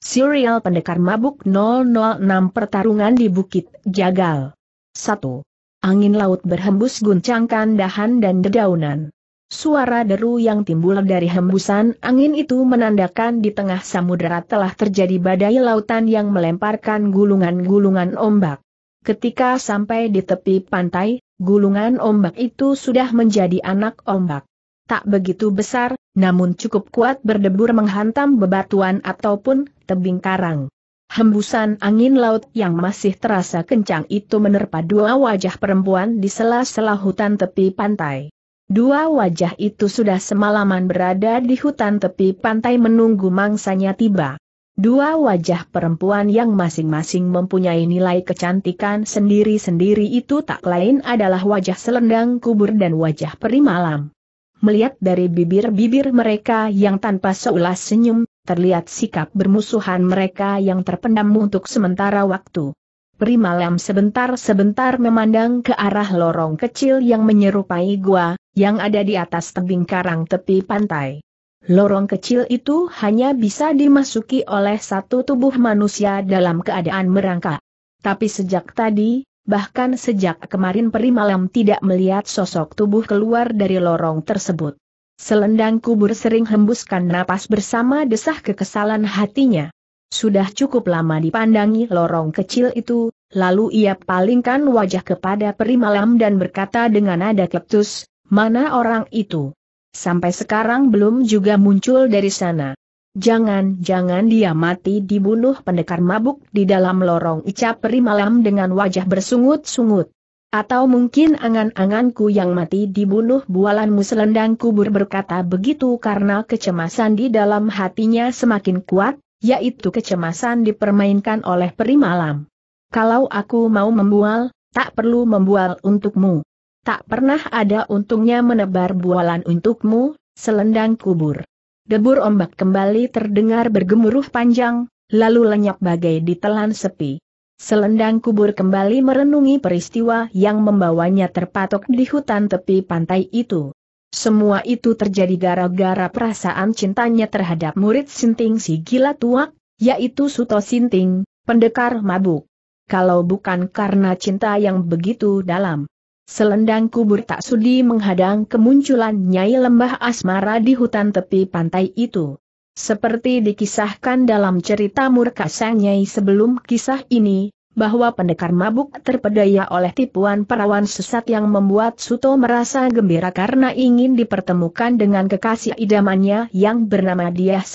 Serial Pendekar Mabuk 006 Pertarungan di Bukit Jagal 1. Angin laut berhembus guncangkan dahan dan dedaunan. Suara deru yang timbul dari hembusan angin itu menandakan di tengah samudera telah terjadi badai lautan yang melemparkan gulungan-gulungan ombak. Ketika sampai di tepi pantai, gulungan ombak itu sudah menjadi anak ombak tak begitu besar, namun cukup kuat berdebur menghantam bebatuan ataupun tebing karang. Hembusan angin laut yang masih terasa kencang itu menerpa dua wajah perempuan di sela-sela hutan tepi pantai. Dua wajah itu sudah semalaman berada di hutan tepi pantai menunggu mangsanya tiba. Dua wajah perempuan yang masing-masing mempunyai nilai kecantikan sendiri-sendiri itu tak lain adalah wajah selendang kubur dan wajah peri malam melihat dari bibir-bibir mereka yang tanpa seulas senyum, terlihat sikap bermusuhan mereka yang terpendam untuk sementara waktu. Primalam sebentar-sebentar memandang ke arah lorong kecil yang menyerupai gua, yang ada di atas tebing karang tepi pantai. Lorong kecil itu hanya bisa dimasuki oleh satu tubuh manusia dalam keadaan merangkak. Tapi sejak tadi, bahkan sejak kemarin peri malam tidak melihat sosok tubuh keluar dari lorong tersebut. Selendang kubur sering hembuskan napas bersama desah kekesalan hatinya. Sudah cukup lama dipandangi lorong kecil itu, lalu ia palingkan wajah kepada peri malam dan berkata dengan nada kleptus, mana orang itu? Sampai sekarang belum juga muncul dari sana. Jangan-jangan dia mati dibunuh pendekar mabuk di dalam lorong Ica Peri malam dengan wajah bersungut-sungut. Atau mungkin angan-anganku yang mati dibunuh bualan muselendang kubur berkata begitu karena kecemasan di dalam hatinya semakin kuat, yaitu kecemasan dipermainkan oleh peri malam. Kalau aku mau membual, tak perlu membual untukmu. Tak pernah ada untungnya menebar bualan untukmu, selendang kubur. Debur ombak kembali terdengar bergemuruh panjang, lalu lenyap bagai ditelan sepi. Selendang kubur kembali merenungi peristiwa yang membawanya terpatok di hutan tepi pantai itu. Semua itu terjadi gara-gara perasaan cintanya terhadap murid Sinting si gila tua, yaitu Suto Sinting, pendekar mabuk. Kalau bukan karena cinta yang begitu dalam, Selendang kubur tak sudi menghadang kemunculan Nyai Lembah Asmara di hutan tepi pantai itu. Seperti dikisahkan dalam cerita murka Nyai sebelum kisah ini, bahwa pendekar mabuk terpedaya oleh tipuan perawan sesat yang membuat Suto merasa gembira karena ingin dipertemukan dengan kekasih idamannya yang bernama Diah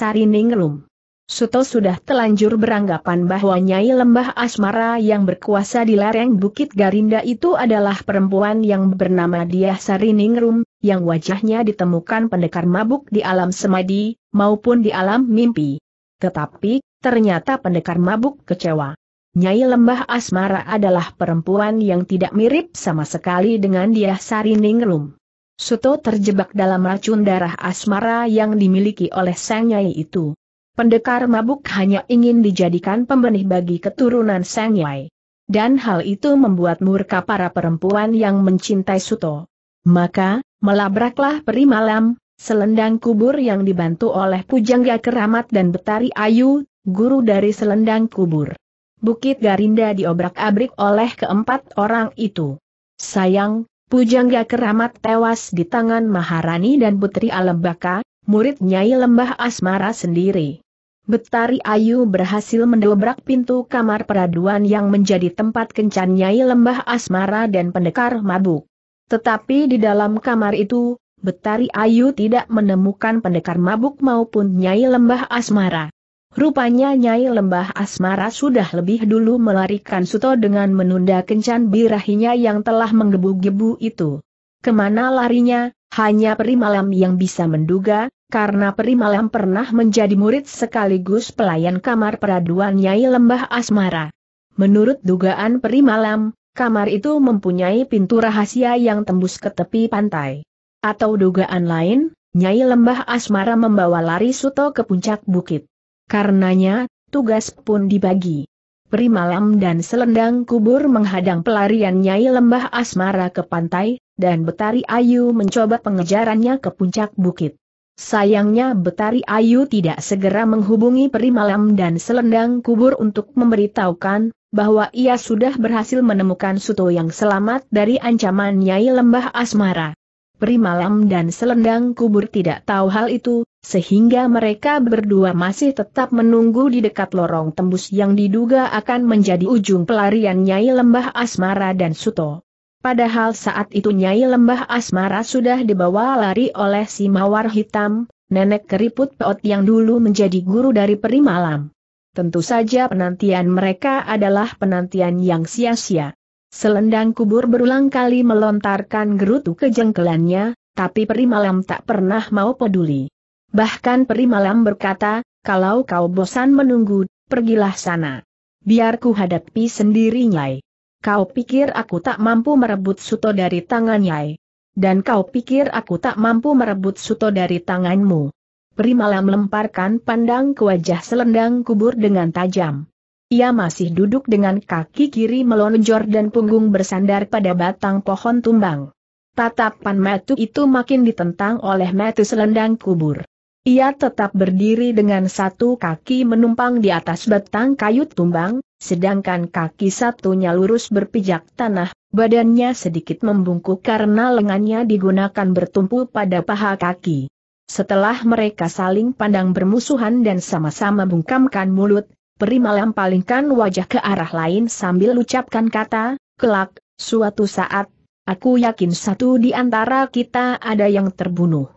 Rum. Suto sudah telanjur beranggapan bahwa Nyai Lembah Asmara yang berkuasa di lereng Bukit Garinda itu adalah perempuan yang bernama Diah Sariningrum, yang wajahnya ditemukan pendekar mabuk di alam semadi, maupun di alam mimpi. Tetapi, ternyata pendekar mabuk kecewa. Nyai Lembah Asmara adalah perempuan yang tidak mirip sama sekali dengan Diah Sariningrum. Suto terjebak dalam racun darah asmara yang dimiliki oleh sang nyai itu. Pendekar mabuk hanya ingin dijadikan pembenih bagi keturunan Sang Yai. Dan hal itu membuat murka para perempuan yang mencintai Suto. Maka, melabraklah peri malam, selendang kubur yang dibantu oleh Pujangga Keramat dan Betari Ayu, guru dari selendang kubur. Bukit Garinda diobrak-abrik oleh keempat orang itu. Sayang, Pujangga Keramat tewas di tangan Maharani dan Putri Alembaka, murid Nyai Lembah Asmara sendiri. Betari Ayu berhasil mendobrak pintu kamar peraduan yang menjadi tempat kencan Nyai Lembah Asmara dan pendekar mabuk. Tetapi di dalam kamar itu, Betari Ayu tidak menemukan pendekar mabuk maupun Nyai Lembah Asmara. Rupanya Nyai Lembah Asmara sudah lebih dulu melarikan Suto dengan menunda kencan birahinya yang telah menggebu-gebu itu. Kemana larinya, hanya peri malam yang bisa menduga, karena Peri Malam pernah menjadi murid sekaligus pelayan kamar peraduan Nyai Lembah Asmara. Menurut dugaan Peri Malam, kamar itu mempunyai pintu rahasia yang tembus ke tepi pantai. Atau dugaan lain, Nyai Lembah Asmara membawa lari Suto ke puncak bukit. Karenanya, tugas pun dibagi. Peri Malam dan selendang kubur menghadang pelarian Nyai Lembah Asmara ke pantai, dan Betari Ayu mencoba pengejarannya ke puncak bukit. Sayangnya Betari Ayu tidak segera menghubungi Perimalam dan Selendang Kubur untuk memberitahukan bahwa ia sudah berhasil menemukan Suto yang selamat dari ancaman Nyai Lembah Asmara. Perimalam dan Selendang Kubur tidak tahu hal itu, sehingga mereka berdua masih tetap menunggu di dekat lorong tembus yang diduga akan menjadi ujung pelarian Nyai Lembah Asmara dan Suto. Padahal saat itu Nyai Lembah Asmara sudah dibawa lari oleh si Mawar Hitam, nenek keriput peot yang dulu menjadi guru dari peri malam. Tentu saja penantian mereka adalah penantian yang sia-sia. Selendang kubur berulang kali melontarkan gerutu kejengkelannya, tapi peri malam tak pernah mau peduli. Bahkan peri malam berkata, kalau kau bosan menunggu, pergilah sana. Biar ku hadapi sendiri Nyai. Kau pikir aku tak mampu merebut Suto dari tangan Yai, Dan kau pikir aku tak mampu merebut Suto dari tanganmu? Primala melemparkan pandang ke wajah selendang kubur dengan tajam. Ia masih duduk dengan kaki kiri melonjor dan punggung bersandar pada batang pohon tumbang. Tatapan metu itu makin ditentang oleh metu selendang kubur. Ia tetap berdiri dengan satu kaki menumpang di atas batang kayu tumbang, sedangkan kaki satunya lurus berpijak tanah, badannya sedikit membungkuk karena lengannya digunakan bertumpu pada paha kaki. Setelah mereka saling pandang bermusuhan dan sama-sama bungkamkan mulut, Peri malam palingkan wajah ke arah lain sambil ucapkan kata, kelak, suatu saat, aku yakin satu di antara kita ada yang terbunuh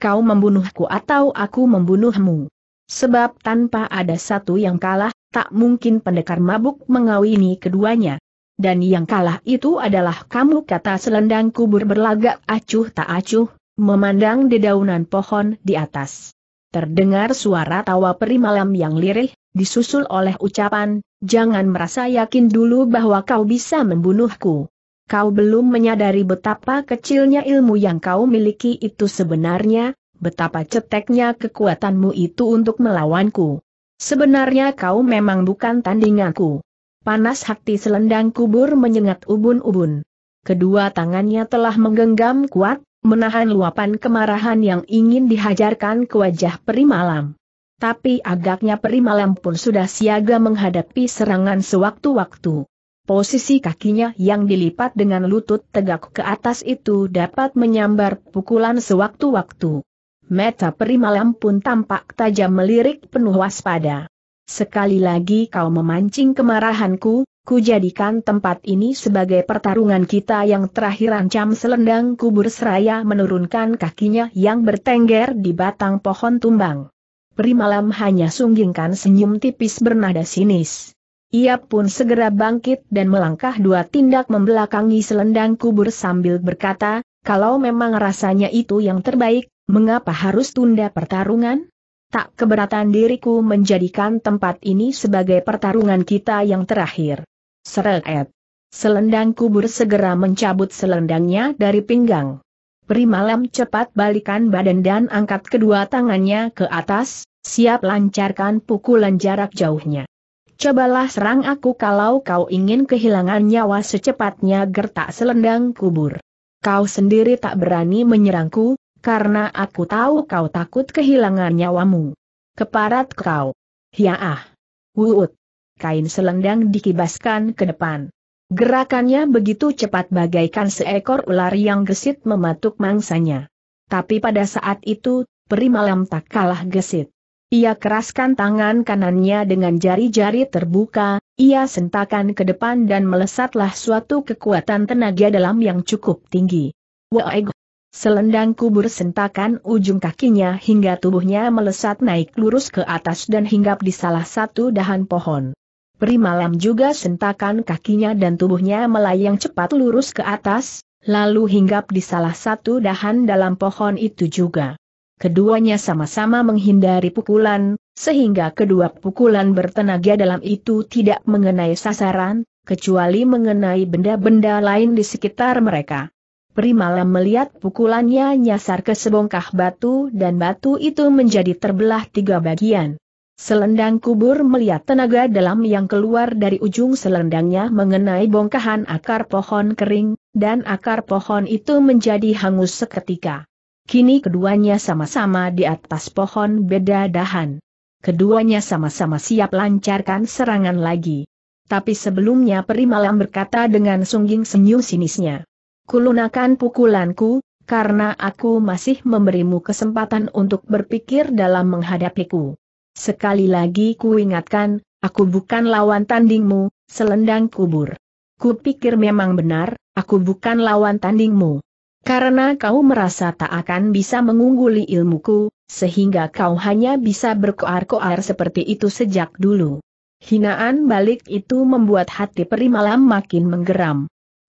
kau membunuhku atau aku membunuhmu. Sebab tanpa ada satu yang kalah, tak mungkin pendekar mabuk mengawini keduanya. Dan yang kalah itu adalah kamu kata selendang kubur berlagak acuh tak acuh, memandang dedaunan pohon di atas. Terdengar suara tawa peri malam yang lirih, disusul oleh ucapan, jangan merasa yakin dulu bahwa kau bisa membunuhku kau belum menyadari betapa kecilnya ilmu yang kau miliki itu sebenarnya, betapa ceteknya kekuatanmu itu untuk melawanku. Sebenarnya kau memang bukan tandinganku. Panas hati selendang kubur menyengat ubun-ubun. Kedua tangannya telah menggenggam kuat, menahan luapan kemarahan yang ingin dihajarkan ke wajah perimalam. Tapi agaknya perimalam pun sudah siaga menghadapi serangan sewaktu-waktu. Posisi kakinya yang dilipat dengan lutut tegak ke atas itu dapat menyambar pukulan sewaktu-waktu. Meta Mata Malam pun tampak tajam melirik penuh waspada. Sekali lagi kau memancing kemarahanku, ku jadikan tempat ini sebagai pertarungan kita yang terakhir ancam selendang kubur seraya menurunkan kakinya yang bertengger di batang pohon tumbang. Malam hanya sunggingkan senyum tipis bernada sinis. Ia pun segera bangkit dan melangkah dua tindak membelakangi selendang kubur sambil berkata, kalau memang rasanya itu yang terbaik, mengapa harus tunda pertarungan? Tak keberatan diriku menjadikan tempat ini sebagai pertarungan kita yang terakhir. Seret. Selendang kubur segera mencabut selendangnya dari pinggang. Peri malam cepat balikan badan dan angkat kedua tangannya ke atas, siap lancarkan pukulan jarak jauhnya. Cobalah serang aku kalau kau ingin kehilangan nyawa secepatnya gertak selendang kubur. Kau sendiri tak berani menyerangku, karena aku tahu kau takut kehilangan nyawamu. Keparat kau. Ya ah. Wuut. Kain selendang dikibaskan ke depan. Gerakannya begitu cepat bagaikan seekor ular yang gesit mematuk mangsanya. Tapi pada saat itu, peri malam tak kalah gesit. Ia keraskan tangan kanannya dengan jari-jari terbuka, ia sentakan ke depan dan melesatlah suatu kekuatan tenaga dalam yang cukup tinggi. Waeg! Selendang kubur sentakan ujung kakinya hingga tubuhnya melesat naik lurus ke atas dan hinggap di salah satu dahan pohon. Primalam juga sentakan kakinya dan tubuhnya melayang cepat lurus ke atas, lalu hinggap di salah satu dahan dalam pohon itu juga. Keduanya sama-sama menghindari pukulan, sehingga kedua pukulan bertenaga dalam itu tidak mengenai sasaran, kecuali mengenai benda-benda lain di sekitar mereka. Primala melihat pukulannya nyasar ke sebongkah batu dan batu itu menjadi terbelah tiga bagian. Selendang kubur melihat tenaga dalam yang keluar dari ujung selendangnya mengenai bongkahan akar pohon kering, dan akar pohon itu menjadi hangus seketika. Kini keduanya sama-sama di atas pohon beda dahan. Keduanya sama-sama siap lancarkan serangan lagi. Tapi sebelumnya Peri Malam berkata dengan sungging senyum sinisnya. Kulunakan pukulanku, karena aku masih memberimu kesempatan untuk berpikir dalam menghadapiku. Sekali lagi kuingatkan, aku bukan lawan tandingmu, selendang kubur. Kupikir memang benar, aku bukan lawan tandingmu. Karena kau merasa tak akan bisa mengungguli ilmuku, sehingga kau hanya bisa berkoar-koar seperti itu sejak dulu. Hinaan balik itu membuat hati Malam makin menggeram.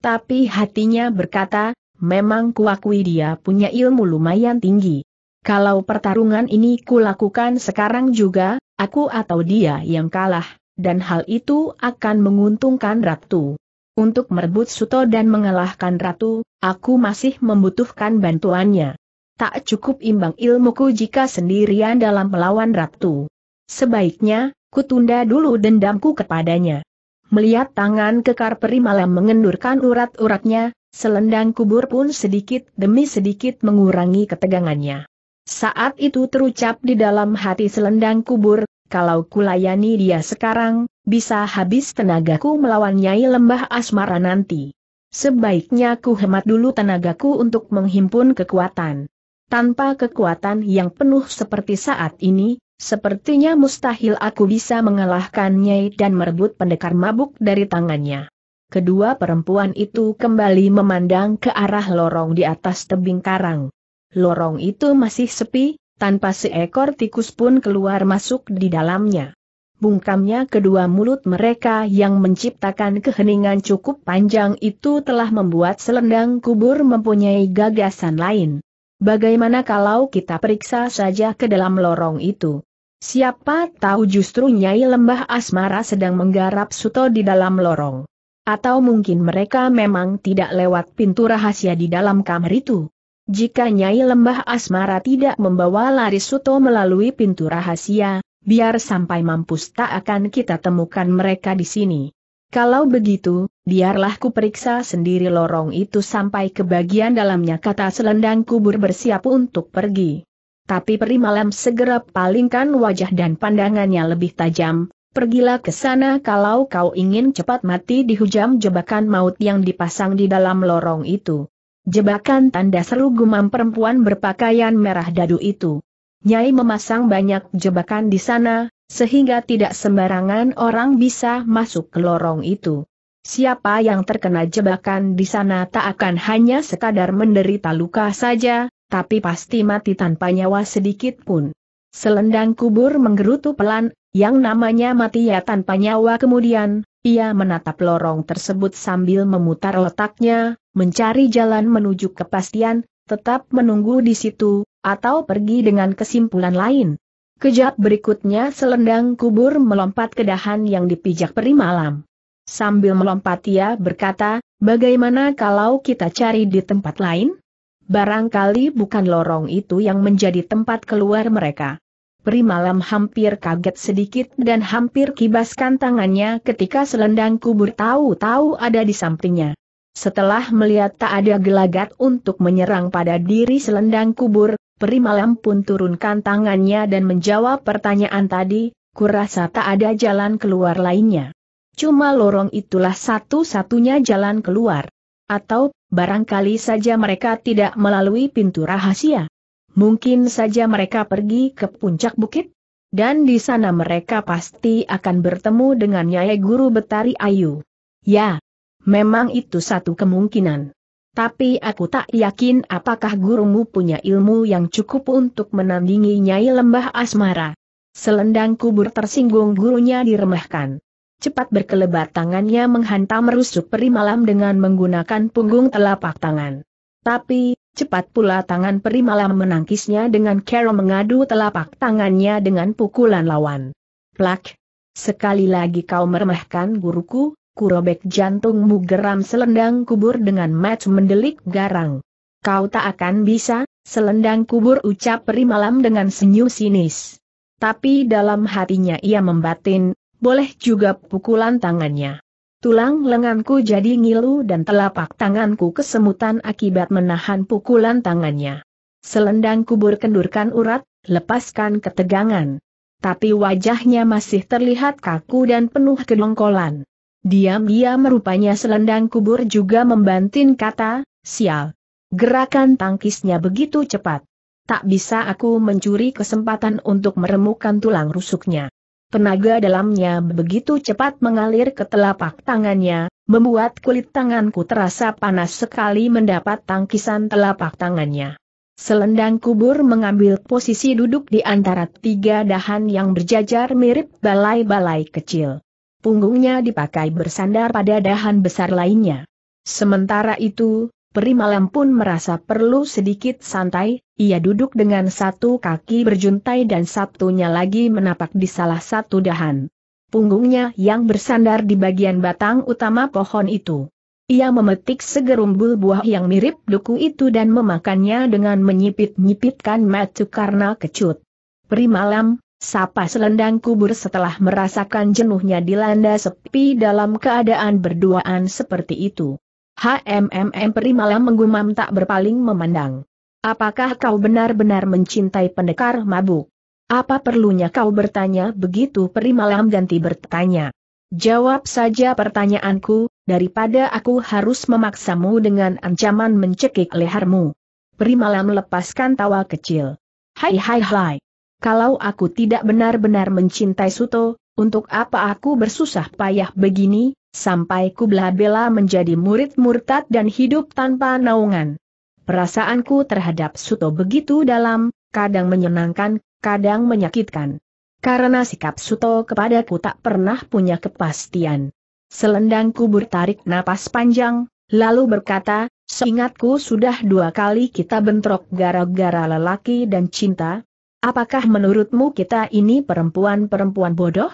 Tapi hatinya berkata, memang kuakui dia punya ilmu lumayan tinggi. Kalau pertarungan ini kulakukan sekarang juga, aku atau dia yang kalah, dan hal itu akan menguntungkan Ratu. Untuk merebut Suto dan mengalahkan Ratu, aku masih membutuhkan bantuannya. Tak cukup imbang ilmuku jika sendirian dalam melawan Ratu. Sebaiknya, kutunda dulu dendamku kepadanya. Melihat tangan kekar malam mengendurkan urat-uratnya, selendang kubur pun sedikit demi sedikit mengurangi ketegangannya. Saat itu terucap di dalam hati selendang kubur, kalau kulayani dia sekarang, bisa habis tenagaku melawan Nyai Lembah Asmara nanti. Sebaiknya ku hemat dulu tenagaku untuk menghimpun kekuatan. Tanpa kekuatan yang penuh seperti saat ini, sepertinya mustahil aku bisa mengalahkan Nyai dan merebut pendekar mabuk dari tangannya. Kedua perempuan itu kembali memandang ke arah lorong di atas tebing karang. Lorong itu masih sepi, tanpa seekor tikus pun keluar masuk di dalamnya. Bungkamnya kedua mulut mereka yang menciptakan keheningan cukup panjang itu telah membuat selendang kubur mempunyai gagasan lain. Bagaimana kalau kita periksa saja ke dalam lorong itu? Siapa tahu justru Nyai Lembah Asmara sedang menggarap Suto di dalam lorong. Atau mungkin mereka memang tidak lewat pintu rahasia di dalam kamar itu. Jika Nyai Lembah Asmara tidak membawa Laris Suto melalui pintu rahasia, biar sampai mampus tak akan kita temukan mereka di sini. Kalau begitu, biarlah ku periksa sendiri lorong itu sampai ke bagian dalamnya kata selendang kubur bersiap untuk pergi. Tapi peri malam segera palingkan wajah dan pandangannya lebih tajam, Pergilah ke sana kalau kau ingin cepat mati dihujam jebakan maut yang dipasang di dalam lorong itu. Jebakan tanda seru gumam perempuan berpakaian merah dadu itu. Nyai memasang banyak jebakan di sana, sehingga tidak sembarangan orang bisa masuk ke lorong itu. Siapa yang terkena jebakan di sana tak akan hanya sekadar menderita luka saja, tapi pasti mati tanpa nyawa sedikit pun. Selendang kubur menggerutu pelan, yang namanya mati ya tanpa nyawa kemudian, ia menatap lorong tersebut sambil memutar otaknya, mencari jalan menuju kepastian, tetap menunggu di situ, atau pergi dengan kesimpulan lain. Kejap berikutnya selendang kubur melompat ke dahan yang dipijak peri malam. Sambil melompat ia berkata, bagaimana kalau kita cari di tempat lain? Barangkali bukan lorong itu yang menjadi tempat keluar mereka. Peri malam hampir kaget sedikit dan hampir kibaskan tangannya ketika selendang kubur tahu-tahu ada di sampingnya. Setelah melihat tak ada gelagat untuk menyerang pada diri selendang kubur, peri malam pun turunkan tangannya dan menjawab pertanyaan tadi, kurasa tak ada jalan keluar lainnya. Cuma lorong itulah satu-satunya jalan keluar. Atau, barangkali saja mereka tidak melalui pintu rahasia mungkin saja mereka pergi ke puncak bukit? Dan di sana mereka pasti akan bertemu dengan Nyai Guru Betari Ayu. Ya, memang itu satu kemungkinan. Tapi aku tak yakin apakah gurumu punya ilmu yang cukup untuk menandingi Nyai Lembah Asmara. Selendang kubur tersinggung gurunya diremehkan. Cepat berkelebat tangannya menghantam rusuk peri malam dengan menggunakan punggung telapak tangan. Tapi, Cepat pula tangan Perimala menangkisnya dengan cara mengadu telapak tangannya dengan pukulan lawan. Plak! Sekali lagi kau meremehkan guruku, kurobek jantungmu geram selendang kubur dengan match mendelik garang. Kau tak akan bisa, selendang kubur ucap Perimalam dengan senyum sinis. Tapi dalam hatinya ia membatin, boleh juga pukulan tangannya. Tulang lenganku jadi ngilu dan telapak tanganku kesemutan akibat menahan pukulan tangannya. Selendang kubur kendurkan urat, lepaskan ketegangan. Tapi wajahnya masih terlihat kaku dan penuh kedongkolan. Diam-diam rupanya selendang kubur juga membantin kata, sial. Gerakan tangkisnya begitu cepat. Tak bisa aku mencuri kesempatan untuk meremukkan tulang rusuknya. Tenaga dalamnya begitu cepat mengalir ke telapak tangannya, membuat kulit tanganku terasa panas sekali mendapat tangkisan telapak tangannya. Selendang kubur mengambil posisi duduk di antara tiga dahan yang berjajar mirip balai-balai kecil. Punggungnya dipakai bersandar pada dahan besar lainnya. Sementara itu, Peri malam pun merasa perlu sedikit santai, ia duduk dengan satu kaki berjuntai dan satunya lagi menapak di salah satu dahan. Punggungnya yang bersandar di bagian batang utama pohon itu. Ia memetik segerumbul buah yang mirip duku itu dan memakannya dengan menyipit-nyipitkan matu karena kecut. Peri malam, sapa selendang kubur setelah merasakan jenuhnya dilanda sepi dalam keadaan berduaan seperti itu. HMMM Perimalam menggumam tak berpaling memandang. Apakah kau benar-benar mencintai pendekar mabuk? Apa perlunya kau bertanya begitu Perimalam ganti bertanya? Jawab saja pertanyaanku, daripada aku harus memaksamu dengan ancaman mencekik lehermu. Perimalam lepaskan tawa kecil. Hai hai hai. Kalau aku tidak benar-benar mencintai Suto, untuk apa aku bersusah payah begini, sampai kublah bela menjadi murid murtad dan hidup tanpa naungan. Perasaanku terhadap Suto begitu dalam, kadang menyenangkan, kadang menyakitkan. Karena sikap Suto kepadaku tak pernah punya kepastian. Selendang kubur tarik napas panjang, lalu berkata, seingatku sudah dua kali kita bentrok gara-gara lelaki dan cinta. Apakah menurutmu kita ini perempuan-perempuan bodoh?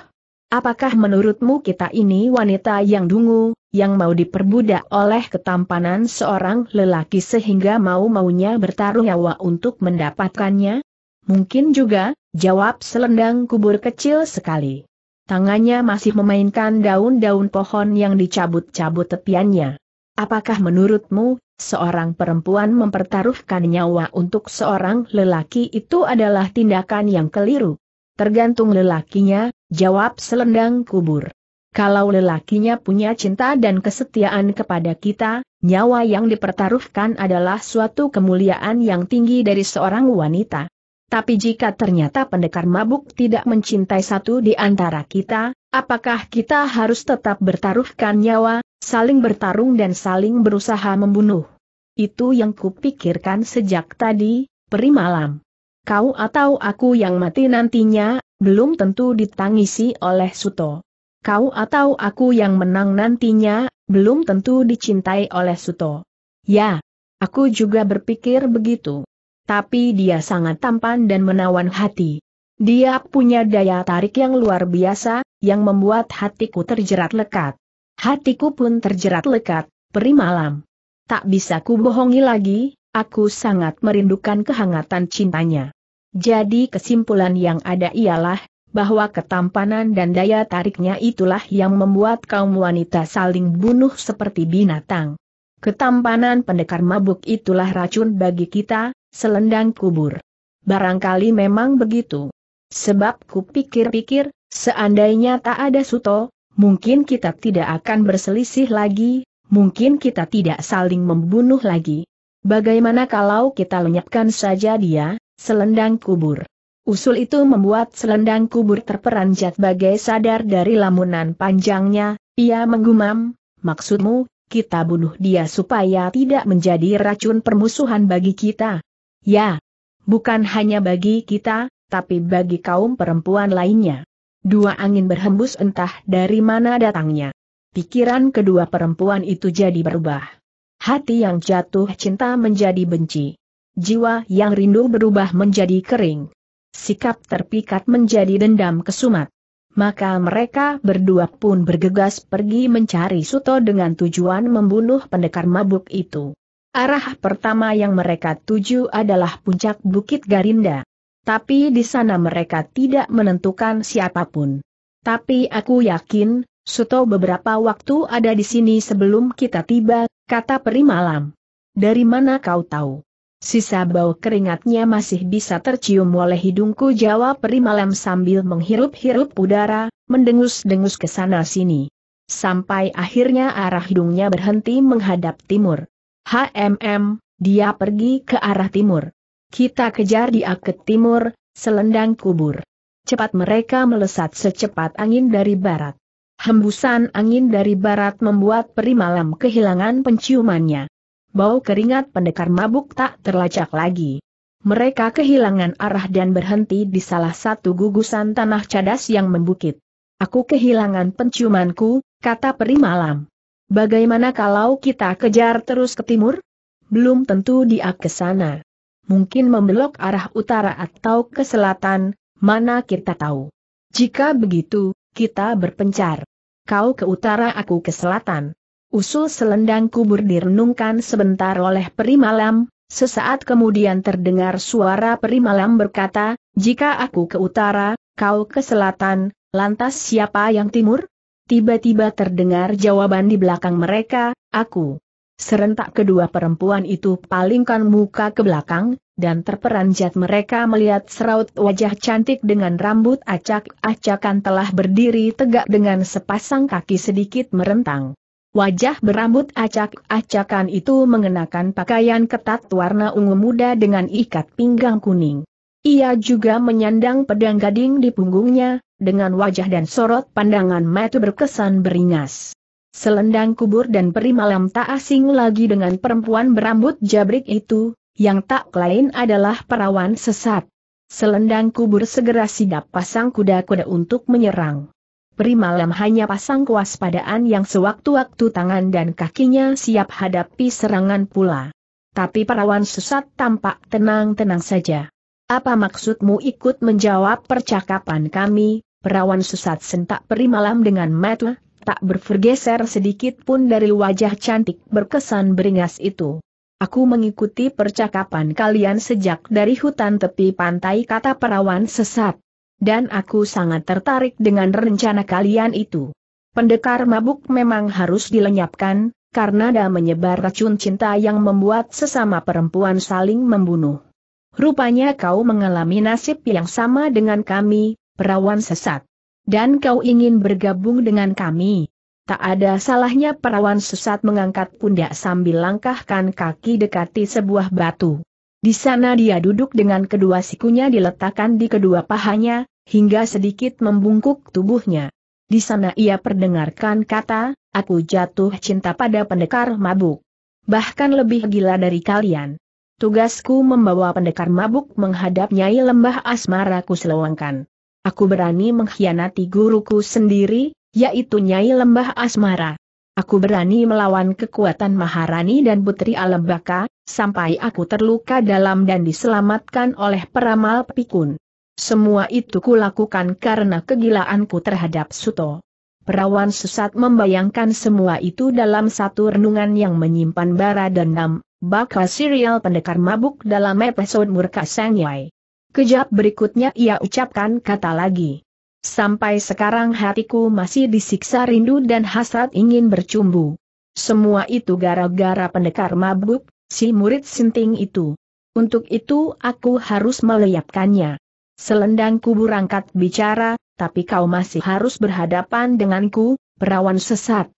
Apakah menurutmu kita ini wanita yang dungu, yang mau diperbudak oleh ketampanan seorang lelaki sehingga mau-maunya bertaruh nyawa untuk mendapatkannya? Mungkin juga, jawab selendang kubur kecil sekali. Tangannya masih memainkan daun-daun pohon yang dicabut-cabut tepiannya. Apakah menurutmu, seorang perempuan mempertaruhkan nyawa untuk seorang lelaki itu adalah tindakan yang keliru? Tergantung lelakinya, jawab selendang kubur. Kalau lelakinya punya cinta dan kesetiaan kepada kita, nyawa yang dipertaruhkan adalah suatu kemuliaan yang tinggi dari seorang wanita. Tapi jika ternyata pendekar mabuk tidak mencintai satu di antara kita, apakah kita harus tetap bertaruhkan nyawa, saling bertarung dan saling berusaha membunuh? Itu yang kupikirkan sejak tadi, peri malam kau atau aku yang mati nantinya, belum tentu ditangisi oleh Suto. Kau atau aku yang menang nantinya, belum tentu dicintai oleh Suto. Ya, aku juga berpikir begitu. Tapi dia sangat tampan dan menawan hati. Dia punya daya tarik yang luar biasa, yang membuat hatiku terjerat lekat. Hatiku pun terjerat lekat, peri malam. Tak bisa ku bohongi lagi, Aku sangat merindukan kehangatan cintanya. Jadi kesimpulan yang ada ialah, bahwa ketampanan dan daya tariknya itulah yang membuat kaum wanita saling bunuh seperti binatang. Ketampanan pendekar mabuk itulah racun bagi kita, selendang kubur. Barangkali memang begitu. Sebab kupikir-pikir, seandainya tak ada Suto, mungkin kita tidak akan berselisih lagi, mungkin kita tidak saling membunuh lagi, Bagaimana kalau kita lenyapkan saja dia, selendang kubur? Usul itu membuat selendang kubur terperanjat bagai sadar dari lamunan panjangnya, ia menggumam, maksudmu, kita bunuh dia supaya tidak menjadi racun permusuhan bagi kita? Ya, bukan hanya bagi kita, tapi bagi kaum perempuan lainnya. Dua angin berhembus entah dari mana datangnya. Pikiran kedua perempuan itu jadi berubah. Hati yang jatuh cinta menjadi benci. Jiwa yang rindu berubah menjadi kering. Sikap terpikat menjadi dendam kesumat. Maka mereka berdua pun bergegas pergi mencari Suto dengan tujuan membunuh pendekar mabuk itu. Arah pertama yang mereka tuju adalah puncak Bukit Garinda. Tapi di sana mereka tidak menentukan siapapun. Tapi aku yakin, Suto beberapa waktu ada di sini sebelum kita tiba, kata peri malam. Dari mana kau tahu? Sisa bau keringatnya masih bisa tercium oleh hidungku jawab peri malam sambil menghirup-hirup udara, mendengus-dengus ke sana-sini. Sampai akhirnya arah hidungnya berhenti menghadap timur. HMM, dia pergi ke arah timur. Kita kejar dia ke timur, selendang kubur. Cepat mereka melesat secepat angin dari barat. Hembusan angin dari barat membuat peri malam kehilangan penciumannya. Bau keringat pendekar mabuk tak terlacak lagi. Mereka kehilangan arah dan berhenti di salah satu gugusan tanah cadas yang membukit. Aku kehilangan penciumanku, kata peri malam. Bagaimana kalau kita kejar terus ke timur? Belum tentu dia ke sana. Mungkin membelok arah utara atau ke selatan, mana kita tahu. Jika begitu, kita berpencar kau ke utara aku ke selatan. Usul selendang kubur direnungkan sebentar oleh Peri Malam. sesaat kemudian terdengar suara Peri Malam berkata, jika aku ke utara, kau ke selatan, lantas siapa yang timur? Tiba-tiba terdengar jawaban di belakang mereka, aku. Serentak kedua perempuan itu palingkan muka ke belakang, dan terperanjat mereka melihat seraut wajah cantik dengan rambut acak-acakan telah berdiri tegak dengan sepasang kaki sedikit merentang. Wajah berambut acak-acakan itu mengenakan pakaian ketat warna ungu muda dengan ikat pinggang kuning. Ia juga menyandang pedang gading di punggungnya, dengan wajah dan sorot pandangan mata berkesan beringas. Selendang kubur dan peri malam tak asing lagi dengan perempuan berambut jabrik itu, yang tak lain adalah perawan sesat. Selendang kubur segera sidap pasang kuda-kuda untuk menyerang. Primalam hanya pasang kewaspadaan yang sewaktu-waktu tangan dan kakinya siap hadapi serangan pula. Tapi perawan sesat tampak tenang-tenang saja. Apa maksudmu ikut menjawab percakapan kami, perawan sesat sentak perimalam dengan mata, tak bergeser sedikit pun dari wajah cantik berkesan beringas itu. Aku mengikuti percakapan kalian sejak dari hutan tepi pantai kata perawan sesat. Dan aku sangat tertarik dengan rencana kalian itu. Pendekar mabuk memang harus dilenyapkan, karena ada menyebar racun cinta yang membuat sesama perempuan saling membunuh. Rupanya kau mengalami nasib yang sama dengan kami, perawan sesat. Dan kau ingin bergabung dengan kami, Tak ada salahnya perawan sesat mengangkat pundak sambil langkahkan kaki dekati sebuah batu. Di sana dia duduk dengan kedua sikunya diletakkan di kedua pahanya, hingga sedikit membungkuk tubuhnya. Di sana ia perdengarkan kata, aku jatuh cinta pada pendekar mabuk. Bahkan lebih gila dari kalian. Tugasku membawa pendekar mabuk menghadap Nyai Lembah Asmara ku Aku berani mengkhianati guruku sendiri, yaitu Nyai Lembah Asmara. Aku berani melawan kekuatan Maharani dan Putri Alembaka, sampai aku terluka dalam dan diselamatkan oleh peramal pikun. Semua itu kulakukan karena kegilaanku terhadap Suto. Perawan sesat membayangkan semua itu dalam satu renungan yang menyimpan bara dendam, bakal serial pendekar mabuk dalam episode Murka Sangyai. Kejap berikutnya ia ucapkan kata lagi. Sampai sekarang hatiku masih disiksa rindu dan hasrat ingin bercumbu. Semua itu gara-gara pendekar mabuk, si murid sinting itu. Untuk itu aku harus melayapkannya. Selendangku berangkat bicara, tapi kau masih harus berhadapan denganku, perawan sesat.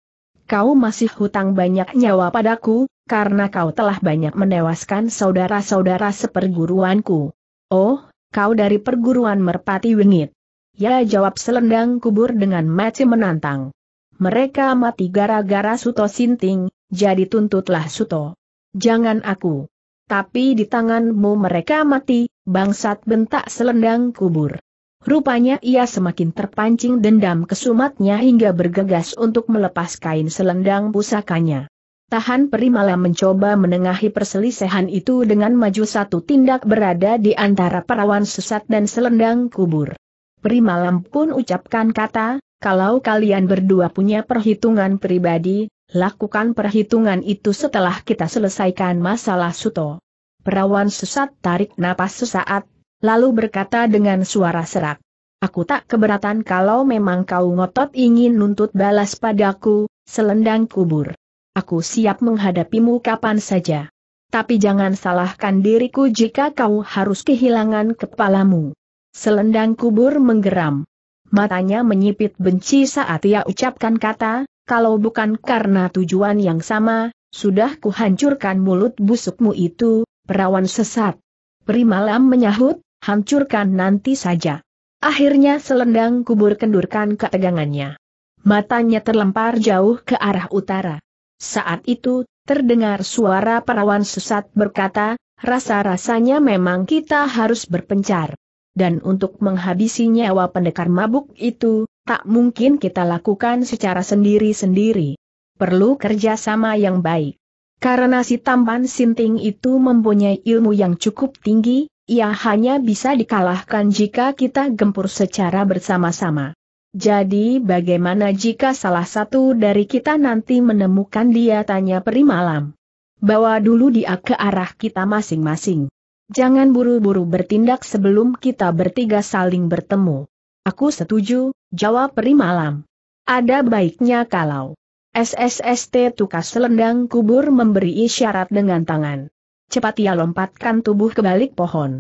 Kau masih hutang banyak nyawa padaku, karena kau telah banyak menewaskan saudara-saudara seperguruanku. Oh, kau dari perguruan Merpati Wingit. Ya jawab selendang kubur dengan mati menantang. Mereka mati gara-gara Suto Sinting, jadi tuntutlah Suto. Jangan aku. Tapi di tanganmu mereka mati, bangsat bentak selendang kubur. Rupanya ia semakin terpancing dendam kesumatnya hingga bergegas untuk melepas kain selendang pusakanya. Tahan Perimala mencoba menengahi perselisihan itu dengan maju satu tindak berada di antara perawan sesat dan selendang kubur. Primalam pun ucapkan kata, kalau kalian berdua punya perhitungan pribadi, lakukan perhitungan itu setelah kita selesaikan masalah Suto. Perawan sesat tarik napas sesaat, lalu berkata dengan suara serak. Aku tak keberatan kalau memang kau ngotot ingin nuntut balas padaku, selendang kubur. Aku siap menghadapimu kapan saja. Tapi jangan salahkan diriku jika kau harus kehilangan kepalamu. Selendang kubur menggeram. Matanya menyipit benci saat ia ucapkan kata, kalau bukan karena tujuan yang sama, sudah kuhancurkan mulut busukmu itu, perawan sesat. Peri menyahut, hancurkan nanti saja. Akhirnya selendang kubur kendurkan ketegangannya. Matanya terlempar jauh ke arah utara. Saat itu, terdengar suara perawan sesat berkata, rasa-rasanya memang kita harus berpencar dan untuk menghabisi nyawa pendekar mabuk itu, tak mungkin kita lakukan secara sendiri-sendiri. Perlu kerjasama yang baik. Karena si tampan sinting itu mempunyai ilmu yang cukup tinggi, ia hanya bisa dikalahkan jika kita gempur secara bersama-sama. Jadi bagaimana jika salah satu dari kita nanti menemukan dia tanya peri malam? Bawa dulu dia ke arah kita masing-masing jangan buru-buru bertindak sebelum kita bertiga saling bertemu. Aku setuju, jawab Malam. Ada baiknya kalau SSST tukas selendang kubur memberi isyarat dengan tangan. Cepat ia lompatkan tubuh ke balik pohon.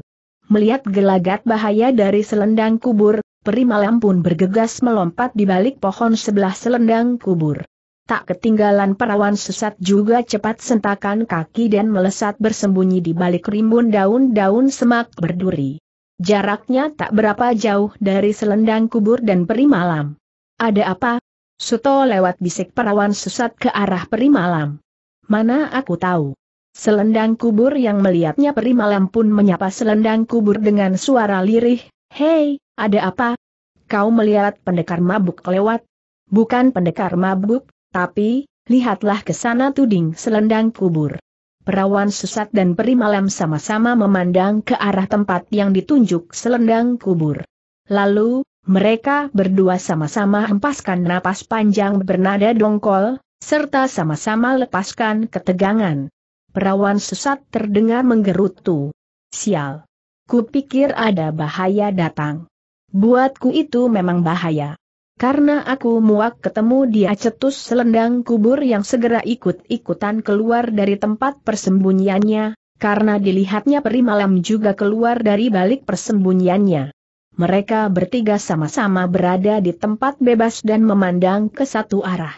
Melihat gelagat bahaya dari selendang kubur, Malam pun bergegas melompat di balik pohon sebelah selendang kubur. Tak ketinggalan perawan sesat juga cepat sentakan kaki dan melesat bersembunyi di balik rimbun daun-daun semak berduri. Jaraknya tak berapa jauh dari selendang kubur dan peri malam. Ada apa? Suto lewat bisik perawan sesat ke arah peri malam. Mana aku tahu. Selendang kubur yang melihatnya peri malam pun menyapa selendang kubur dengan suara lirih, Hei, ada apa? Kau melihat pendekar mabuk lewat? Bukan pendekar mabuk, tapi, lihatlah ke sana tuding selendang kubur. Perawan sesat dan peri malam sama-sama memandang ke arah tempat yang ditunjuk selendang kubur. Lalu, mereka berdua sama-sama hempaskan napas panjang bernada dongkol, serta sama-sama lepaskan ketegangan. Perawan sesat terdengar menggerutu. Sial! Kupikir ada bahaya datang. Buatku itu memang bahaya. Karena aku muak ketemu dia cetus selendang kubur yang segera ikut-ikutan keluar dari tempat persembunyiannya, karena dilihatnya peri malam juga keluar dari balik persembunyiannya. Mereka bertiga sama-sama berada di tempat bebas dan memandang ke satu arah.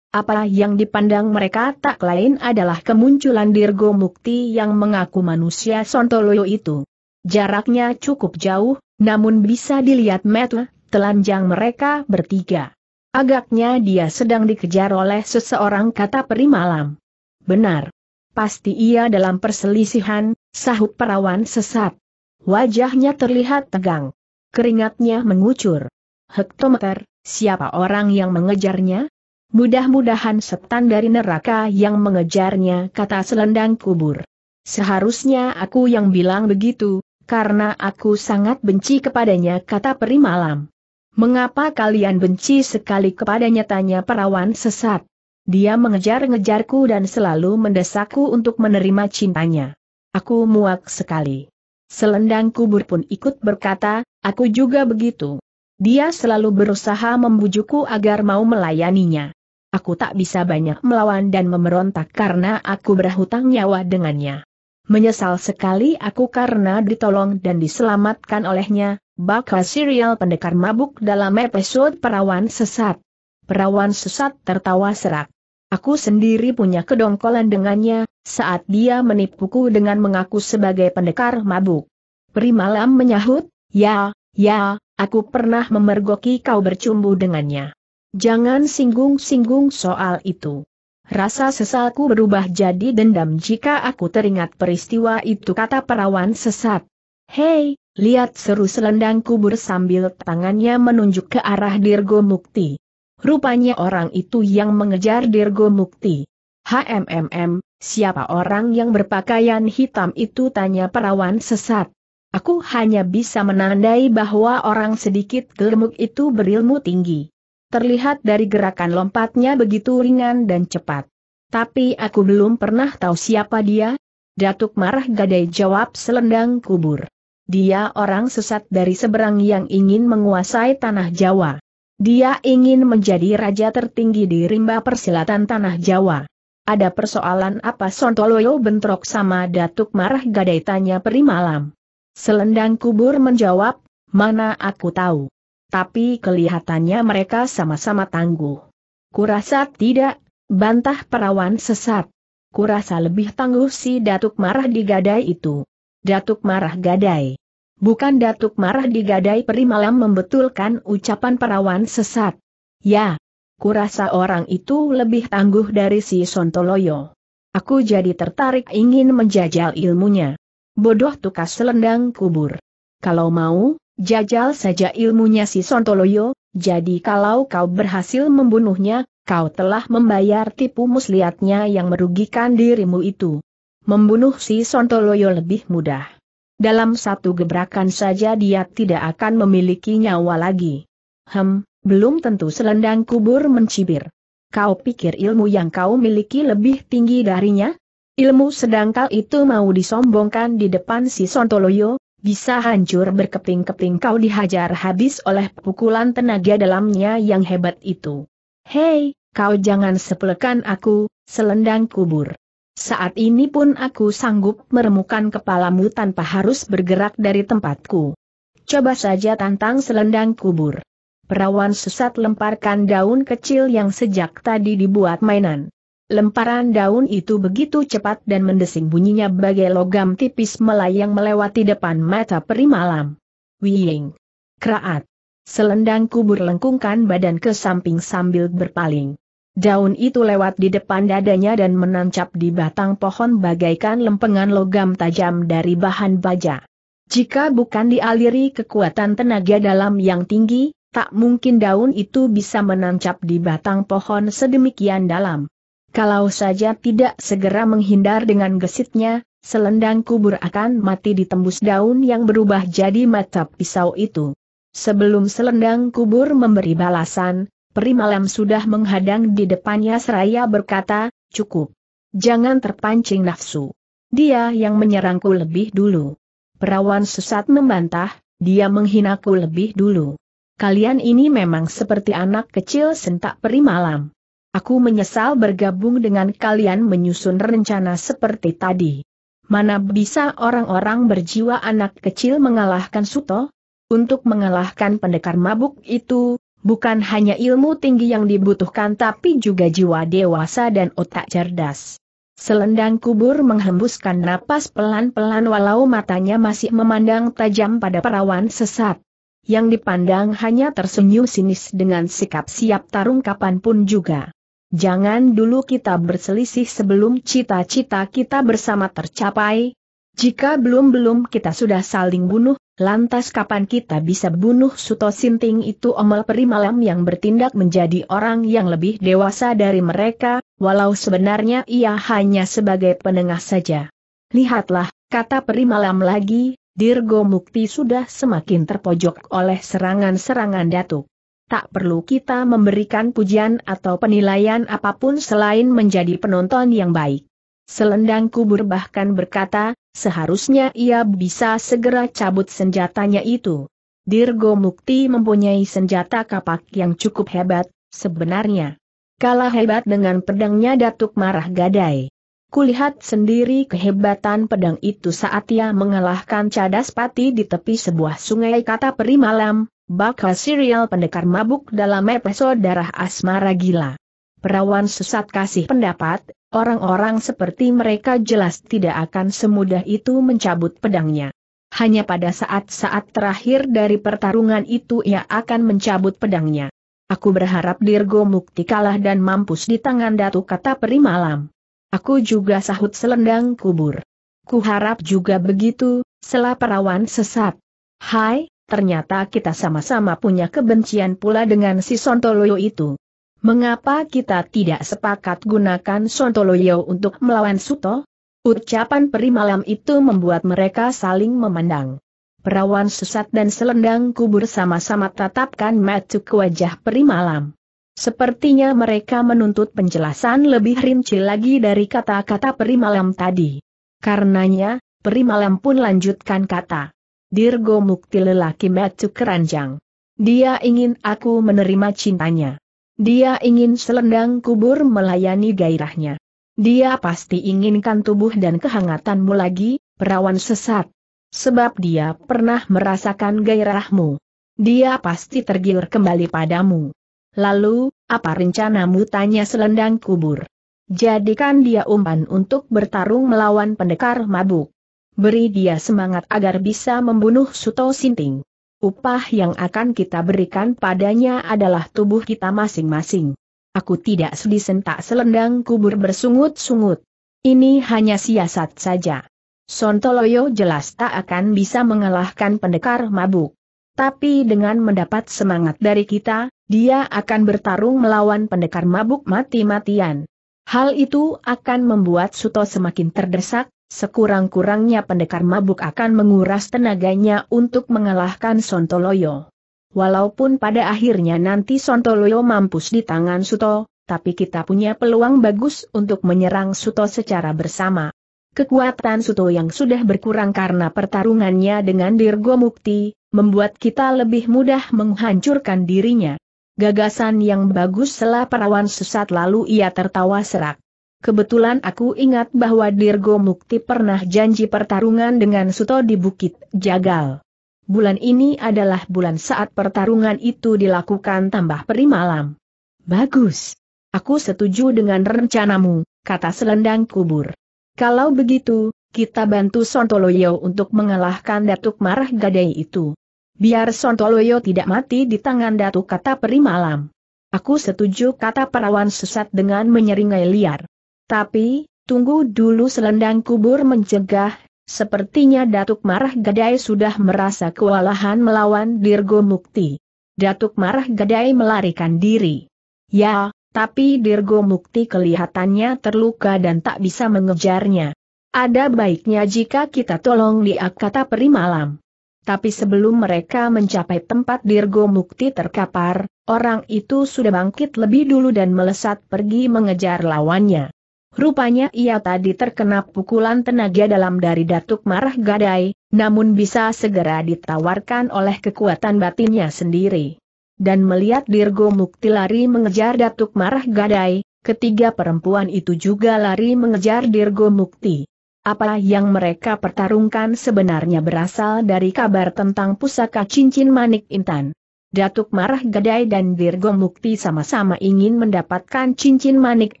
Apa yang dipandang mereka tak lain adalah kemunculan Dirgo Mukti yang mengaku manusia Sontoloyo itu. Jaraknya cukup jauh, namun bisa dilihat metu telanjang mereka bertiga. Agaknya dia sedang dikejar oleh seseorang kata peri malam. Benar. Pasti ia dalam perselisihan, sahut perawan sesat. Wajahnya terlihat tegang. Keringatnya mengucur. Hektometer, siapa orang yang mengejarnya? Mudah-mudahan setan dari neraka yang mengejarnya, kata selendang kubur. Seharusnya aku yang bilang begitu, karena aku sangat benci kepadanya, kata peri malam. Mengapa kalian benci sekali kepadanya tanya perawan sesat? Dia mengejar-ngejarku dan selalu mendesakku untuk menerima cintanya. Aku muak sekali. Selendang kubur pun ikut berkata, aku juga begitu. Dia selalu berusaha membujukku agar mau melayaninya. Aku tak bisa banyak melawan dan memberontak karena aku berhutang nyawa dengannya. Menyesal sekali aku karena ditolong dan diselamatkan olehnya, bakal serial pendekar mabuk dalam episode perawan sesat. Perawan sesat tertawa serak. Aku sendiri punya kedongkolan dengannya, saat dia menipuku dengan mengaku sebagai pendekar mabuk. Primalam menyahut, ya, ya, aku pernah memergoki kau bercumbu dengannya. Jangan singgung-singgung soal itu. Rasa sesalku berubah jadi dendam jika aku teringat peristiwa itu kata perawan sesat. Hei, lihat seru selendang kubur sambil tangannya menunjuk ke arah Dirgo Mukti. Rupanya orang itu yang mengejar Dirgo Mukti. HMMM, siapa orang yang berpakaian hitam itu tanya perawan sesat. Aku hanya bisa menandai bahwa orang sedikit gemuk itu berilmu tinggi. Terlihat dari gerakan lompatnya begitu ringan dan cepat. Tapi aku belum pernah tahu siapa dia. Datuk marah gadai jawab selendang kubur. Dia orang sesat dari seberang yang ingin menguasai tanah Jawa. Dia ingin menjadi raja tertinggi di rimba persilatan tanah Jawa. Ada persoalan apa Sontoloyo bentrok sama Datuk Marah Gadai tanya malam. Selendang kubur menjawab, mana aku tahu tapi kelihatannya mereka sama-sama tangguh. Kurasa tidak, bantah perawan sesat. Kurasa lebih tangguh si Datuk Marah di gadai itu. Datuk Marah gadai. Bukan Datuk Marah di gadai peri malam membetulkan ucapan perawan sesat. Ya, kurasa orang itu lebih tangguh dari si Sontoloyo. Aku jadi tertarik ingin menjajal ilmunya. Bodoh tukas selendang kubur. Kalau mau, Jajal saja ilmunya si Sontoloyo, jadi kalau kau berhasil membunuhnya, kau telah membayar tipu muslihatnya yang merugikan dirimu itu. Membunuh si Sontoloyo lebih mudah. Dalam satu gebrakan saja dia tidak akan memiliki nyawa lagi. Hem, belum tentu selendang kubur mencibir. Kau pikir ilmu yang kau miliki lebih tinggi darinya? Ilmu sedangkal itu mau disombongkan di depan si Sontoloyo, bisa hancur berkeping-keping kau dihajar habis oleh pukulan tenaga dalamnya yang hebat itu. Hei, kau jangan sepelekan aku, selendang kubur. Saat ini pun aku sanggup meremukan kepalamu tanpa harus bergerak dari tempatku. Coba saja tantang selendang kubur. Perawan sesat lemparkan daun kecil yang sejak tadi dibuat mainan. Lemparan daun itu begitu cepat dan mendesing bunyinya bagai logam tipis melayang melewati depan mata peri malam. Wiying. Kraat. Selendang kubur lengkungkan badan ke samping sambil berpaling. Daun itu lewat di depan dadanya dan menancap di batang pohon bagaikan lempengan logam tajam dari bahan baja. Jika bukan dialiri kekuatan tenaga dalam yang tinggi, tak mungkin daun itu bisa menancap di batang pohon sedemikian dalam. Kalau saja tidak segera menghindar dengan gesitnya, selendang kubur akan mati ditembus daun yang berubah jadi mata pisau itu. Sebelum selendang kubur memberi balasan, peri malam sudah menghadang di depannya seraya berkata, cukup. Jangan terpancing nafsu. Dia yang menyerangku lebih dulu. Perawan sesat membantah, dia menghinaku lebih dulu. Kalian ini memang seperti anak kecil sentak peri malam. Aku menyesal bergabung dengan kalian menyusun rencana seperti tadi. Mana bisa orang-orang berjiwa anak kecil mengalahkan Suto? Untuk mengalahkan pendekar mabuk itu, bukan hanya ilmu tinggi yang dibutuhkan tapi juga jiwa dewasa dan otak cerdas. Selendang kubur menghembuskan napas pelan-pelan walau matanya masih memandang tajam pada perawan sesat yang dipandang hanya tersenyum sinis dengan sikap siap tarung kapanpun juga. Jangan dulu kita berselisih sebelum cita-cita kita bersama tercapai. Jika belum-belum kita sudah saling bunuh, lantas kapan kita bisa bunuh Suto Sinting itu Peri Malam yang bertindak menjadi orang yang lebih dewasa dari mereka, walau sebenarnya ia hanya sebagai penengah saja. Lihatlah, kata Peri Malam lagi, Dirgo Mukti sudah semakin terpojok oleh serangan-serangan datuk tak perlu kita memberikan pujian atau penilaian apapun selain menjadi penonton yang baik. Selendang kubur bahkan berkata, seharusnya ia bisa segera cabut senjatanya itu. Dirgo Mukti mempunyai senjata kapak yang cukup hebat, sebenarnya. Kalah hebat dengan pedangnya Datuk Marah Gadai. Kulihat sendiri kehebatan pedang itu saat ia mengalahkan cadas pati di tepi sebuah sungai kata peri malam, bakal serial pendekar mabuk dalam episode darah asmara gila. Perawan sesat kasih pendapat, orang-orang seperti mereka jelas tidak akan semudah itu mencabut pedangnya. Hanya pada saat-saat terakhir dari pertarungan itu ia akan mencabut pedangnya. Aku berharap Dirgo Mukti kalah dan mampus di tangan Datu kata peri malam. Aku juga sahut selendang kubur. Kuharap juga begitu, selah perawan sesat. Hai, ternyata kita sama-sama punya kebencian pula dengan si Sontoloyo itu. Mengapa kita tidak sepakat gunakan Sontoloyo untuk melawan Suto? Ucapan peri malam itu membuat mereka saling memandang. Perawan sesat dan selendang kubur sama-sama tatapkan matuk ke wajah peri malam. Sepertinya mereka menuntut penjelasan lebih rinci lagi dari kata-kata peri malam tadi. Karenanya, peri malam pun lanjutkan kata. Dirgo mukti lelaki metu keranjang. Dia ingin aku menerima cintanya. Dia ingin selendang kubur melayani gairahnya. Dia pasti inginkan tubuh dan kehangatanmu lagi, perawan sesat. Sebab dia pernah merasakan gairahmu. Dia pasti tergiur kembali padamu. Lalu, apa rencanamu tanya selendang kubur? Jadikan dia umpan untuk bertarung melawan pendekar mabuk. Beri dia semangat agar bisa membunuh Suto Sinting. Upah yang akan kita berikan padanya adalah tubuh kita masing-masing. Aku tidak sedih sentak selendang kubur bersungut-sungut. Ini hanya siasat saja. Sontoloyo jelas tak akan bisa mengalahkan pendekar mabuk. Tapi dengan mendapat semangat dari kita, dia akan bertarung melawan pendekar mabuk mati-matian. Hal itu akan membuat Suto semakin terdesak, sekurang-kurangnya pendekar mabuk akan menguras tenaganya untuk mengalahkan Sontoloyo. Walaupun pada akhirnya nanti Sontoloyo mampus di tangan Suto, tapi kita punya peluang bagus untuk menyerang Suto secara bersama. Kekuatan Suto yang sudah berkurang karena pertarungannya dengan Dirgo Mukti, membuat kita lebih mudah menghancurkan dirinya. Gagasan yang bagus setelah perawan sesat lalu ia tertawa serak. Kebetulan aku ingat bahwa Dirgo Mukti pernah janji pertarungan dengan Suto di Bukit Jagal. Bulan ini adalah bulan saat pertarungan itu dilakukan tambah malam. Bagus. Aku setuju dengan rencanamu, kata selendang kubur. Kalau begitu, kita bantu Sontoloyo untuk mengalahkan Datuk Marah Gadai itu. Biar Sontoloyo tidak mati di tangan datu kata Peri Malam. Aku setuju kata perawan sesat dengan menyeringai liar. Tapi, tunggu dulu selendang kubur mencegah, sepertinya Datuk Marah Gadai sudah merasa kewalahan melawan Dirgo Mukti. Datuk Marah Gadai melarikan diri. Ya, tapi Dirgo Mukti kelihatannya terluka dan tak bisa mengejarnya. Ada baiknya jika kita tolong dia kata Peri Malam. Tapi sebelum mereka mencapai tempat Dirgo Mukti terkapar, orang itu sudah bangkit lebih dulu dan melesat pergi mengejar lawannya. Rupanya ia tadi terkena pukulan tenaga dalam dari Datuk Marah Gadai, namun bisa segera ditawarkan oleh kekuatan batinnya sendiri. Dan melihat Dirgo Mukti lari mengejar Datuk Marah Gadai, ketiga perempuan itu juga lari mengejar Dirgo Mukti. Apa yang mereka pertarungkan sebenarnya berasal dari kabar tentang pusaka cincin manik intan. Datuk Marah Gadai dan Virgo Mukti sama-sama ingin mendapatkan cincin manik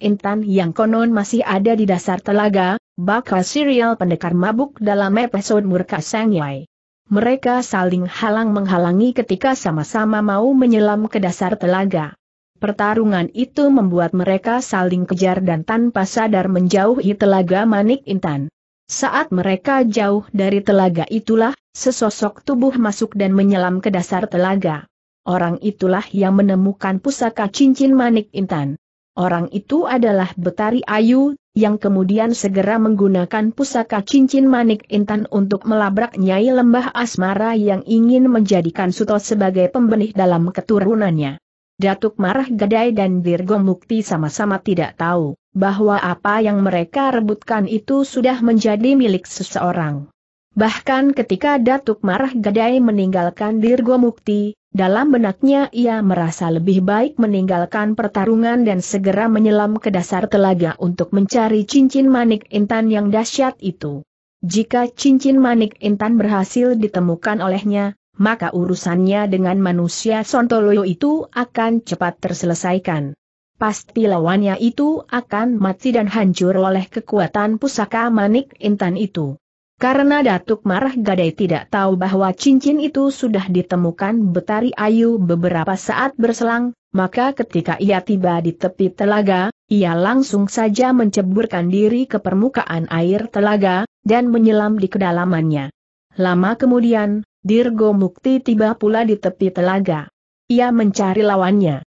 intan yang konon masih ada di dasar telaga, bakal serial pendekar mabuk dalam episode Murka Sangyai. Mereka saling halang-menghalangi ketika sama-sama mau menyelam ke dasar telaga. Pertarungan itu membuat mereka saling kejar dan tanpa sadar menjauhi telaga Manik Intan. Saat mereka jauh dari telaga itulah, sesosok tubuh masuk dan menyelam ke dasar telaga. Orang itulah yang menemukan pusaka cincin manik intan. Orang itu adalah Betari Ayu, yang kemudian segera menggunakan pusaka cincin manik intan untuk melabrak Nyai Lembah Asmara yang ingin menjadikan Suto sebagai pembenih dalam keturunannya. Datuk Marah Gadai dan Dirgo Mukti sama-sama tidak tahu bahwa apa yang mereka rebutkan itu sudah menjadi milik seseorang. Bahkan ketika Datuk Marah Gadai meninggalkan Dirgo Mukti, dalam benaknya ia merasa lebih baik meninggalkan pertarungan dan segera menyelam ke dasar telaga untuk mencari cincin manik intan yang dahsyat itu. Jika cincin manik intan berhasil ditemukan olehnya, maka urusannya dengan manusia Sontoloyo itu akan cepat terselesaikan. Pasti lawannya itu akan mati dan hancur oleh kekuatan pusaka manik intan itu. Karena Datuk Marah Gadai tidak tahu bahwa cincin itu sudah ditemukan Betari Ayu beberapa saat berselang, maka ketika ia tiba di tepi telaga, ia langsung saja menceburkan diri ke permukaan air telaga, dan menyelam di kedalamannya. Lama kemudian, Dirgo Mukti tiba pula di tepi telaga. Ia mencari lawannya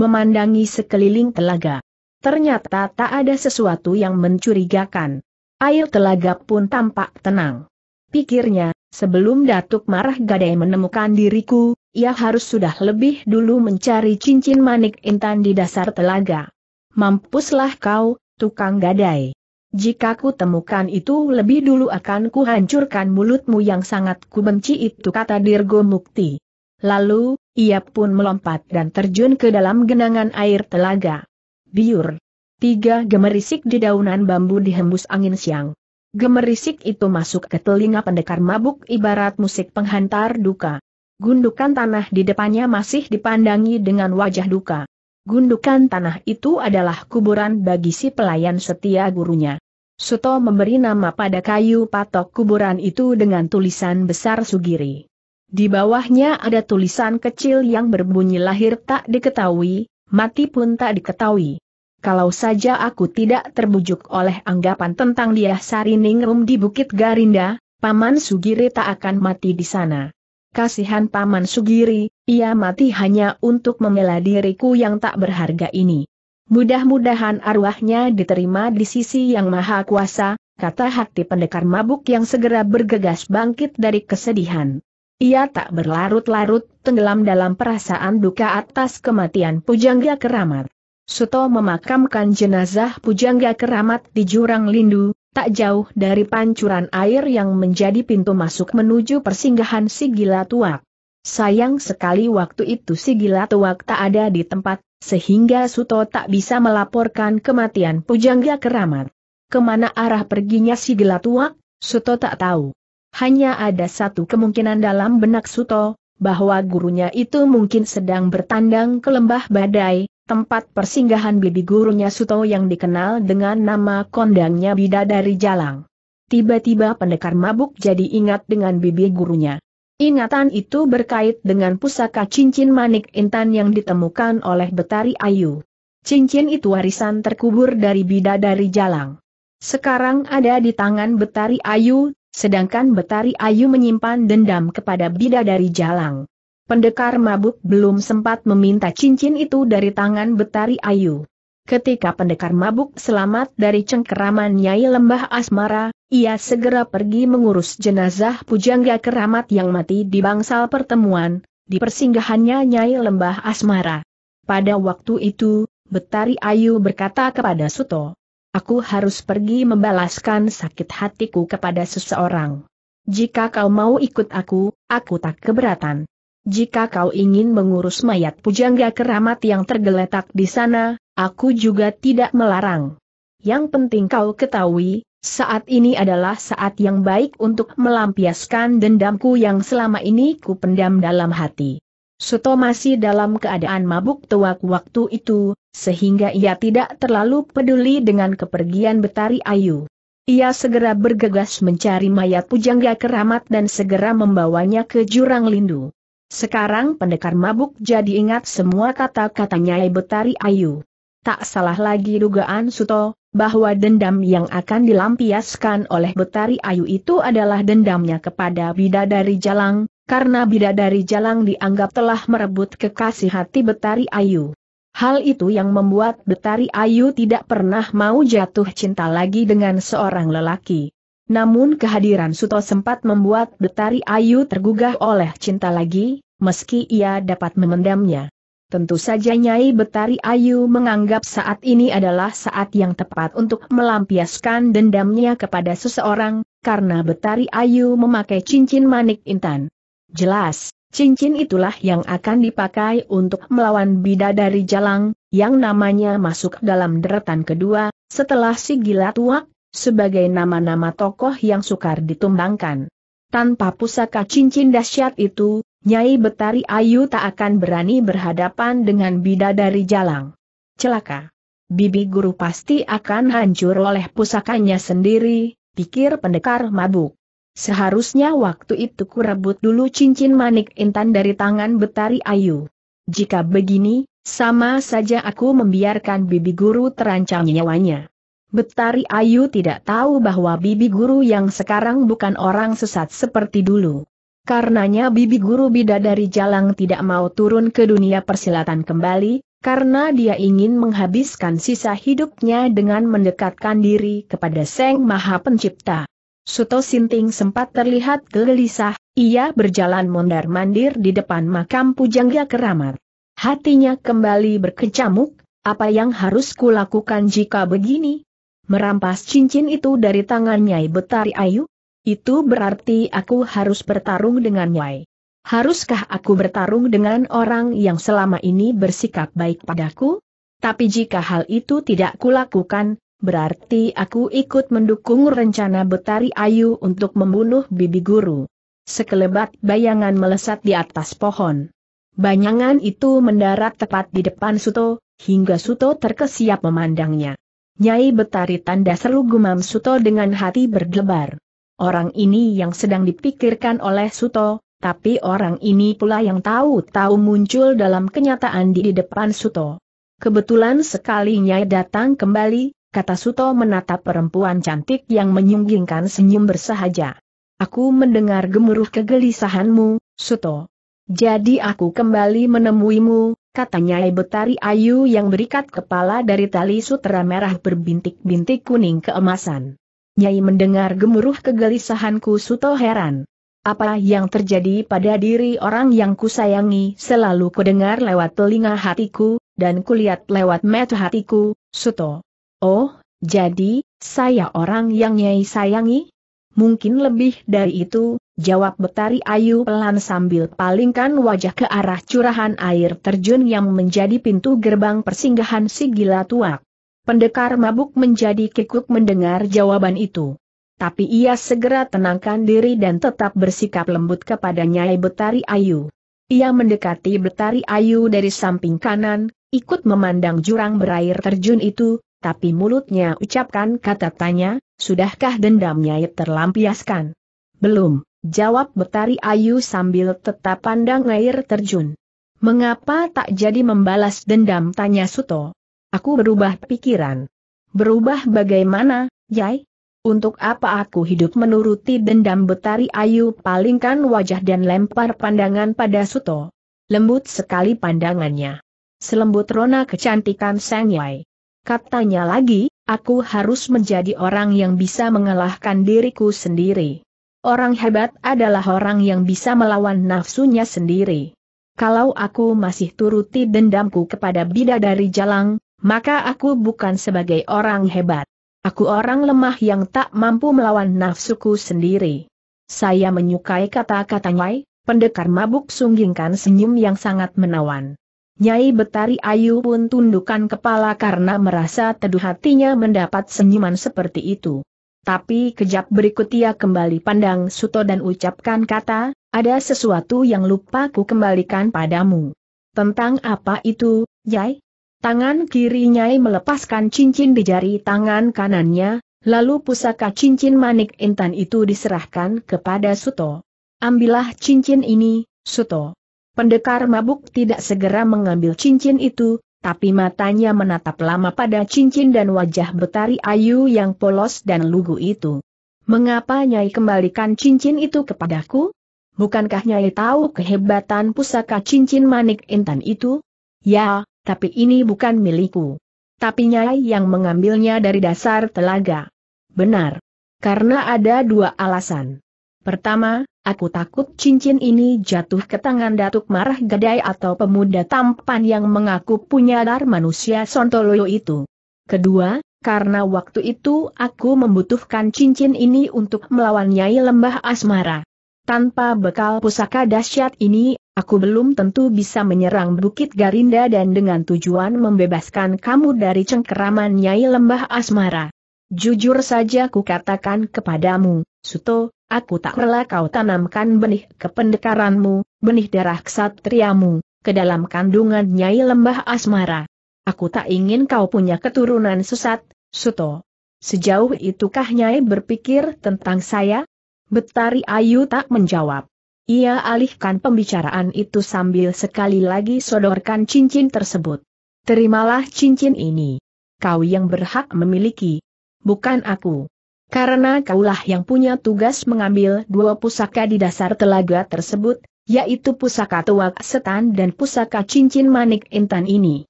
memandangi sekeliling telaga. Ternyata tak ada sesuatu yang mencurigakan. Air telaga pun tampak tenang. Pikirnya, sebelum Datuk Marah Gadai menemukan diriku, ia harus sudah lebih dulu mencari cincin manik intan di dasar telaga. Mampuslah kau, tukang gadai. Jika ku temukan itu lebih dulu akan kuhancurkan mulutmu yang sangat kubenci itu kata Dirgo Mukti. Lalu, ia pun melompat dan terjun ke dalam genangan air telaga. Biur. Tiga gemerisik di daunan bambu dihembus angin siang. Gemerisik itu masuk ke telinga pendekar mabuk ibarat musik penghantar duka. Gundukan tanah di depannya masih dipandangi dengan wajah duka. Gundukan tanah itu adalah kuburan bagi si pelayan setia gurunya. Suto memberi nama pada kayu patok kuburan itu dengan tulisan besar Sugiri. Di bawahnya ada tulisan kecil yang berbunyi lahir tak diketahui, mati pun tak diketahui. Kalau saja aku tidak terbujuk oleh anggapan tentang dia Sariningrum di Bukit Garinda, Paman Sugiri tak akan mati di sana. Kasihan Paman Sugiri, ia mati hanya untuk membela diriku yang tak berharga ini. Mudah-mudahan arwahnya diterima di sisi yang maha kuasa, kata hati pendekar mabuk yang segera bergegas bangkit dari kesedihan. Ia tak berlarut-larut tenggelam dalam perasaan duka atas kematian Pujangga Keramat. Suto memakamkan jenazah Pujangga Keramat di Jurang Lindu, tak jauh dari pancuran air yang menjadi pintu masuk menuju persinggahan Sigila Tuak. Sayang sekali waktu itu Sigila Tuak tak ada di tempat, sehingga Suto tak bisa melaporkan kematian Pujangga Keramat. Kemana arah perginya Sigila Tuak, Suto tak tahu. Hanya ada satu kemungkinan dalam benak Suto, bahwa gurunya itu mungkin sedang bertandang ke lembah badai, tempat persinggahan bibi gurunya Suto yang dikenal dengan nama kondangnya Bidadari Jalang. Tiba-tiba pendekar mabuk jadi ingat dengan bibi gurunya. Ingatan itu berkait dengan pusaka cincin manik intan yang ditemukan oleh Betari Ayu. Cincin itu warisan terkubur dari bidadari jalang. Sekarang ada di tangan Betari Ayu, Sedangkan Betari Ayu menyimpan dendam kepada bidadari Jalang. Pendekar mabuk belum sempat meminta cincin itu dari tangan Betari Ayu. Ketika pendekar mabuk selamat dari cengkeraman Nyai Lembah Asmara, ia segera pergi mengurus jenazah pujangga keramat yang mati di bangsal pertemuan, di persinggahannya Nyai Lembah Asmara. Pada waktu itu, Betari Ayu berkata kepada Suto, Aku harus pergi membalaskan sakit hatiku kepada seseorang. Jika kau mau ikut aku, aku tak keberatan. Jika kau ingin mengurus mayat pujangga keramat yang tergeletak di sana, aku juga tidak melarang. Yang penting kau ketahui, saat ini adalah saat yang baik untuk melampiaskan dendamku yang selama ini kupendam dalam hati. Suto masih dalam keadaan mabuk tuak waktu itu, sehingga ia tidak terlalu peduli dengan kepergian Betari Ayu. Ia segera bergegas mencari mayat pujangga keramat dan segera membawanya ke jurang lindu. Sekarang pendekar mabuk jadi ingat semua kata-katanya Betari Ayu. Tak salah lagi dugaan Suto, bahwa dendam yang akan dilampiaskan oleh Betari Ayu itu adalah dendamnya kepada Bidadari Jalang, karena bidadari Jalang dianggap telah merebut kekasih hati Betari Ayu. Hal itu yang membuat Betari Ayu tidak pernah mau jatuh cinta lagi dengan seorang lelaki. Namun kehadiran Suto sempat membuat Betari Ayu tergugah oleh cinta lagi, meski ia dapat memendamnya. Tentu saja Nyai Betari Ayu menganggap saat ini adalah saat yang tepat untuk melampiaskan dendamnya kepada seseorang, karena Betari Ayu memakai cincin manik intan. Jelas, cincin itulah yang akan dipakai untuk melawan bidadari jalang, yang namanya masuk dalam deretan kedua, setelah si gila tuak, sebagai nama-nama tokoh yang sukar ditumbangkan. Tanpa pusaka cincin dahsyat itu, Nyai Betari Ayu tak akan berani berhadapan dengan bidadari jalang. Celaka. Bibi guru pasti akan hancur oleh pusakanya sendiri, pikir pendekar mabuk. Seharusnya waktu itu kurebut dulu cincin manik intan dari tangan Betari Ayu. Jika begini, sama saja aku membiarkan bibi guru terancam nyawanya. Betari Ayu tidak tahu bahwa bibi guru yang sekarang bukan orang sesat seperti dulu. Karenanya bibi guru bidadari jalang tidak mau turun ke dunia persilatan kembali, karena dia ingin menghabiskan sisa hidupnya dengan mendekatkan diri kepada Seng Maha Pencipta. Suto Sinting sempat terlihat gelisah, ia berjalan mondar-mandir di depan makam Pujangga Keramat. Hatinya kembali berkecamuk, apa yang harus kulakukan jika begini? Merampas cincin itu dari tangan Nyai Betari Ayu? Itu berarti aku harus bertarung dengan Nyai. Haruskah aku bertarung dengan orang yang selama ini bersikap baik padaku? Tapi jika hal itu tidak kulakukan, berarti aku ikut mendukung rencana Betari Ayu untuk membunuh bibi guru. Sekelebat bayangan melesat di atas pohon. Bayangan itu mendarat tepat di depan Suto, hingga Suto terkesiap memandangnya. Nyai Betari tanda seru gumam Suto dengan hati berdebar. Orang ini yang sedang dipikirkan oleh Suto, tapi orang ini pula yang tahu-tahu muncul dalam kenyataan di depan Suto. Kebetulan sekali Nyai datang kembali, kata Suto menatap perempuan cantik yang menyunggingkan senyum bersahaja. Aku mendengar gemuruh kegelisahanmu, Suto. Jadi aku kembali menemuimu, katanya Betari Ayu yang berikat kepala dari tali sutera merah berbintik-bintik kuning keemasan. Nyai mendengar gemuruh kegelisahanku Suto heran. Apa yang terjadi pada diri orang yang kusayangi selalu kudengar lewat telinga hatiku, dan kulihat lewat mata hatiku, Suto. Oh, jadi, saya orang yang Nyai sayangi? Mungkin lebih dari itu, jawab Betari Ayu pelan sambil palingkan wajah ke arah curahan air terjun yang menjadi pintu gerbang persinggahan si gila tuak. Pendekar mabuk menjadi kikuk mendengar jawaban itu. Tapi ia segera tenangkan diri dan tetap bersikap lembut kepada Nyai Betari Ayu. Ia mendekati Betari Ayu dari samping kanan, ikut memandang jurang berair terjun itu, tapi mulutnya ucapkan kata tanya, sudahkah dendamnya terlampiaskan? Belum, jawab Betari Ayu sambil tetap pandang air terjun. Mengapa tak jadi membalas dendam tanya Suto? Aku berubah pikiran. Berubah bagaimana, Yai? Untuk apa aku hidup menuruti dendam Betari Ayu palingkan wajah dan lempar pandangan pada Suto. Lembut sekali pandangannya. Selembut rona kecantikan Sang Yai. Katanya lagi, aku harus menjadi orang yang bisa mengalahkan diriku sendiri. Orang hebat adalah orang yang bisa melawan nafsunya sendiri. Kalau aku masih turuti dendamku kepada bidadari jalang, maka aku bukan sebagai orang hebat. Aku orang lemah yang tak mampu melawan nafsuku sendiri. Saya menyukai kata-katanya, kata pendekar mabuk sunggingkan senyum yang sangat menawan. Nyai Betari Ayu pun tundukkan kepala karena merasa teduh hatinya mendapat senyuman seperti itu. Tapi kejap berikut ia kembali pandang Suto dan ucapkan kata, ada sesuatu yang lupa ku kembalikan padamu. Tentang apa itu, Nyai? Tangan kiri Nyai melepaskan cincin di jari tangan kanannya, lalu pusaka cincin manik intan itu diserahkan kepada Suto. Ambillah cincin ini, Suto. Pendekar mabuk tidak segera mengambil cincin itu, tapi matanya menatap lama pada cincin dan wajah betari ayu yang polos dan lugu itu. Mengapa Nyai kembalikan cincin itu kepadaku? Bukankah Nyai tahu kehebatan pusaka cincin manik intan itu? Ya, tapi ini bukan milikku. Tapi Nyai yang mengambilnya dari dasar telaga. Benar. Karena ada dua alasan. Pertama, aku takut cincin ini jatuh ke tangan Datuk Marah Gadai atau pemuda tampan yang mengaku punya dar manusia Sontoloyo itu. Kedua, karena waktu itu aku membutuhkan cincin ini untuk melawan Nyai Lembah Asmara. Tanpa bekal pusaka dahsyat ini, aku belum tentu bisa menyerang Bukit Garinda dan dengan tujuan membebaskan kamu dari cengkeraman Nyai Lembah Asmara. Jujur saja ku katakan kepadamu, Suto, Aku tak rela kau tanamkan benih kependekaranmu, benih darah ksatriamu, ke dalam kandungan Nyai Lembah Asmara. Aku tak ingin kau punya keturunan sesat, Suto. Sejauh itukah Nyai berpikir tentang saya? Betari Ayu tak menjawab. Ia alihkan pembicaraan itu sambil sekali lagi sodorkan cincin tersebut. Terimalah cincin ini. Kau yang berhak memiliki. Bukan aku. Karena kaulah yang punya tugas mengambil dua pusaka di dasar telaga tersebut, yaitu pusaka tuak setan dan pusaka cincin manik intan ini.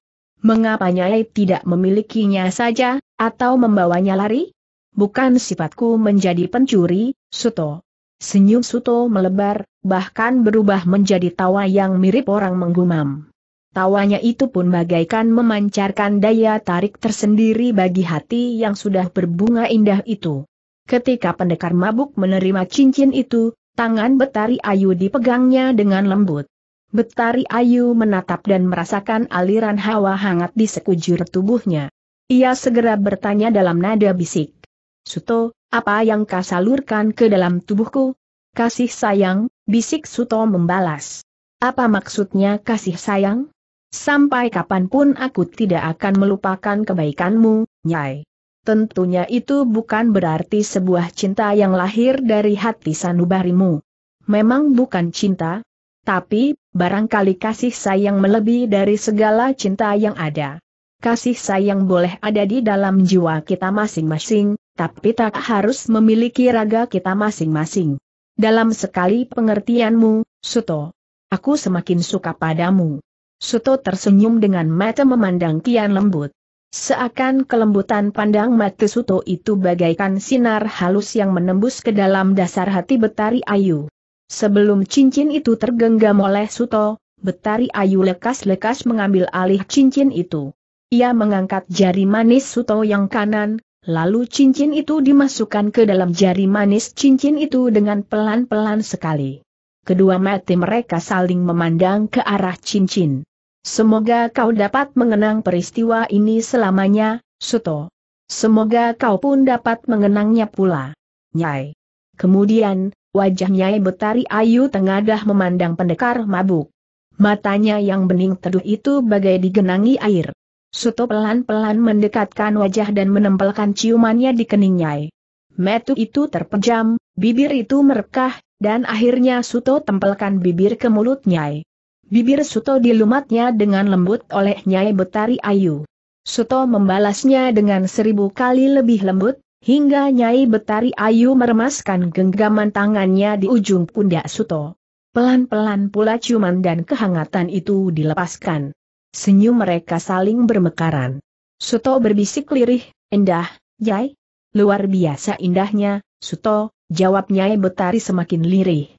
Mengapa Nyai tidak memilikinya saja, atau membawanya lari? Bukan sifatku menjadi pencuri, Suto. Senyum Suto melebar, bahkan berubah menjadi tawa yang mirip orang menggumam. Tawanya itu pun bagaikan memancarkan daya tarik tersendiri bagi hati yang sudah berbunga indah itu. Ketika pendekar mabuk menerima cincin itu, tangan Betari Ayu dipegangnya dengan lembut. Betari Ayu menatap dan merasakan aliran hawa hangat di sekujur tubuhnya. Ia segera bertanya dalam nada bisik. Suto, apa yang kau salurkan ke dalam tubuhku? Kasih sayang, bisik Suto membalas. Apa maksudnya kasih sayang? Sampai kapanpun aku tidak akan melupakan kebaikanmu, Nyai. Tentunya itu bukan berarti sebuah cinta yang lahir dari hati sanubarimu. Memang bukan cinta, tapi barangkali kasih sayang melebihi dari segala cinta yang ada. Kasih sayang boleh ada di dalam jiwa kita masing-masing, tapi tak harus memiliki raga kita masing-masing. Dalam sekali pengertianmu, Suto. Aku semakin suka padamu. Suto tersenyum dengan mata memandang kian lembut. Seakan kelembutan pandang Suto itu bagaikan sinar halus yang menembus ke dalam dasar hati Betari Ayu. Sebelum cincin itu tergenggam oleh Suto, Betari Ayu lekas-lekas mengambil alih cincin itu. Ia mengangkat jari manis Suto yang kanan, lalu cincin itu dimasukkan ke dalam jari manis cincin itu dengan pelan-pelan sekali. Kedua mata mereka saling memandang ke arah cincin. Semoga kau dapat mengenang peristiwa ini selamanya, Suto. Semoga kau pun dapat mengenangnya pula. Nyai. Kemudian, wajah Nyai Betari Ayu tengadah memandang pendekar mabuk. Matanya yang bening teduh itu bagai digenangi air. Suto pelan-pelan mendekatkan wajah dan menempelkan ciumannya di kening Nyai. Metu itu terpejam, bibir itu merekah, dan akhirnya Suto tempelkan bibir ke mulut Nyai. Bibir Suto dilumatnya dengan lembut oleh Nyai Betari Ayu. Suto membalasnya dengan seribu kali lebih lembut, hingga Nyai Betari Ayu meremaskan genggaman tangannya di ujung pundak Suto. Pelan-pelan pula ciuman dan kehangatan itu dilepaskan. Senyum mereka saling bermekaran. Suto berbisik lirih, indah, Nyai. Luar biasa indahnya, Suto, jawab Nyai Betari semakin lirih.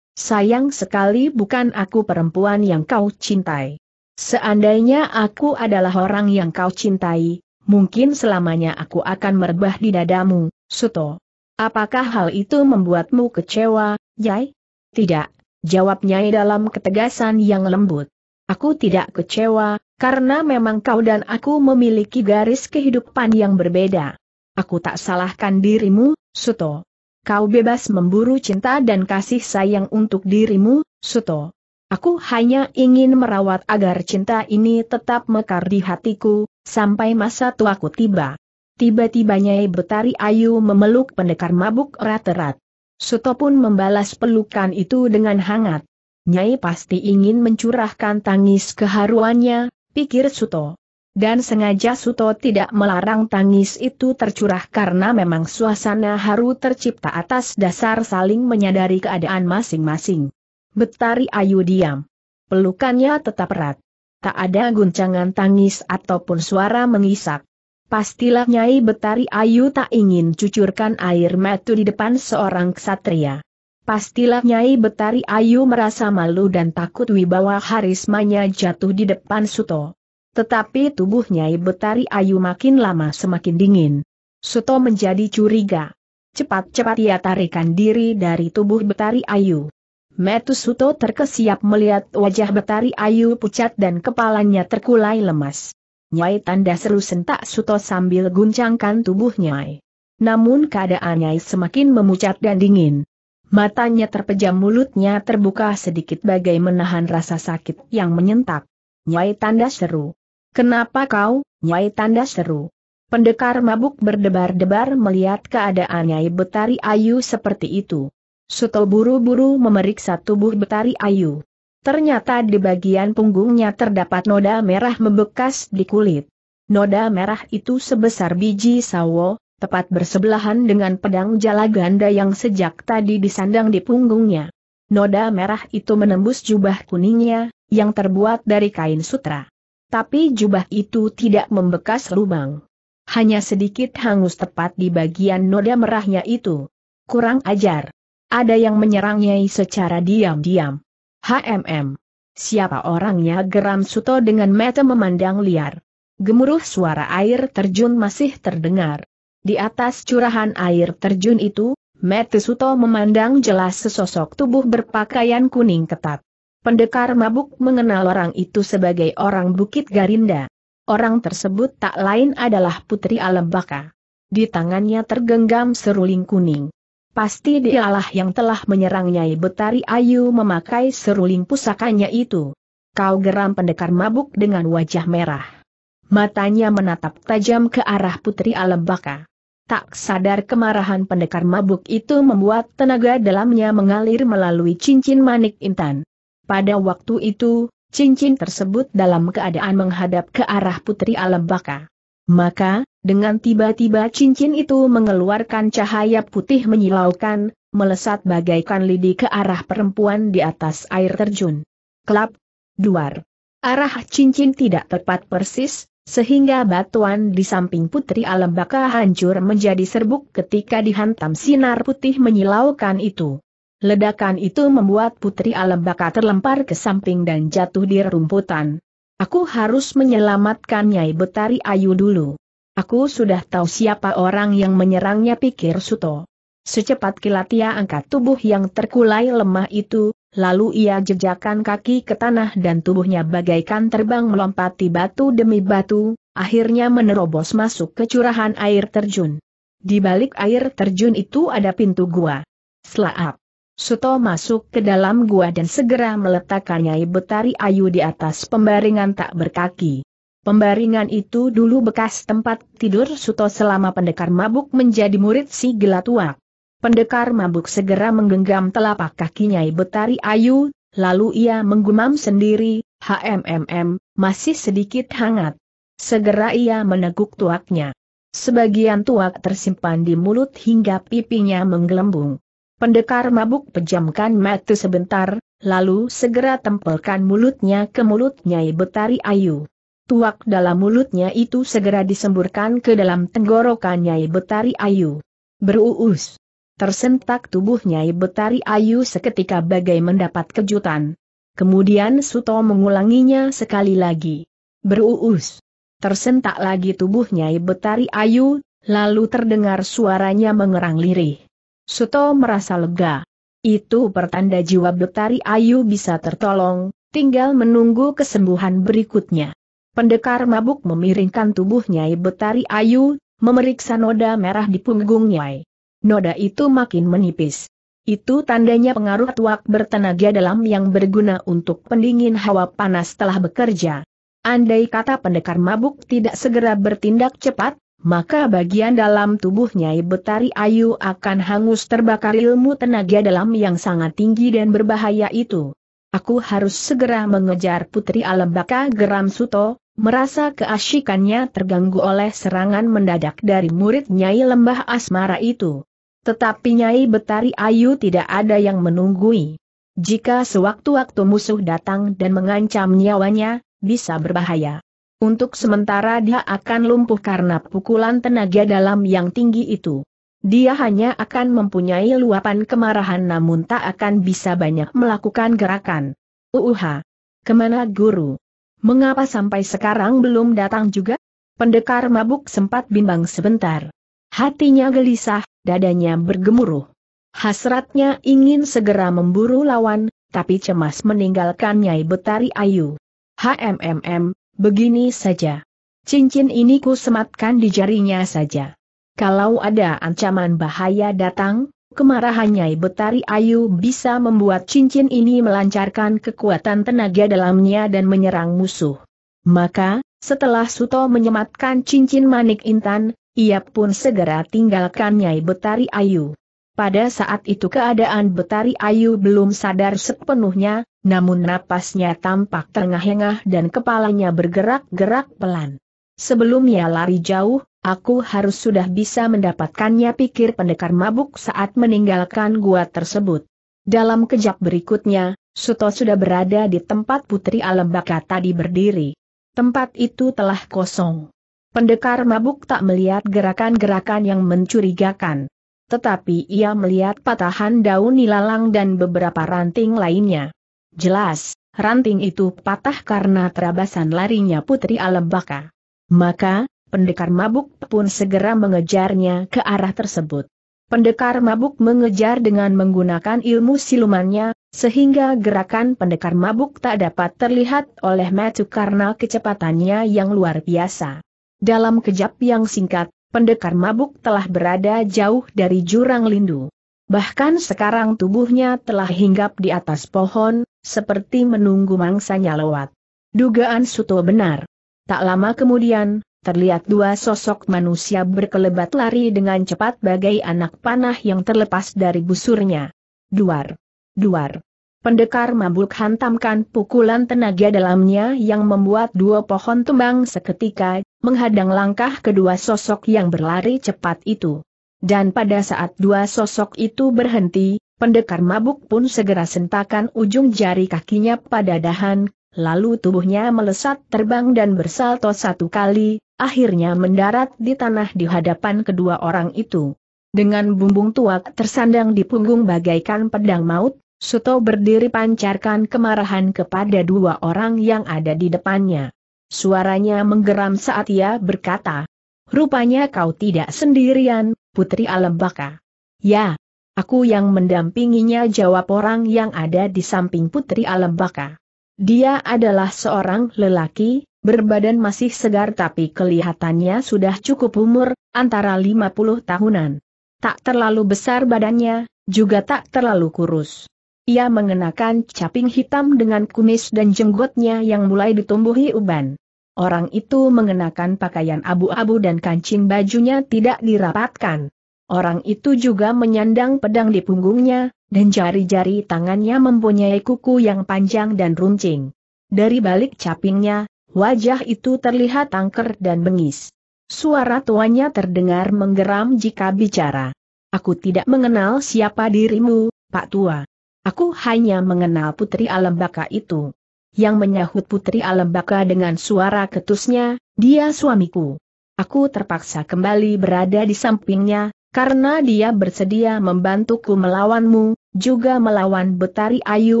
Sayang sekali bukan aku perempuan yang kau cintai. Seandainya aku adalah orang yang kau cintai, mungkin selamanya aku akan merebah di dadamu, Suto. Apakah hal itu membuatmu kecewa, Jai? Tidak, jawab Nyai dalam ketegasan yang lembut. Aku tidak kecewa, karena memang kau dan aku memiliki garis kehidupan yang berbeda. Aku tak salahkan dirimu, Suto kau bebas memburu cinta dan kasih sayang untuk dirimu, Suto. Aku hanya ingin merawat agar cinta ini tetap mekar di hatiku, sampai masa tuaku tiba. Tiba-tiba Nyai Betari Ayu memeluk pendekar mabuk erat-erat. Suto pun membalas pelukan itu dengan hangat. Nyai pasti ingin mencurahkan tangis keharuannya, pikir Suto. Dan sengaja Suto tidak melarang tangis itu tercurah karena memang suasana haru tercipta atas dasar saling menyadari keadaan masing-masing. Betari Ayu diam. Pelukannya tetap erat. Tak ada guncangan tangis ataupun suara mengisak. Pastilah Nyai Betari Ayu tak ingin cucurkan air mata di depan seorang ksatria. Pastilah Nyai Betari Ayu merasa malu dan takut wibawa harismanya jatuh di depan Suto. Tetapi tubuh Nyai Betari Ayu makin lama semakin dingin. Suto menjadi curiga. Cepat-cepat ia tarikan diri dari tubuh Betari Ayu. Metu Suto terkesiap melihat wajah Betari Ayu pucat dan kepalanya terkulai lemas. Nyai tanda seru sentak Suto sambil guncangkan tubuh Nyai. Namun keadaan Nyai semakin memucat dan dingin. Matanya terpejam mulutnya terbuka sedikit bagai menahan rasa sakit yang menyentak. Nyai tanda seru. Kenapa kau, Nyai Tanda seru? Pendekar mabuk berdebar-debar melihat keadaan Nyai Betari Ayu seperti itu. Suto buru-buru memeriksa tubuh Betari Ayu. Ternyata di bagian punggungnya terdapat noda merah membekas di kulit. Noda merah itu sebesar biji sawo, tepat bersebelahan dengan pedang jala ganda yang sejak tadi disandang di punggungnya. Noda merah itu menembus jubah kuningnya, yang terbuat dari kain sutra tapi jubah itu tidak membekas lubang. Hanya sedikit hangus tepat di bagian noda merahnya itu. Kurang ajar. Ada yang menyerangnya secara diam-diam. HMM. Siapa orangnya geram Suto dengan mata memandang liar. Gemuruh suara air terjun masih terdengar. Di atas curahan air terjun itu, Mete Suto memandang jelas sesosok tubuh berpakaian kuning ketat. Pendekar mabuk mengenal orang itu sebagai orang Bukit Garinda. Orang tersebut tak lain adalah Putri Alembaka. Di tangannya tergenggam seruling kuning. Pasti dialah yang telah menyerang Nyai Betari Ayu memakai seruling pusakanya itu. Kau geram pendekar mabuk dengan wajah merah. Matanya menatap tajam ke arah Putri Alembaka. Tak sadar kemarahan pendekar mabuk itu membuat tenaga dalamnya mengalir melalui cincin manik intan. Pada waktu itu, cincin tersebut dalam keadaan menghadap ke arah Putri alam baka. Maka, dengan tiba-tiba cincin itu mengeluarkan cahaya putih menyilaukan, melesat bagaikan lidi ke arah perempuan di atas air terjun. Kelap. duar. Arah cincin tidak tepat persis, sehingga batuan di samping putri alam baka hancur menjadi serbuk ketika dihantam sinar putih menyilaukan itu. Ledakan itu membuat Putri Alam Alembaka terlempar ke samping dan jatuh di rumputan. Aku harus menyelamatkan Nyai Betari Ayu dulu. Aku sudah tahu siapa orang yang menyerangnya pikir Suto. Secepat kilat ia angkat tubuh yang terkulai lemah itu, lalu ia jejakan kaki ke tanah dan tubuhnya bagaikan terbang melompati batu demi batu, akhirnya menerobos masuk ke curahan air terjun. Di balik air terjun itu ada pintu gua. Selaap. Suto masuk ke dalam gua dan segera meletakkan Nyai Betari Ayu di atas pembaringan tak berkaki. Pembaringan itu dulu bekas tempat tidur Suto selama pendekar mabuk menjadi murid si Gelatuak. Pendekar mabuk segera menggenggam telapak kaki Nyai Betari Ayu, lalu ia menggumam sendiri, HMMM, masih sedikit hangat. Segera ia meneguk tuaknya. Sebagian tuak tersimpan di mulut hingga pipinya menggelembung. Pendekar mabuk pejamkan mata sebentar, lalu segera tempelkan mulutnya ke mulut Nyai Betari Ayu. Tuak dalam mulutnya itu segera disemburkan ke dalam tenggorokan Nyai Betari Ayu. Beruus. Tersentak tubuh Nyai Betari Ayu seketika bagai mendapat kejutan. Kemudian Suto mengulanginya sekali lagi. Beruus. Tersentak lagi tubuh Nyai Betari Ayu, lalu terdengar suaranya mengerang lirih. Suto merasa lega. Itu pertanda jiwa Betari Ayu bisa tertolong, tinggal menunggu kesembuhan berikutnya. Pendekar mabuk memiringkan tubuh Nyai Betari Ayu, memeriksa noda merah di punggung Nyai. Noda itu makin menipis. Itu tandanya pengaruh tuak bertenaga dalam yang berguna untuk pendingin hawa panas telah bekerja. Andai kata pendekar mabuk tidak segera bertindak cepat, maka bagian dalam tubuh Nyai Betari Ayu akan hangus terbakar ilmu tenaga dalam yang sangat tinggi dan berbahaya itu. Aku harus segera mengejar Putri Alembaka geram Suto, merasa keasyikannya terganggu oleh serangan mendadak dari murid Nyai Lembah Asmara itu. Tetapi Nyai Betari Ayu tidak ada yang menunggui. Jika sewaktu-waktu musuh datang dan mengancam nyawanya, bisa berbahaya. Untuk sementara dia akan lumpuh karena pukulan tenaga dalam yang tinggi itu. Dia hanya akan mempunyai luapan kemarahan namun tak akan bisa banyak melakukan gerakan. Uuha! Kemana guru? Mengapa sampai sekarang belum datang juga? Pendekar mabuk sempat bimbang sebentar. Hatinya gelisah, dadanya bergemuruh. Hasratnya ingin segera memburu lawan, tapi cemas meninggalkan Nyai Betari Ayu. HMMM, Begini saja. Cincin ini ku sematkan di jarinya saja. Kalau ada ancaman bahaya datang, kemarahannya Betari Ayu bisa membuat cincin ini melancarkan kekuatan tenaga dalamnya dan menyerang musuh. Maka, setelah Suto menyematkan cincin manik intan, ia pun segera tinggalkan Nyai Betari Ayu. Pada saat itu keadaan Betari Ayu belum sadar sepenuhnya, namun napasnya tampak terengah-engah dan kepalanya bergerak-gerak pelan. Sebelumnya lari jauh, aku harus sudah bisa mendapatkannya pikir pendekar mabuk saat meninggalkan gua tersebut. Dalam kejap berikutnya, Suto sudah berada di tempat Putri Alembaka tadi berdiri. Tempat itu telah kosong. Pendekar mabuk tak melihat gerakan-gerakan yang mencurigakan. Tetapi ia melihat patahan daun nilalang dan beberapa ranting lainnya. Jelas, ranting itu patah karena terabasan larinya Putri alam baka. Maka, pendekar mabuk pun segera mengejarnya ke arah tersebut. Pendekar mabuk mengejar dengan menggunakan ilmu silumannya, sehingga gerakan pendekar mabuk tak dapat terlihat oleh Matthew karena kecepatannya yang luar biasa. Dalam kejap yang singkat, pendekar mabuk telah berada jauh dari jurang lindu. Bahkan sekarang tubuhnya telah hinggap di atas pohon, seperti menunggu mangsanya lewat. Dugaan Suto benar. Tak lama kemudian, terlihat dua sosok manusia berkelebat lari dengan cepat bagai anak panah yang terlepas dari busurnya. Duar! Duar! Pendekar mabuk hantamkan pukulan tenaga dalamnya yang membuat dua pohon tumbang seketika, menghadang langkah kedua sosok yang berlari cepat itu. Dan pada saat dua sosok itu berhenti, pendekar mabuk pun segera sentakan ujung jari kakinya pada dahan, lalu tubuhnya melesat terbang dan bersalto satu kali, akhirnya mendarat di tanah di hadapan kedua orang itu. Dengan bumbung tuak tersandang di punggung bagaikan pedang maut, Suto berdiri pancarkan kemarahan kepada dua orang yang ada di depannya. Suaranya menggeram saat ia berkata, Rupanya kau tidak sendirian, Putri Alembaka. Ya, aku yang mendampinginya jawab orang yang ada di samping Putri Alembaka. Dia adalah seorang lelaki, berbadan masih segar tapi kelihatannya sudah cukup umur, antara 50 tahunan. Tak terlalu besar badannya, juga tak terlalu kurus. Ia mengenakan caping hitam dengan kumis dan jenggotnya yang mulai ditumbuhi uban. Orang itu mengenakan pakaian abu-abu dan kancing bajunya tidak dirapatkan. Orang itu juga menyandang pedang di punggungnya, dan jari-jari tangannya mempunyai kuku yang panjang dan runcing. Dari balik capingnya, wajah itu terlihat tangker dan bengis. Suara tuanya terdengar menggeram jika bicara. Aku tidak mengenal siapa dirimu, Pak Tua. Aku hanya mengenal putri Alembaka itu. Yang menyahut putri Alembaka dengan suara ketusnya, dia suamiku. Aku terpaksa kembali berada di sampingnya, karena dia bersedia membantuku melawanmu, juga melawan Betari Ayu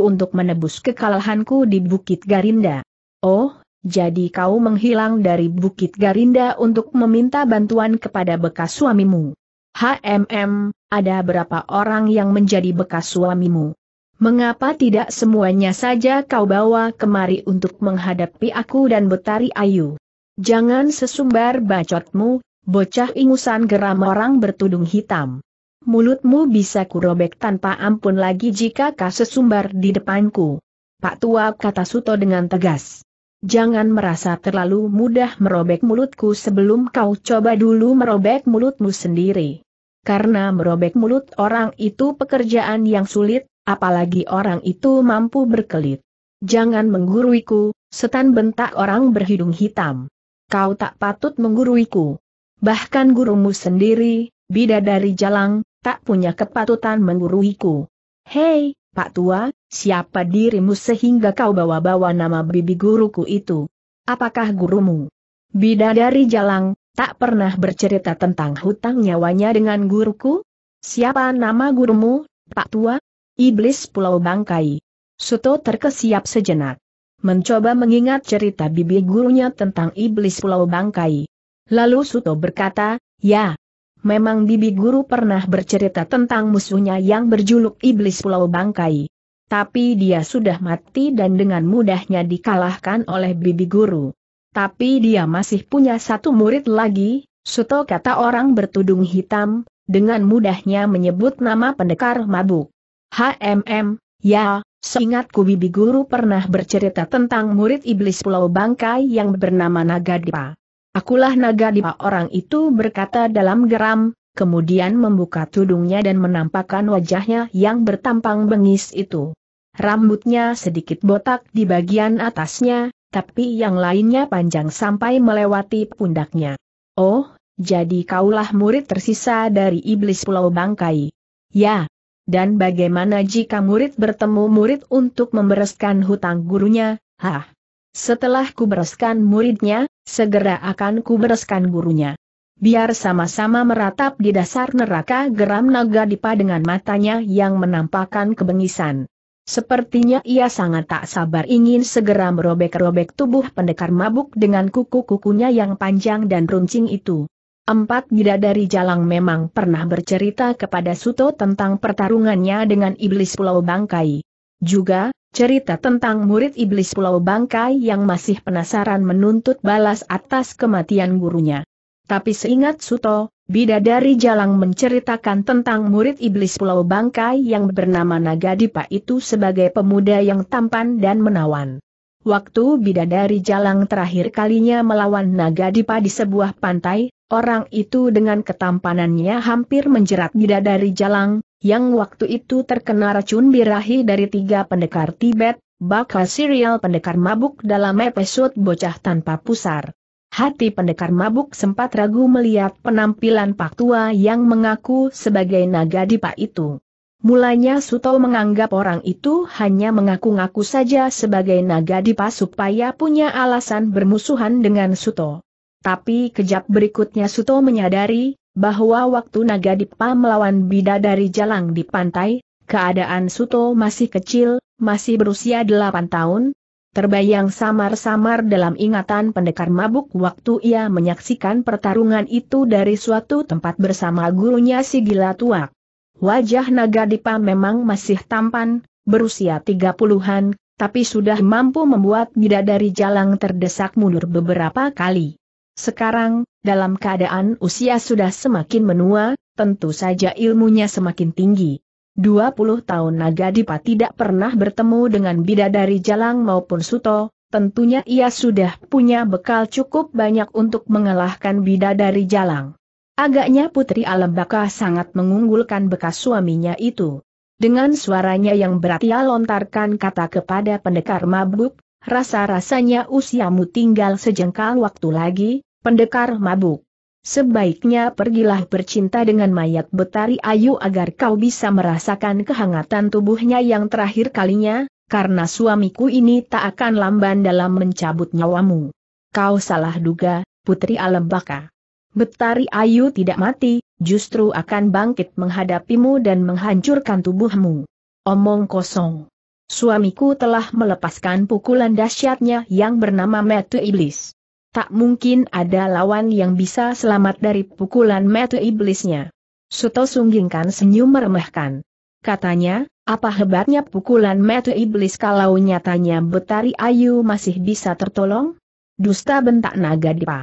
untuk menebus kekalahanku di Bukit Garinda. Oh, jadi kau menghilang dari Bukit Garinda untuk meminta bantuan kepada bekas suamimu. HMM, ada berapa orang yang menjadi bekas suamimu? Mengapa tidak semuanya saja kau bawa kemari untuk menghadapi aku dan Betari Ayu? Jangan sesumbar bacotmu, bocah ingusan geram orang bertudung hitam. Mulutmu bisa kurobek tanpa ampun lagi jika kau sesumbar di depanku. Pak Tua kata Suto dengan tegas. Jangan merasa terlalu mudah merobek mulutku sebelum kau coba dulu merobek mulutmu sendiri. Karena merobek mulut orang itu pekerjaan yang sulit, Apalagi orang itu mampu berkelit. Jangan mengguruiku, setan bentak orang berhidung hitam. Kau tak patut mengguruiku. Bahkan gurumu sendiri, bidadari jalang, tak punya kepatutan mengguruiku. Hei, Pak Tua, siapa dirimu sehingga kau bawa-bawa nama bibi guruku itu? Apakah gurumu? Bidadari jalang, tak pernah bercerita tentang hutang nyawanya dengan guruku? Siapa nama gurumu, Pak Tua? Iblis Pulau Bangkai. Suto terkesiap sejenak. Mencoba mengingat cerita bibi gurunya tentang Iblis Pulau Bangkai. Lalu Suto berkata, ya, memang bibi guru pernah bercerita tentang musuhnya yang berjuluk Iblis Pulau Bangkai. Tapi dia sudah mati dan dengan mudahnya dikalahkan oleh bibi guru. Tapi dia masih punya satu murid lagi, Suto kata orang bertudung hitam, dengan mudahnya menyebut nama pendekar mabuk. HMM, ya, seingatku bibi guru pernah bercerita tentang murid iblis Pulau Bangkai yang bernama Nagadipa. Akulah Nagadipa orang itu berkata dalam geram, kemudian membuka tudungnya dan menampakkan wajahnya yang bertampang bengis itu. Rambutnya sedikit botak di bagian atasnya, tapi yang lainnya panjang sampai melewati pundaknya. Oh, jadi kaulah murid tersisa dari iblis Pulau Bangkai. Ya, dan bagaimana jika murid bertemu murid untuk membereskan hutang gurunya, hah? Setelah kubereskan muridnya, segera akan kubereskan gurunya. Biar sama-sama meratap di dasar neraka geram naga dipa dengan matanya yang menampakkan kebengisan. Sepertinya ia sangat tak sabar ingin segera merobek-robek tubuh pendekar mabuk dengan kuku-kukunya yang panjang dan runcing itu. Empat bidadari jalang memang pernah bercerita kepada Suto tentang pertarungannya dengan iblis Pulau Bangkai. Juga, cerita tentang murid iblis Pulau Bangkai yang masih penasaran menuntut balas atas kematian gurunya. Tapi seingat Suto, bidadari jalang menceritakan tentang murid iblis Pulau Bangkai yang bernama Nagadipa itu sebagai pemuda yang tampan dan menawan. Waktu bidadari jalang terakhir kalinya melawan Nagadipa di sebuah pantai, Orang itu dengan ketampanannya hampir menjerat bidadari jalang, yang waktu itu terkena racun birahi dari tiga pendekar Tibet, bakal serial pendekar mabuk dalam episode Bocah Tanpa Pusar. Hati pendekar mabuk sempat ragu melihat penampilan Pak Tua yang mengaku sebagai naga di Pak itu. Mulanya Suto menganggap orang itu hanya mengaku-ngaku saja sebagai naga di Pak supaya punya alasan bermusuhan dengan Suto. Tapi kejap berikutnya Suto menyadari, bahwa waktu Naga Dipa melawan Bidadari Jalang di pantai, keadaan Suto masih kecil, masih berusia 8 tahun, Terbayang samar-samar dalam ingatan pendekar mabuk waktu ia menyaksikan pertarungan itu dari suatu tempat bersama gurunya si gila tuak. Wajah naga dipa memang masih tampan, berusia tiga puluhan, tapi sudah mampu membuat bidadari jalang terdesak mundur beberapa kali. Sekarang, dalam keadaan usia sudah semakin menua, tentu saja ilmunya semakin tinggi. 20 tahun Naga Dipa tidak pernah bertemu dengan bidadari Jalang maupun Suto, tentunya ia sudah punya bekal cukup banyak untuk mengalahkan bidadari Jalang. Agaknya Putri Alembaka sangat mengunggulkan bekas suaminya itu. Dengan suaranya yang berat ia lontarkan kata kepada pendekar mabuk, rasa-rasanya usiamu tinggal sejengkal waktu lagi, Pendekar mabuk. Sebaiknya pergilah bercinta dengan mayat betari ayu agar kau bisa merasakan kehangatan tubuhnya yang terakhir kalinya, karena suamiku ini tak akan lamban dalam mencabut nyawamu. Kau salah duga, Putri alam Alembaka. Betari Ayu tidak mati, justru akan bangkit menghadapimu dan menghancurkan tubuhmu. Omong kosong. Suamiku telah melepaskan pukulan dahsyatnya yang bernama Metu Iblis. Tak mungkin ada lawan yang bisa selamat dari pukulan metu iblisnya. Suto sunggingkan senyum meremehkan. Katanya, apa hebatnya pukulan metu iblis kalau nyatanya Betari Ayu masih bisa tertolong? Dusta bentak naga dipa.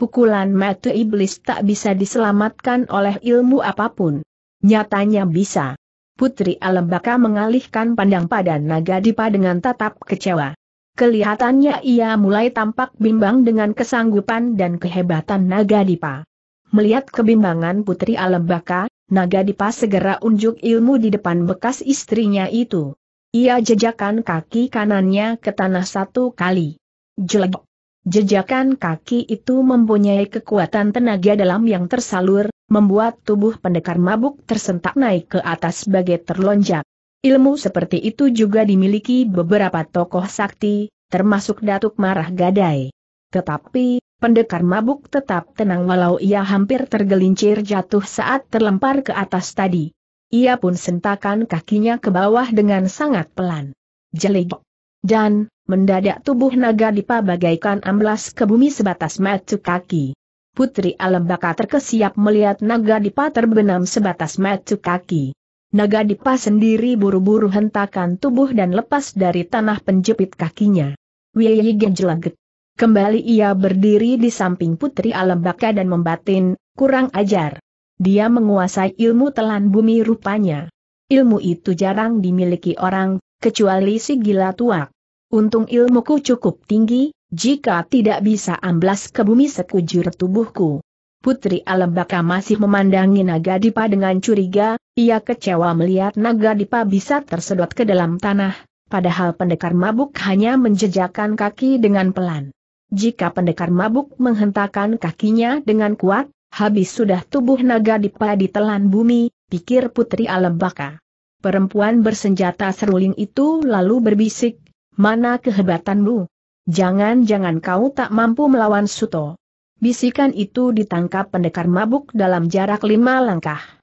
Pukulan metu iblis tak bisa diselamatkan oleh ilmu apapun. Nyatanya bisa. Putri Alembaka mengalihkan pandang pada naga dipa dengan tatap kecewa. Kelihatannya ia mulai tampak bimbang dengan kesanggupan dan kehebatan naga dipa. Melihat kebimbangan Putri Alembaka, naga dipa segera unjuk ilmu di depan bekas istrinya itu. Ia jejakan kaki kanannya ke tanah satu kali. Jelek. Jejakan kaki itu mempunyai kekuatan tenaga dalam yang tersalur, membuat tubuh pendekar mabuk tersentak naik ke atas sebagai terlonjak. Ilmu seperti itu juga dimiliki beberapa tokoh sakti, termasuk Datuk Marah Gadai. Tetapi, pendekar mabuk tetap tenang walau ia hampir tergelincir jatuh saat terlempar ke atas tadi. Ia pun sentakan kakinya ke bawah dengan sangat pelan. Jelik. Dan, mendadak tubuh naga dipa bagaikan amblas ke bumi sebatas mata kaki. Putri Alembaka terkesiap melihat naga dipa terbenam sebatas mata kaki naga dipa sendiri buru-buru hentakan tubuh dan lepas dari tanah penjepit kakinya. Wiyi genjelaget. Kembali ia berdiri di samping putri Baka dan membatin, kurang ajar. Dia menguasai ilmu telan bumi rupanya. Ilmu itu jarang dimiliki orang, kecuali si gila tua. Untung ilmuku cukup tinggi, jika tidak bisa amblas ke bumi sekujur tubuhku. Putri Baka masih memandangi Naga Dipa dengan curiga, ia kecewa melihat naga dipa bisa tersedot ke dalam tanah, padahal pendekar mabuk hanya menjejakkan kaki dengan pelan. Jika pendekar mabuk menghentakkan kakinya dengan kuat, habis sudah tubuh naga dipa ditelan bumi, pikir Putri Alembaka. Perempuan bersenjata seruling itu lalu berbisik, mana kehebatanmu? Jangan-jangan kau tak mampu melawan Suto. Bisikan itu ditangkap pendekar mabuk dalam jarak lima langkah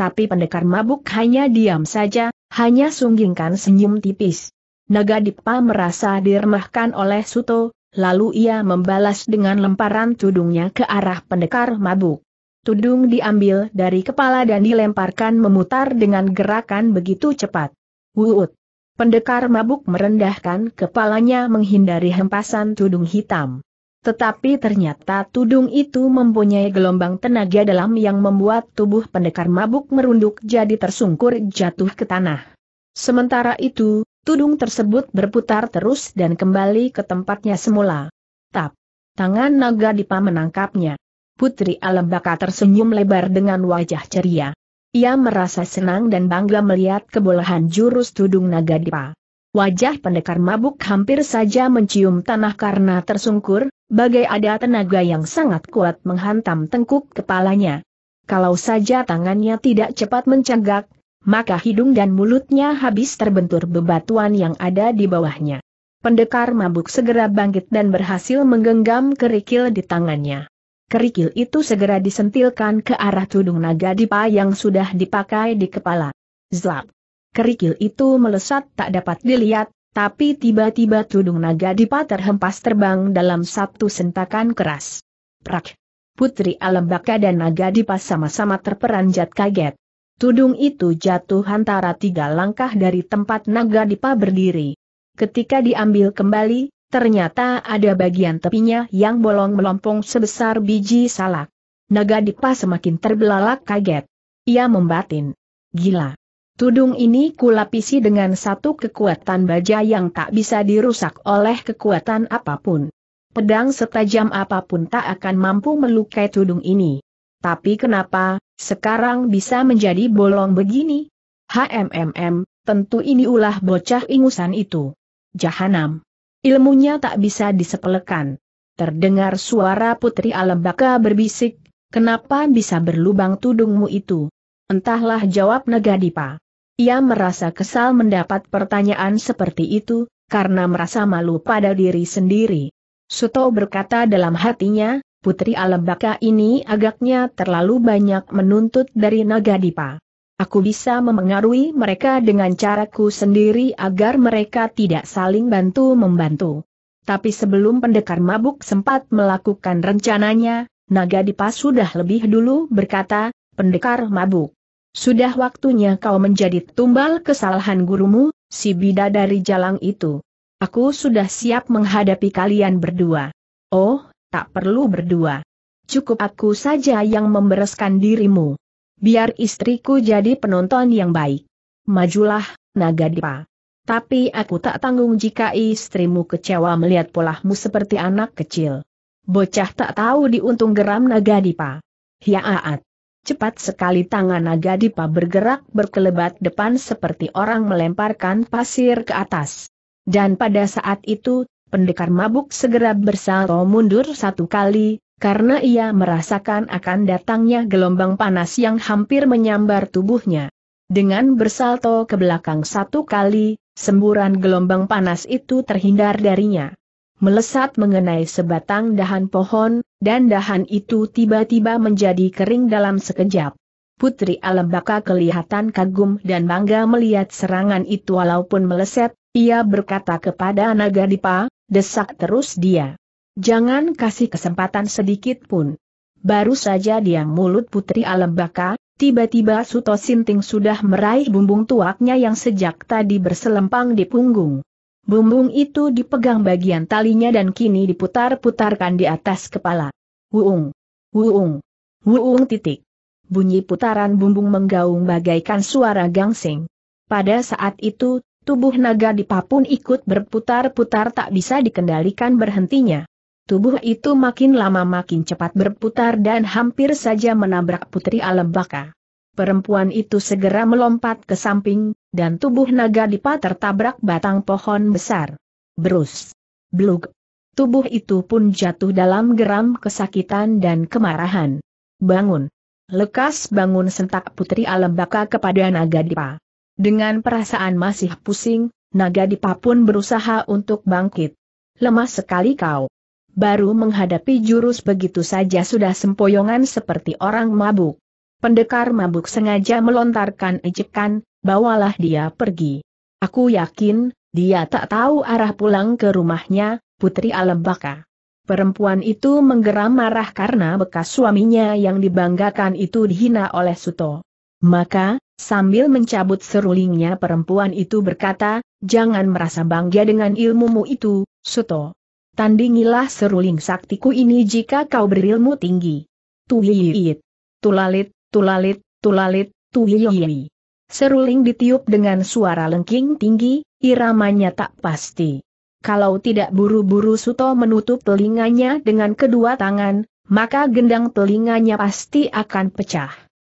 tapi pendekar mabuk hanya diam saja, hanya sunggingkan senyum tipis. Naga Dipa merasa diremahkan oleh Suto, lalu ia membalas dengan lemparan tudungnya ke arah pendekar mabuk. Tudung diambil dari kepala dan dilemparkan memutar dengan gerakan begitu cepat. Wuut! Pendekar mabuk merendahkan kepalanya menghindari hempasan tudung hitam. Tetapi ternyata tudung itu mempunyai gelombang tenaga dalam yang membuat tubuh pendekar mabuk merunduk jadi tersungkur jatuh ke tanah. Sementara itu, tudung tersebut berputar terus dan kembali ke tempatnya semula. Tap! Tangan naga dipa menangkapnya. Putri Alembaka tersenyum lebar dengan wajah ceria. Ia merasa senang dan bangga melihat kebolehan jurus tudung naga dipa. Wajah pendekar mabuk hampir saja mencium tanah karena tersungkur, bagai ada tenaga yang sangat kuat menghantam tengkuk kepalanya. Kalau saja tangannya tidak cepat mencegak, maka hidung dan mulutnya habis terbentur bebatuan yang ada di bawahnya. Pendekar mabuk segera bangkit dan berhasil menggenggam kerikil di tangannya. Kerikil itu segera disentilkan ke arah tudung naga dipa yang sudah dipakai di kepala. Zlap! kerikil itu melesat tak dapat dilihat, tapi tiba-tiba tudung naga dipa terhempas terbang dalam satu sentakan keras. Prak! Putri Alembaka dan naga dipa sama-sama terperanjat kaget. Tudung itu jatuh antara tiga langkah dari tempat naga dipa berdiri. Ketika diambil kembali, ternyata ada bagian tepinya yang bolong melompong sebesar biji salak. Naga dipa semakin terbelalak kaget. Ia membatin. Gila. Tudung ini kulapisi dengan satu kekuatan baja yang tak bisa dirusak oleh kekuatan apapun. Pedang setajam apapun tak akan mampu melukai tudung ini. Tapi kenapa, sekarang bisa menjadi bolong begini? HMMM, tentu ini ulah bocah ingusan itu. Jahanam. Ilmunya tak bisa disepelekan. Terdengar suara Putri Alembaka berbisik, kenapa bisa berlubang tudungmu itu? Entahlah jawab Negadipa. Ia merasa kesal mendapat pertanyaan seperti itu, karena merasa malu pada diri sendiri. Suto berkata dalam hatinya, Putri Alebaka ini agaknya terlalu banyak menuntut dari Nagadipa. Aku bisa memengaruhi mereka dengan caraku sendiri agar mereka tidak saling bantu-membantu. Tapi sebelum pendekar mabuk sempat melakukan rencananya, Nagadipa sudah lebih dulu berkata, pendekar mabuk. Sudah waktunya kau menjadi tumbal kesalahan gurumu, si bidadari jalang itu. Aku sudah siap menghadapi kalian berdua. Oh, tak perlu berdua. Cukup aku saja yang membereskan dirimu. Biar istriku jadi penonton yang baik. Majulah, Nagadipa. Tapi aku tak tanggung jika istrimu kecewa melihat polahmu seperti anak kecil. Bocah tak tahu diuntung geram Nagadipa. Hiaat. Cepat sekali tangan naga dipa bergerak berkelebat depan seperti orang melemparkan pasir ke atas. Dan pada saat itu, pendekar mabuk segera bersalto mundur satu kali, karena ia merasakan akan datangnya gelombang panas yang hampir menyambar tubuhnya. Dengan bersalto ke belakang satu kali, semburan gelombang panas itu terhindar darinya. Melesat mengenai sebatang dahan pohon, dan dahan itu tiba-tiba menjadi kering dalam sekejap. Putri Alembaka kelihatan kagum dan bangga melihat serangan itu walaupun meleset, ia berkata kepada Naga Nagadipa, desak terus dia. Jangan kasih kesempatan sedikit pun. Baru saja dia mulut Putri Alembaka, tiba-tiba Suto Sinting sudah meraih bumbung tuaknya yang sejak tadi berselempang di punggung. Bumbung itu dipegang bagian talinya dan kini diputar-putarkan di atas kepala. Wuung! Wuung! Wuung titik. Bunyi putaran bumbung menggaung bagaikan suara gangsing. Pada saat itu, tubuh naga di papun ikut berputar-putar tak bisa dikendalikan berhentinya. Tubuh itu makin lama makin cepat berputar dan hampir saja menabrak Putri alam baka. Perempuan itu segera melompat ke samping, dan tubuh naga dipa tertabrak batang pohon besar. Berus. Blug. Tubuh itu pun jatuh dalam geram kesakitan dan kemarahan. Bangun. Lekas bangun sentak putri alam baka kepada naga dipa. Dengan perasaan masih pusing, naga dipa pun berusaha untuk bangkit. Lemah sekali kau. Baru menghadapi jurus begitu saja sudah sempoyongan seperti orang mabuk. Pendekar mabuk sengaja melontarkan ejekan, bawalah dia pergi. Aku yakin, dia tak tahu arah pulang ke rumahnya, Putri Alembaka. Perempuan itu menggeram marah karena bekas suaminya yang dibanggakan itu dihina oleh Suto. Maka, sambil mencabut serulingnya perempuan itu berkata, jangan merasa bangga dengan ilmumu itu, Suto. Tandingilah seruling saktiku ini jika kau berilmu tinggi. Tuhiit. Tulalit, Tulalit, tulalit, tuliyoyi. Seruling ditiup dengan suara lengking tinggi, iramanya tak pasti. Kalau tidak buru-buru Suto menutup telinganya dengan kedua tangan, maka gendang telinganya pasti akan pecah.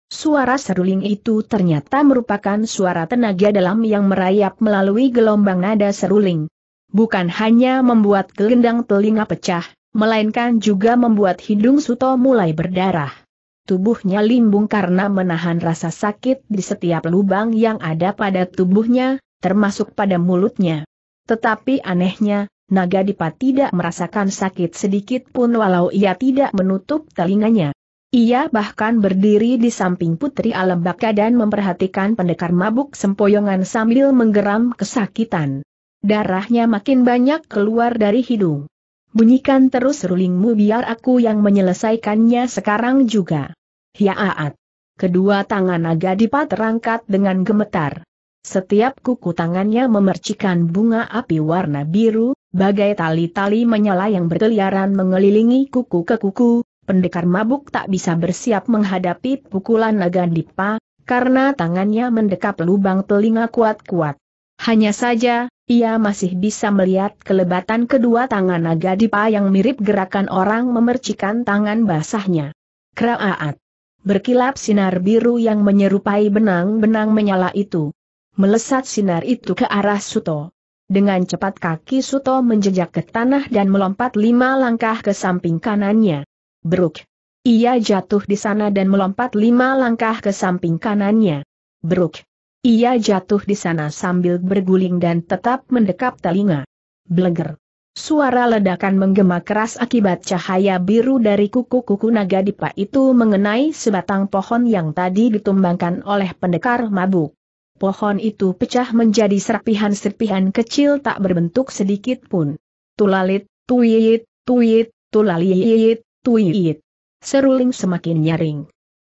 Suara seruling itu ternyata merupakan suara tenaga dalam yang merayap melalui gelombang nada seruling. Bukan hanya membuat gendang telinga pecah, melainkan juga membuat hidung Suto mulai berdarah. Tubuhnya limbung karena menahan rasa sakit di setiap lubang yang ada pada tubuhnya, termasuk pada mulutnya. Tetapi anehnya, naga dipa tidak merasakan sakit sedikit pun walau ia tidak menutup telinganya. Ia bahkan berdiri di samping Putri alam Alembaka dan memperhatikan pendekar mabuk sempoyongan sambil menggeram kesakitan. Darahnya makin banyak keluar dari hidung. Bunyikan terus rulingmu biar aku yang menyelesaikannya sekarang juga. Hiaat. Kedua tangan naga dipat terangkat dengan gemetar. Setiap kuku tangannya memercikan bunga api warna biru, bagai tali-tali menyala yang berkeliaran mengelilingi kuku ke kuku, pendekar mabuk tak bisa bersiap menghadapi pukulan naga Agadipa, karena tangannya mendekap lubang telinga kuat-kuat. Hanya saja, ia masih bisa melihat kelebatan kedua tangan naga dipa yang mirip gerakan orang memercikan tangan basahnya. Keraat, Berkilap sinar biru yang menyerupai benang-benang menyala itu. Melesat sinar itu ke arah Suto. Dengan cepat kaki Suto menjejak ke tanah dan melompat lima langkah ke samping kanannya. Beruk. Ia jatuh di sana dan melompat lima langkah ke samping kanannya. Beruk. Ia jatuh di sana sambil berguling dan tetap mendekap telinga. Bleger. Suara ledakan menggema keras akibat cahaya biru dari kuku-kuku naga dipa itu mengenai sebatang pohon yang tadi ditumbangkan oleh pendekar mabuk. Pohon itu pecah menjadi serpihan-serpihan kecil tak berbentuk sedikit pun. Tulalit, tuyit, tuyit, tulalit, tuyit. Seruling semakin nyaring.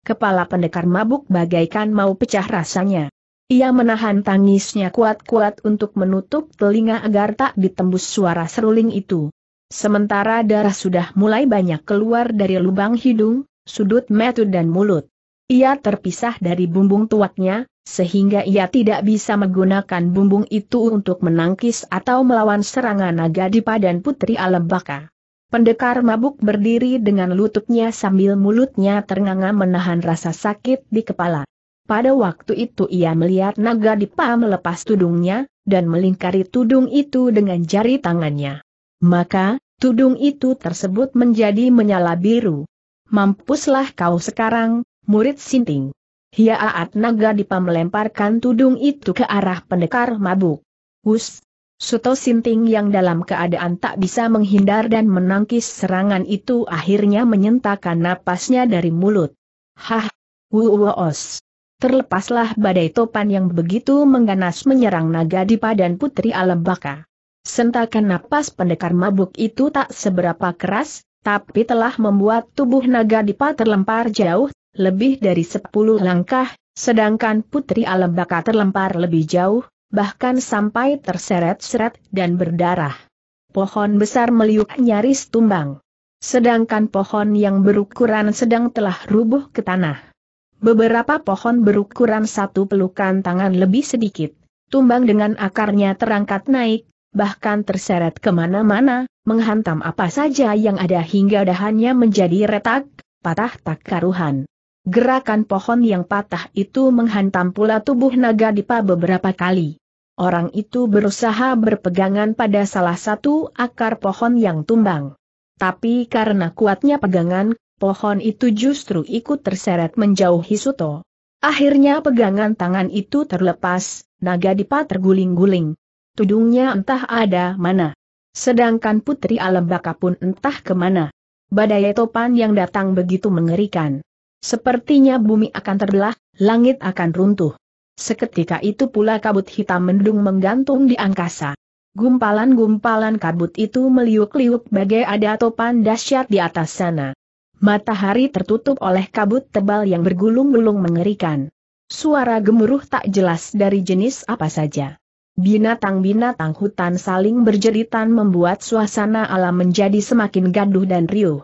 Kepala pendekar mabuk bagaikan mau pecah rasanya. Ia menahan tangisnya kuat-kuat untuk menutup telinga agar tak ditembus suara seruling itu. Sementara darah sudah mulai banyak keluar dari lubang hidung, sudut metu dan mulut. Ia terpisah dari bumbung tuaknya, sehingga ia tidak bisa menggunakan bumbung itu untuk menangkis atau melawan serangan naga di padan putri alam baka. Pendekar mabuk berdiri dengan lututnya sambil mulutnya ternganga menahan rasa sakit di kepala. Pada waktu itu ia melihat naga dipa melepas tudungnya, dan melingkari tudung itu dengan jari tangannya. Maka, tudung itu tersebut menjadi menyala biru. Mampuslah kau sekarang, murid sinting. Hiaat naga dipa melemparkan tudung itu ke arah pendekar mabuk. Hus, Suto Sinting yang dalam keadaan tak bisa menghindar dan menangkis serangan itu akhirnya menyentakkan napasnya dari mulut. Hah! Wuos! terlepaslah badai topan yang begitu mengganas menyerang naga di padan putri alam baka. Sentakan napas pendekar mabuk itu tak seberapa keras, tapi telah membuat tubuh naga dipa terlempar jauh, lebih dari sepuluh langkah, sedangkan putri alam baka terlempar lebih jauh, bahkan sampai terseret-seret dan berdarah. Pohon besar meliuk nyaris tumbang. Sedangkan pohon yang berukuran sedang telah rubuh ke tanah. Beberapa pohon berukuran satu pelukan tangan lebih sedikit, tumbang dengan akarnya terangkat naik, bahkan terseret kemana-mana, menghantam apa saja yang ada hingga dahannya menjadi retak, patah tak karuhan. Gerakan pohon yang patah itu menghantam pula tubuh naga dipa beberapa kali. Orang itu berusaha berpegangan pada salah satu akar pohon yang tumbang. Tapi karena kuatnya pegangan, pohon itu justru ikut terseret menjauh Hisuto. Akhirnya pegangan tangan itu terlepas, naga dipa terguling-guling. Tudungnya entah ada mana. Sedangkan Putri alam baka pun entah kemana. Badai topan yang datang begitu mengerikan. Sepertinya bumi akan terbelah, langit akan runtuh. Seketika itu pula kabut hitam mendung menggantung di angkasa. Gumpalan-gumpalan kabut itu meliuk-liuk bagai ada topan dahsyat di atas sana matahari tertutup oleh kabut tebal yang bergulung-gulung mengerikan. Suara gemuruh tak jelas dari jenis apa saja. Binatang-binatang hutan saling berjeritan membuat suasana alam menjadi semakin gaduh dan riuh.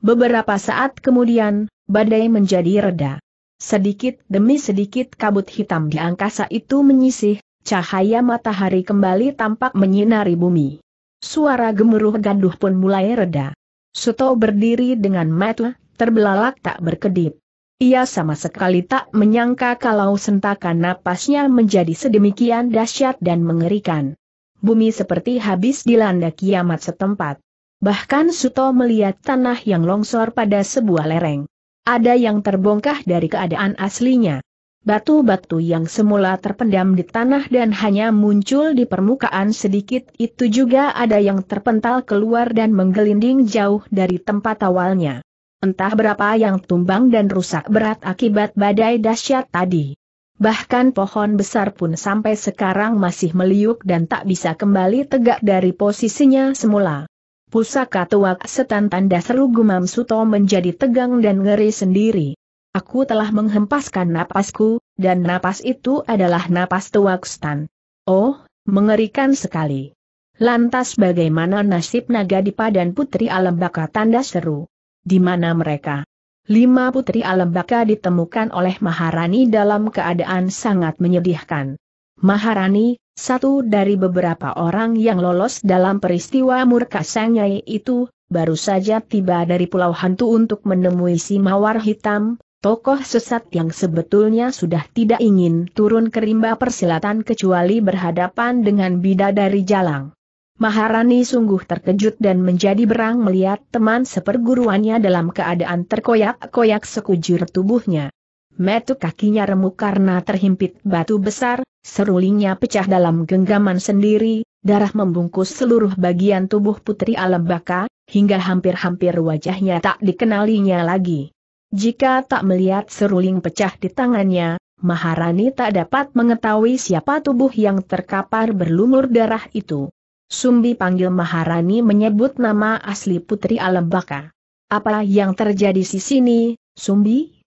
Beberapa saat kemudian, badai menjadi reda. Sedikit demi sedikit kabut hitam di angkasa itu menyisih, cahaya matahari kembali tampak menyinari bumi. Suara gemuruh gaduh pun mulai reda. Suto berdiri dengan mata, terbelalak tak berkedip. Ia sama sekali tak menyangka kalau sentakan napasnya menjadi sedemikian dahsyat dan mengerikan. Bumi seperti habis dilanda kiamat setempat. Bahkan Suto melihat tanah yang longsor pada sebuah lereng. Ada yang terbongkah dari keadaan aslinya. Batu-batu yang semula terpendam di tanah dan hanya muncul di permukaan sedikit itu juga ada yang terpental keluar dan menggelinding jauh dari tempat awalnya. Entah berapa yang tumbang dan rusak berat akibat badai dahsyat tadi. Bahkan pohon besar pun sampai sekarang masih meliuk dan tak bisa kembali tegak dari posisinya semula. Pusaka Tuak setan tanda seru gumam Suto menjadi tegang dan ngeri sendiri. Aku telah menghempaskan napasku, dan napas itu adalah napas tuakstan. Oh, mengerikan sekali. Lantas bagaimana nasib naga di padan putri baka tanda seru? Di mana mereka? Lima putri alam baka ditemukan oleh Maharani dalam keadaan sangat menyedihkan. Maharani, satu dari beberapa orang yang lolos dalam peristiwa murka Sanyai itu, baru saja tiba dari Pulau Hantu untuk menemui si Mawar Hitam, Tokoh sesat yang sebetulnya sudah tidak ingin turun ke rimba persilatan kecuali berhadapan dengan bidadari jalang. Maharani sungguh terkejut dan menjadi berang melihat teman seperguruannya dalam keadaan terkoyak-koyak sekujur tubuhnya. Metu kakinya remuk karena terhimpit batu besar, serulingnya pecah dalam genggaman sendiri, darah membungkus seluruh bagian tubuh putri alam baka, hingga hampir-hampir wajahnya tak dikenalinya lagi. Jika tak melihat seruling pecah di tangannya, Maharani tak dapat mengetahui siapa tubuh yang terkapar berlumur darah itu. Sumbi panggil Maharani menyebut nama asli Putri Alembaka. Apa yang terjadi di sini, Sumbi?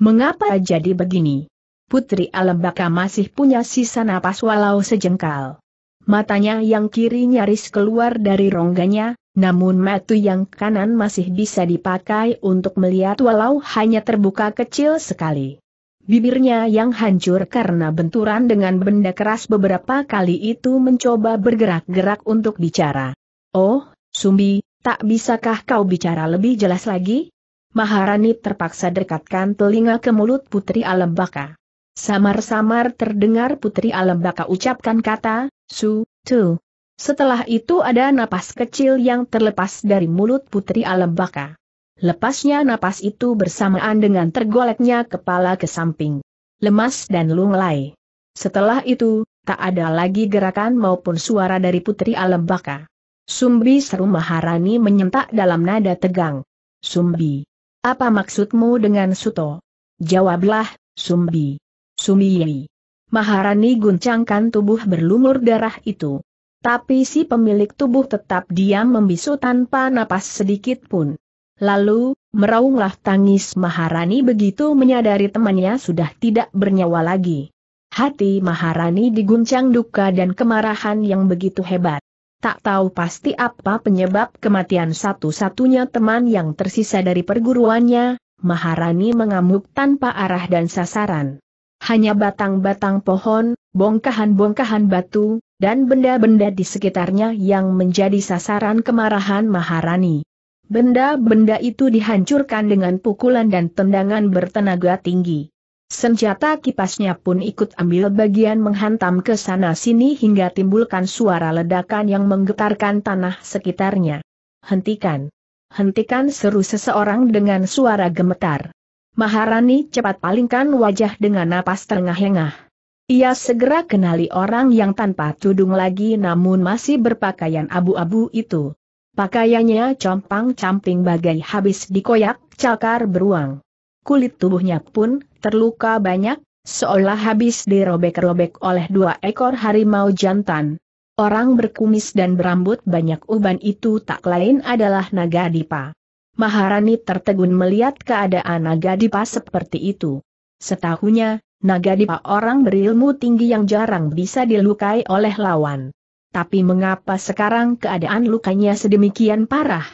Mengapa jadi begini? Putri Alembaka masih punya sisa napas walau sejengkal. Matanya yang kiri nyaris keluar dari rongganya, namun mata yang kanan masih bisa dipakai untuk melihat walau hanya terbuka kecil sekali. Bibirnya yang hancur karena benturan dengan benda keras beberapa kali itu mencoba bergerak-gerak untuk bicara. Oh, Sumbi, tak bisakah kau bicara lebih jelas lagi? Maharani terpaksa dekatkan telinga ke mulut Putri Alembaka. Samar-samar terdengar Putri Alembaka ucapkan kata, Su, Tu, setelah itu ada napas kecil yang terlepas dari mulut Putri Alembaka. Lepasnya napas itu bersamaan dengan tergoleknya kepala ke samping. Lemas dan lunglai. Setelah itu, tak ada lagi gerakan maupun suara dari Putri Alembaka. Sumbi seru Maharani menyentak dalam nada tegang. Sumbi. Apa maksudmu dengan Suto? Jawablah, Sumbi. Sumbi. Maharani guncangkan tubuh berlumur darah itu. Tapi si pemilik tubuh tetap diam membisu tanpa napas sedikit pun. Lalu, meraunglah tangis Maharani begitu menyadari temannya sudah tidak bernyawa lagi. Hati Maharani diguncang duka dan kemarahan yang begitu hebat. Tak tahu pasti apa penyebab kematian satu-satunya teman yang tersisa dari perguruannya, Maharani mengamuk tanpa arah dan sasaran. Hanya batang-batang pohon, bongkahan-bongkahan batu, dan benda-benda di sekitarnya yang menjadi sasaran kemarahan Maharani. Benda-benda itu dihancurkan dengan pukulan dan tendangan bertenaga tinggi. Senjata kipasnya pun ikut ambil bagian menghantam ke sana-sini hingga timbulkan suara ledakan yang menggetarkan tanah sekitarnya. Hentikan! Hentikan seru seseorang dengan suara gemetar. Maharani cepat palingkan wajah dengan napas terengah-engah. Ia segera kenali orang yang tanpa tudung lagi namun masih berpakaian abu-abu itu. Pakaiannya compang-camping bagai habis dikoyak, cakar beruang. Kulit tubuhnya pun terluka banyak, seolah habis dirobek-robek oleh dua ekor harimau jantan. Orang berkumis dan berambut banyak uban itu tak lain adalah naga dipa. Maharani tertegun melihat keadaan naga dipa seperti itu. Setahunya, naga dipa orang berilmu tinggi yang jarang bisa dilukai oleh lawan. Tapi mengapa sekarang keadaan lukanya sedemikian parah?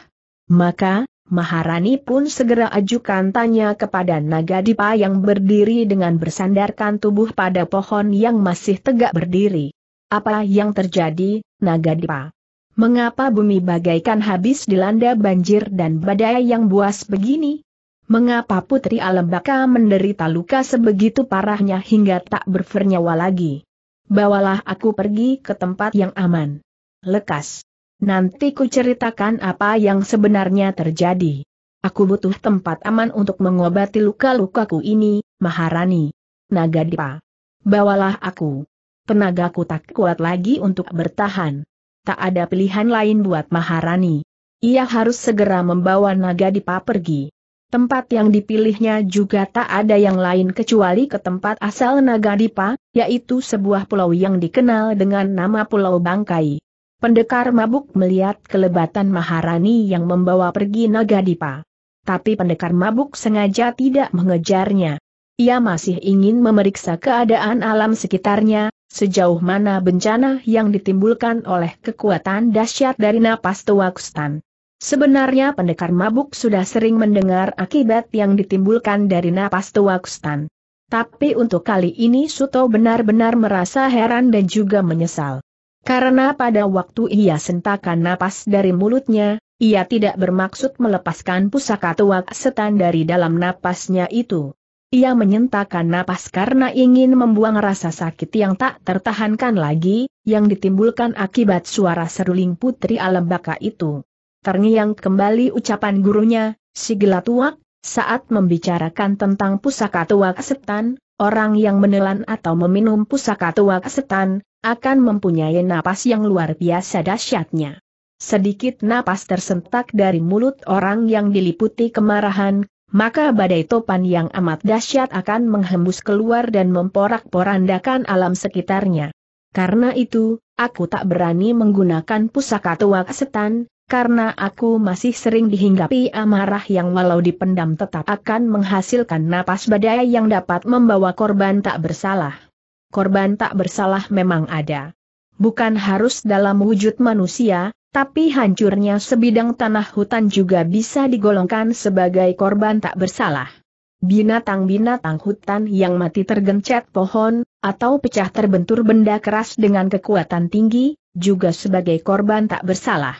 Maka, Maharani pun segera ajukan tanya kepada naga dipa yang berdiri dengan bersandarkan tubuh pada pohon yang masih tegak berdiri. Apa yang terjadi, naga dipa? Mengapa bumi bagaikan habis dilanda banjir dan badai yang buas begini? Mengapa Putri Alembaka menderita luka sebegitu parahnya hingga tak bernyawa lagi? Bawalah aku pergi ke tempat yang aman. Lekas. Nanti ku ceritakan apa yang sebenarnya terjadi. Aku butuh tempat aman untuk mengobati luka-lukaku ini, Maharani. Naga Dipa. Bawalah aku. Tenagaku tak kuat lagi untuk bertahan. Tak ada pilihan lain buat Maharani. Ia harus segera membawa Naga Dipa pergi. Tempat yang dipilihnya juga tak ada yang lain kecuali ke tempat asal Nagadipa, yaitu sebuah pulau yang dikenal dengan nama Pulau Bangkai. Pendekar mabuk melihat kelebatan Maharani yang membawa pergi Nagadipa, Tapi pendekar mabuk sengaja tidak mengejarnya. Ia masih ingin memeriksa keadaan alam sekitarnya, sejauh mana bencana yang ditimbulkan oleh kekuatan dahsyat dari napas Tuakustan. Sebenarnya pendekar mabuk sudah sering mendengar akibat yang ditimbulkan dari napas tuakstan. Tapi untuk kali ini Suto benar-benar merasa heran dan juga menyesal. Karena pada waktu ia sentakan napas dari mulutnya, ia tidak bermaksud melepaskan pusaka tuak setan dari dalam napasnya itu. Ia menyentakan napas karena ingin membuang rasa sakit yang tak tertahankan lagi, yang ditimbulkan akibat suara seruling putri alam baka itu terngiang kembali ucapan gurunya, si Gelatuak, saat membicarakan tentang pusaka tuak setan, orang yang menelan atau meminum pusaka tuak setan akan mempunyai napas yang luar biasa dahsyatnya. Sedikit napas tersentak dari mulut orang yang diliputi kemarahan, maka badai topan yang amat dahsyat akan menghembus keluar dan memporak-porandakan alam sekitarnya. Karena itu, aku tak berani menggunakan pusaka tuak setan karena aku masih sering dihinggapi amarah yang walau dipendam tetap akan menghasilkan napas badai yang dapat membawa korban tak bersalah. Korban tak bersalah memang ada. Bukan harus dalam wujud manusia, tapi hancurnya sebidang tanah hutan juga bisa digolongkan sebagai korban tak bersalah. Binatang-binatang hutan yang mati tergencet pohon, atau pecah terbentur benda keras dengan kekuatan tinggi, juga sebagai korban tak bersalah.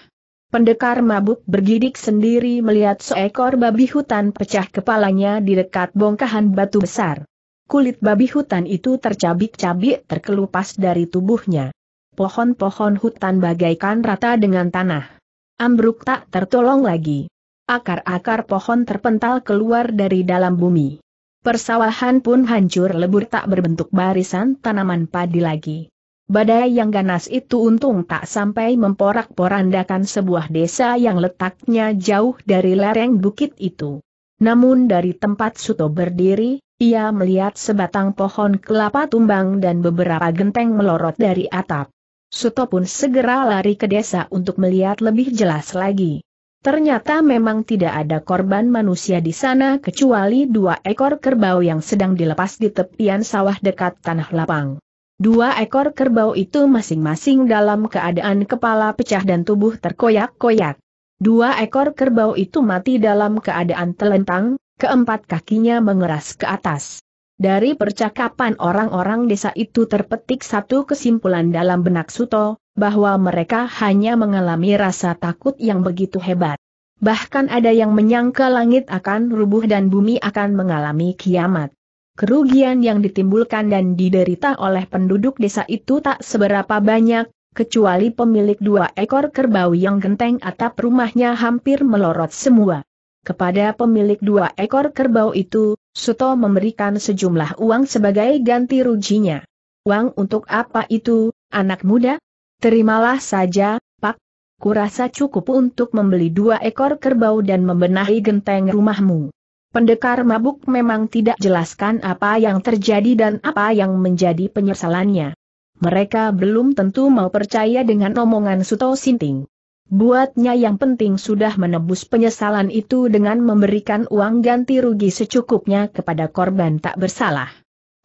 Pendekar mabuk bergidik sendiri melihat seekor babi hutan pecah kepalanya di dekat bongkahan batu besar. Kulit babi hutan itu tercabik-cabik terkelupas dari tubuhnya. Pohon-pohon hutan bagaikan rata dengan tanah. Ambruk tak tertolong lagi. Akar-akar pohon terpental keluar dari dalam bumi. Persawahan pun hancur lebur tak berbentuk barisan tanaman padi lagi. Badai yang ganas itu untung tak sampai memporak-porandakan sebuah desa yang letaknya jauh dari lereng bukit itu. Namun dari tempat Suto berdiri, ia melihat sebatang pohon kelapa tumbang dan beberapa genteng melorot dari atap. Suto pun segera lari ke desa untuk melihat lebih jelas lagi. Ternyata memang tidak ada korban manusia di sana kecuali dua ekor kerbau yang sedang dilepas di tepian sawah dekat tanah lapang. Dua ekor kerbau itu masing-masing dalam keadaan kepala pecah dan tubuh terkoyak-koyak. Dua ekor kerbau itu mati dalam keadaan telentang, keempat kakinya mengeras ke atas. Dari percakapan orang-orang desa itu terpetik satu kesimpulan dalam benak Suto, bahwa mereka hanya mengalami rasa takut yang begitu hebat. Bahkan ada yang menyangka langit akan rubuh dan bumi akan mengalami kiamat. Kerugian yang ditimbulkan dan diderita oleh penduduk desa itu tak seberapa banyak, kecuali pemilik dua ekor kerbau yang genteng atap rumahnya hampir melorot semua. Kepada pemilik dua ekor kerbau itu, Suto memberikan sejumlah uang sebagai ganti ruginya. Uang untuk apa itu, anak muda? Terimalah saja, Pak. Kurasa cukup untuk membeli dua ekor kerbau dan membenahi genteng rumahmu. Pendekar mabuk memang tidak jelaskan apa yang terjadi dan apa yang menjadi penyesalannya. Mereka belum tentu mau percaya dengan omongan Suto Sinting. Buatnya yang penting sudah menebus penyesalan itu dengan memberikan uang ganti rugi secukupnya kepada korban tak bersalah.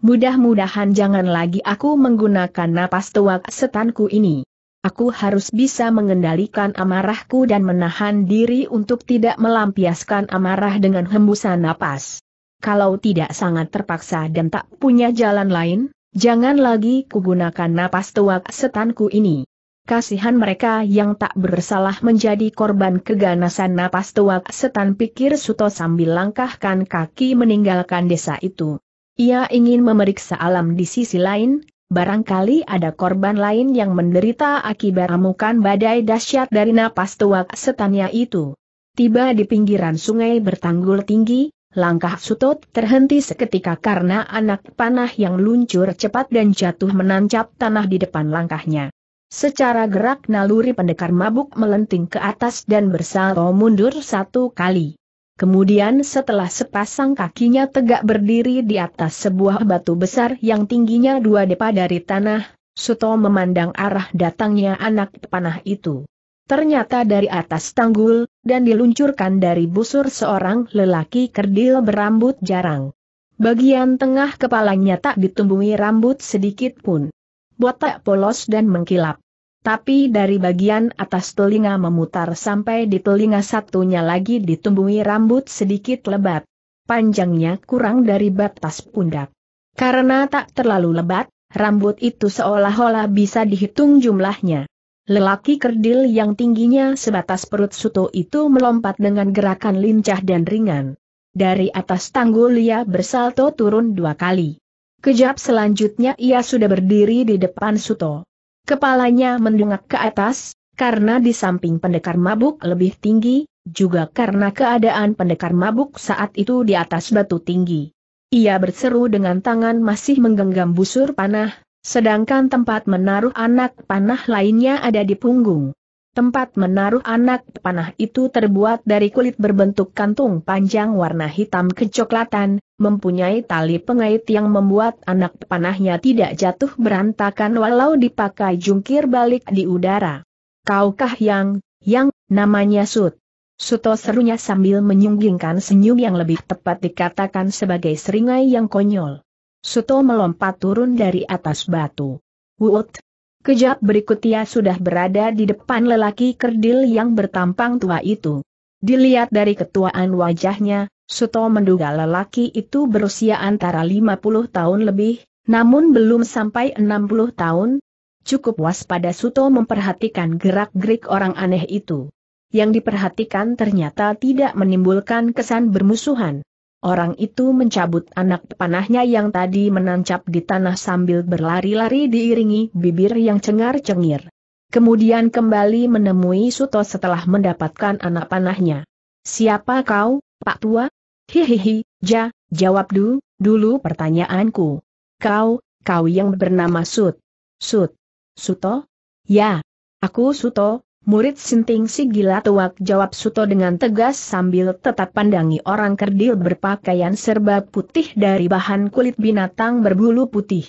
Mudah-mudahan jangan lagi aku menggunakan napas tuak setanku ini. Aku harus bisa mengendalikan amarahku dan menahan diri untuk tidak melampiaskan amarah dengan hembusan napas. Kalau tidak sangat terpaksa dan tak punya jalan lain, jangan lagi kugunakan napas tuak setanku ini. Kasihan mereka yang tak bersalah menjadi korban keganasan napas tuak setan pikir Suto sambil langkahkan kaki meninggalkan desa itu. Ia ingin memeriksa alam di sisi lain, Barangkali ada korban lain yang menderita akibat amukan badai dahsyat dari napas tuak setannya itu. Tiba di pinggiran sungai bertanggul tinggi, langkah Sutot terhenti seketika karena anak panah yang luncur cepat dan jatuh menancap tanah di depan langkahnya. Secara gerak naluri pendekar mabuk melenting ke atas dan bersalto mundur satu kali. Kemudian setelah sepasang kakinya tegak berdiri di atas sebuah batu besar yang tingginya dua depa dari tanah, Suto memandang arah datangnya anak panah itu. Ternyata dari atas tanggul, dan diluncurkan dari busur seorang lelaki kerdil berambut jarang. Bagian tengah kepalanya tak ditumbuhi rambut sedikit pun. Botak polos dan mengkilap tapi dari bagian atas telinga memutar sampai di telinga satunya lagi ditumbuhi rambut sedikit lebat. Panjangnya kurang dari batas pundak. Karena tak terlalu lebat, rambut itu seolah-olah bisa dihitung jumlahnya. Lelaki kerdil yang tingginya sebatas perut suto itu melompat dengan gerakan lincah dan ringan. Dari atas tanggul ia bersalto turun dua kali. Kejap selanjutnya ia sudah berdiri di depan suto. Kepalanya mendungak ke atas, karena di samping pendekar mabuk lebih tinggi, juga karena keadaan pendekar mabuk saat itu di atas batu tinggi. Ia berseru dengan tangan masih menggenggam busur panah, sedangkan tempat menaruh anak panah lainnya ada di punggung. Tempat menaruh anak panah itu terbuat dari kulit berbentuk kantung panjang warna hitam kecoklatan, mempunyai tali pengait yang membuat anak panahnya tidak jatuh berantakan walau dipakai jungkir balik di udara. Kaukah yang, yang, namanya Sut? Suto serunya sambil menyunggingkan senyum yang lebih tepat dikatakan sebagai seringai yang konyol. Suto melompat turun dari atas batu. Wut, Kejap berikut ia sudah berada di depan lelaki kerdil yang bertampang tua itu. Dilihat dari ketuaan wajahnya, Suto menduga lelaki itu berusia antara 50 tahun lebih, namun belum sampai 60 tahun. Cukup waspada Suto memperhatikan gerak-gerik orang aneh itu. Yang diperhatikan ternyata tidak menimbulkan kesan bermusuhan. Orang itu mencabut anak panahnya yang tadi menancap di tanah sambil berlari-lari diiringi bibir yang cengar-cengir. Kemudian kembali menemui Suto setelah mendapatkan anak panahnya. Siapa kau, Pak Tua? Hihihi, ja, jawab du, dulu pertanyaanku. Kau, kau yang bernama Sut. Sut. Suto? Ya, aku Suto, Murid sinting si gila tuak jawab Suto dengan tegas sambil tetap pandangi orang kerdil berpakaian serba putih dari bahan kulit binatang berbulu putih.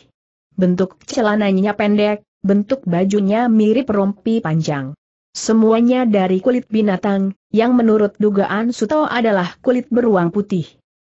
Bentuk celananya pendek, bentuk bajunya mirip rompi panjang. Semuanya dari kulit binatang, yang menurut dugaan Suto adalah kulit beruang putih.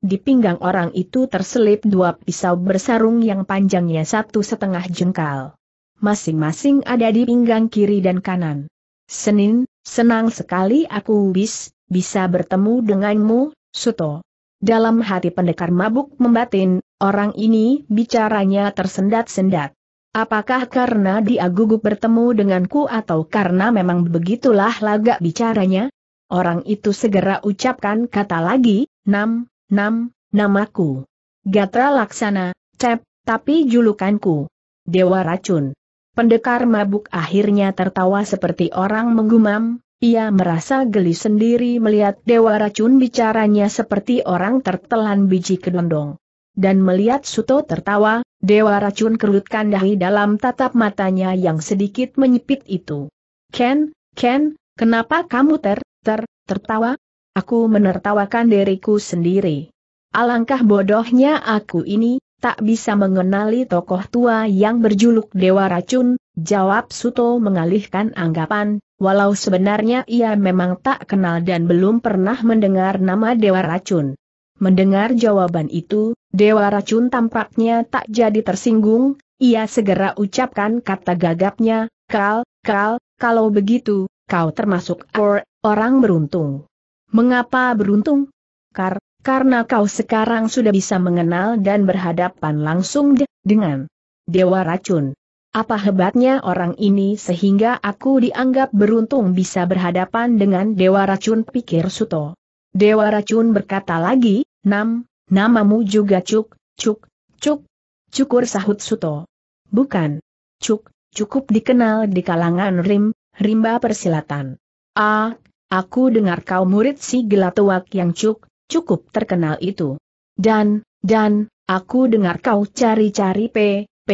Di pinggang orang itu terselip dua pisau bersarung yang panjangnya satu setengah jengkal. Masing-masing ada di pinggang kiri dan kanan. Senin, senang sekali aku bis, bisa bertemu denganmu, Suto. Dalam hati pendekar mabuk membatin, orang ini bicaranya tersendat-sendat. Apakah karena dia gugup bertemu denganku atau karena memang begitulah lagak bicaranya? Orang itu segera ucapkan kata lagi, nam, nam, namaku. Gatra Laksana, Cep, tapi julukanku. Dewa Racun. Pendekar mabuk akhirnya tertawa seperti orang menggumam, ia merasa geli sendiri melihat Dewa Racun bicaranya seperti orang tertelan biji kedondong. Dan melihat Suto tertawa, Dewa Racun kerutkan dahi dalam tatap matanya yang sedikit menyipit itu. Ken, Ken, kenapa kamu ter, ter, tertawa? Aku menertawakan diriku sendiri. Alangkah bodohnya aku ini, tak bisa mengenali tokoh tua yang berjuluk Dewa Racun, jawab Suto mengalihkan anggapan, walau sebenarnya ia memang tak kenal dan belum pernah mendengar nama Dewa Racun. Mendengar jawaban itu, Dewa Racun tampaknya tak jadi tersinggung, ia segera ucapkan kata gagapnya, Kal, Kal, kalau begitu, kau termasuk or, orang beruntung. Mengapa beruntung? Kar, karena kau sekarang sudah bisa mengenal dan berhadapan langsung de dengan Dewa Racun. Apa hebatnya orang ini sehingga aku dianggap beruntung bisa berhadapan dengan Dewa Racun pikir Suto. Dewa Racun berkata lagi, Nam, namamu juga Cuk, Cuk, Cuk, Cukur sahut Suto. Bukan. Cuk, cukup dikenal di kalangan Rim, Rimba Persilatan. Ah, aku dengar kau murid si gelatuak yang Cuk, cukup terkenal itu. Dan, dan, aku dengar kau cari-cari P, P.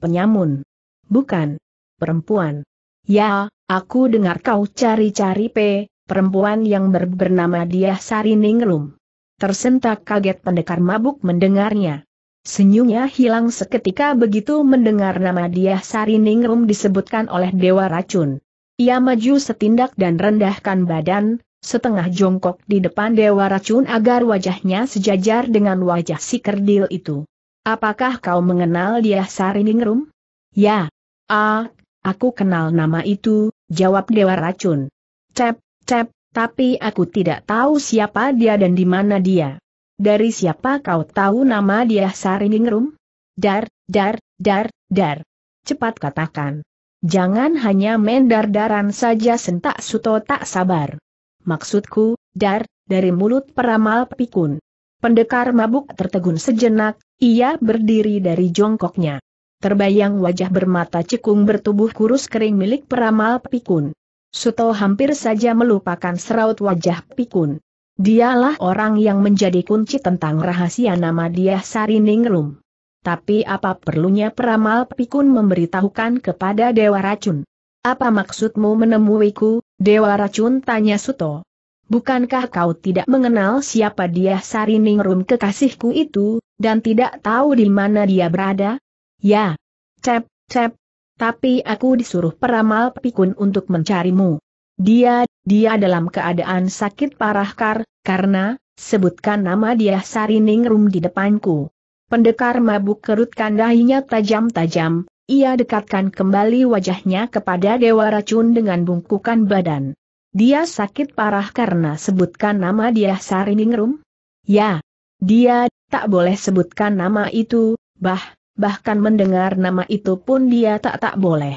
Penyamun. Bukan. Perempuan. Ya, aku dengar kau cari-cari P, perempuan yang ber bernama Diah Sari Ningrum. Tersentak kaget pendekar mabuk mendengarnya. Senyumnya hilang seketika begitu mendengar nama Diah Sari Ningrum disebutkan oleh Dewa Racun. Ia maju setindak dan rendahkan badan, setengah jongkok di depan Dewa Racun agar wajahnya sejajar dengan wajah si kerdil itu. Apakah kau mengenal dia Sariningrum? Ya. Ah, aku kenal nama itu, jawab Dewa Racun. Cep, cep, tapi aku tidak tahu siapa dia dan di mana dia. Dari siapa kau tahu nama dia Sariningrum? Dar, dar, dar, dar. Cepat katakan. Jangan hanya mendardaran saja sentak suto tak sabar. Maksudku, dar, dari mulut peramal pikun. Pendekar mabuk tertegun sejenak, ia berdiri dari jongkoknya. Terbayang wajah bermata cekung bertubuh kurus kering milik peramal pikun. Suto hampir saja melupakan seraut wajah pikun. Dialah orang yang menjadi kunci tentang rahasia nama dia Sari Ningrum. Tapi apa perlunya peramal pikun memberitahukan kepada Dewa Racun? Apa maksudmu menemuiku, Dewa Racun tanya Suto. Bukankah kau tidak mengenal siapa dia Sariningrum kekasihku itu, dan tidak tahu di mana dia berada? Ya. Cep, cep. Tapi aku disuruh peramal pikun untuk mencarimu. Dia, dia dalam keadaan sakit parah kar, karena, sebutkan nama dia Sariningrum di depanku. Pendekar mabuk kerutkan dahinya tajam-tajam, ia dekatkan kembali wajahnya kepada Dewa Racun dengan bungkukan badan. Dia sakit parah karena sebutkan nama dia Sariningrum? Ya, dia tak boleh sebutkan nama itu, bah, bahkan mendengar nama itu pun dia tak tak boleh.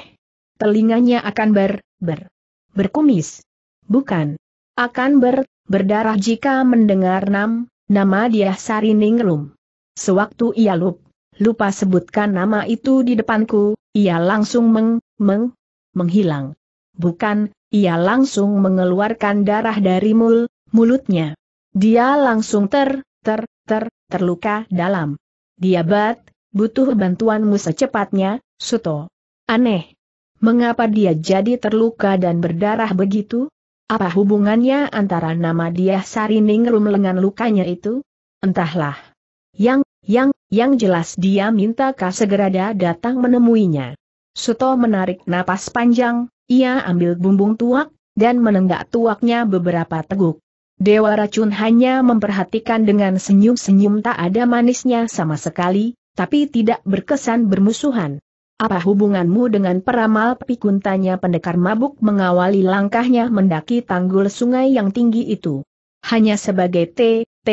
Telinganya akan ber, ber, berkumis. Bukan. Akan ber, berdarah jika mendengar nam, nama dia Sariningrum. Sewaktu ia lupa lupa sebutkan nama itu di depanku, ia langsung meng, meng, menghilang. Bukan, ia langsung mengeluarkan darah dari mul, mulutnya. Dia langsung ter, ter, ter, terluka dalam. Dia bat, butuh bantuanmu secepatnya, Suto. Aneh. Mengapa dia jadi terluka dan berdarah begitu? Apa hubungannya antara nama dia Sarining rum lengan lukanya itu? Entahlah. Yang yang, yang jelas dia minta Ka segera datang menemuinya. Suto menarik napas panjang, ia ambil bumbung tuak, dan menenggak tuaknya beberapa teguk. Dewa racun hanya memperhatikan dengan senyum-senyum tak ada manisnya sama sekali, tapi tidak berkesan bermusuhan. Apa hubunganmu dengan peramal pikun tanya pendekar mabuk mengawali langkahnya mendaki tanggul sungai yang tinggi itu? Hanya sebagai T, T,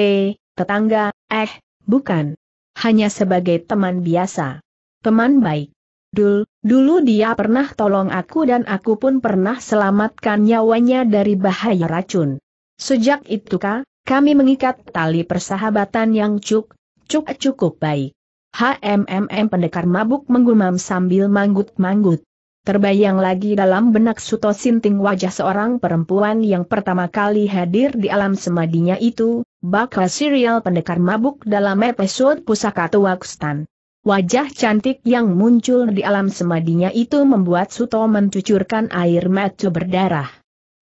tetangga, eh, bukan hanya sebagai teman biasa. Teman baik. Dul, dulu dia pernah tolong aku dan aku pun pernah selamatkan nyawanya dari bahaya racun. Sejak itu kah, kami mengikat tali persahabatan yang cuk, cuk cukup baik. HMMM pendekar mabuk menggumam sambil manggut-manggut. Terbayang lagi dalam benak Suto Sinting wajah seorang perempuan yang pertama kali hadir di alam semadinya itu, bakal serial pendekar mabuk dalam episode Pusaka Tuakstan. Wajah cantik yang muncul di alam semadinya itu membuat Suto mencucurkan air mata berdarah.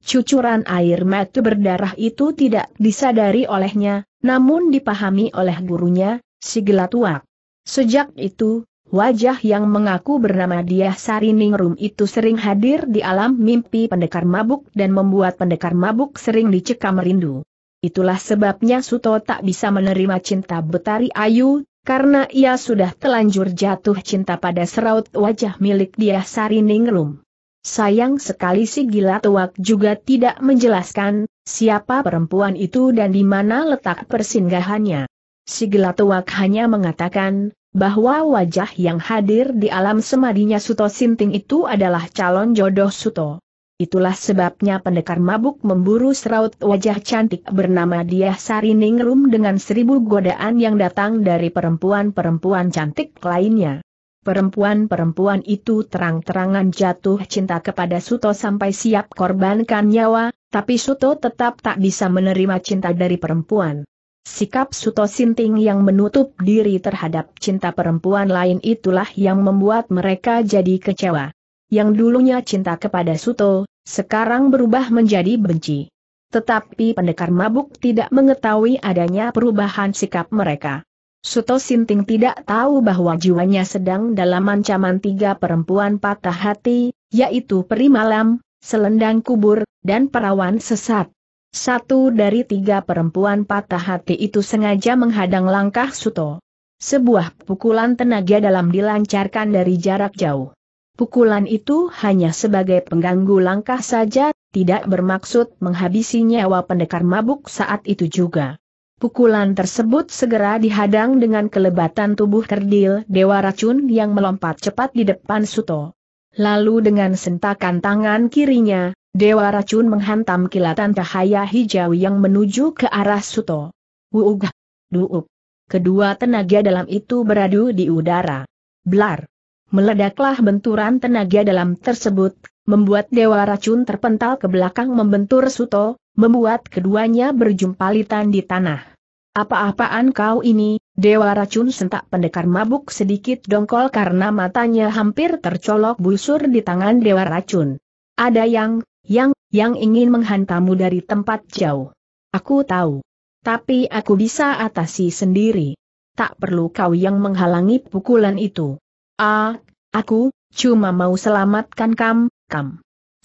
Cucuran air mata berdarah itu tidak disadari olehnya, namun dipahami oleh gurunya, si Gelatuak. Sejak itu, wajah yang mengaku bernama Diah Sariningrum itu sering hadir di alam mimpi pendekar mabuk dan membuat pendekar mabuk sering dicekam rindu. Itulah sebabnya Suto tak bisa menerima cinta Betari Ayu, karena ia sudah telanjur jatuh cinta pada seraut wajah milik dia Sari Ningrum. Sayang sekali si gila tuak juga tidak menjelaskan siapa perempuan itu dan di mana letak persinggahannya. Si gila tuak hanya mengatakan bahwa wajah yang hadir di alam semadinya Suto Sinting itu adalah calon jodoh Suto. Itulah sebabnya pendekar mabuk memburu seraut wajah cantik bernama Diah Sari Ningrum dengan seribu godaan yang datang dari perempuan-perempuan cantik lainnya. Perempuan-perempuan itu terang-terangan jatuh cinta kepada Suto sampai siap korbankan nyawa, tapi Suto tetap tak bisa menerima cinta dari perempuan. Sikap Suto Sinting yang menutup diri terhadap cinta perempuan lain itulah yang membuat mereka jadi kecewa yang dulunya cinta kepada Suto, sekarang berubah menjadi benci. Tetapi pendekar mabuk tidak mengetahui adanya perubahan sikap mereka. Suto Sinting tidak tahu bahwa jiwanya sedang dalam ancaman tiga perempuan patah hati, yaitu peri malam, selendang kubur, dan perawan sesat. Satu dari tiga perempuan patah hati itu sengaja menghadang langkah Suto. Sebuah pukulan tenaga dalam dilancarkan dari jarak jauh. Pukulan itu hanya sebagai pengganggu langkah saja, tidak bermaksud menghabisi nyawa pendekar mabuk saat itu juga. Pukulan tersebut segera dihadang dengan kelebatan tubuh kerdil Dewa Racun yang melompat cepat di depan Suto. Lalu dengan sentakan tangan kirinya, Dewa Racun menghantam kilatan cahaya hijau yang menuju ke arah Suto. Wuugah! Duup! Kedua tenaga dalam itu beradu di udara. Blar! Meledaklah benturan tenaga dalam tersebut, membuat dewa racun terpental ke belakang membentur Suto, membuat keduanya berjumpalitan di tanah. Apa-apaan kau ini, dewa racun sentak pendekar mabuk sedikit dongkol karena matanya hampir tercolok busur di tangan dewa racun. Ada yang, yang, yang ingin menghantamu dari tempat jauh. Aku tahu. Tapi aku bisa atasi sendiri. Tak perlu kau yang menghalangi pukulan itu. Ah, aku, cuma mau selamatkan kam, kam.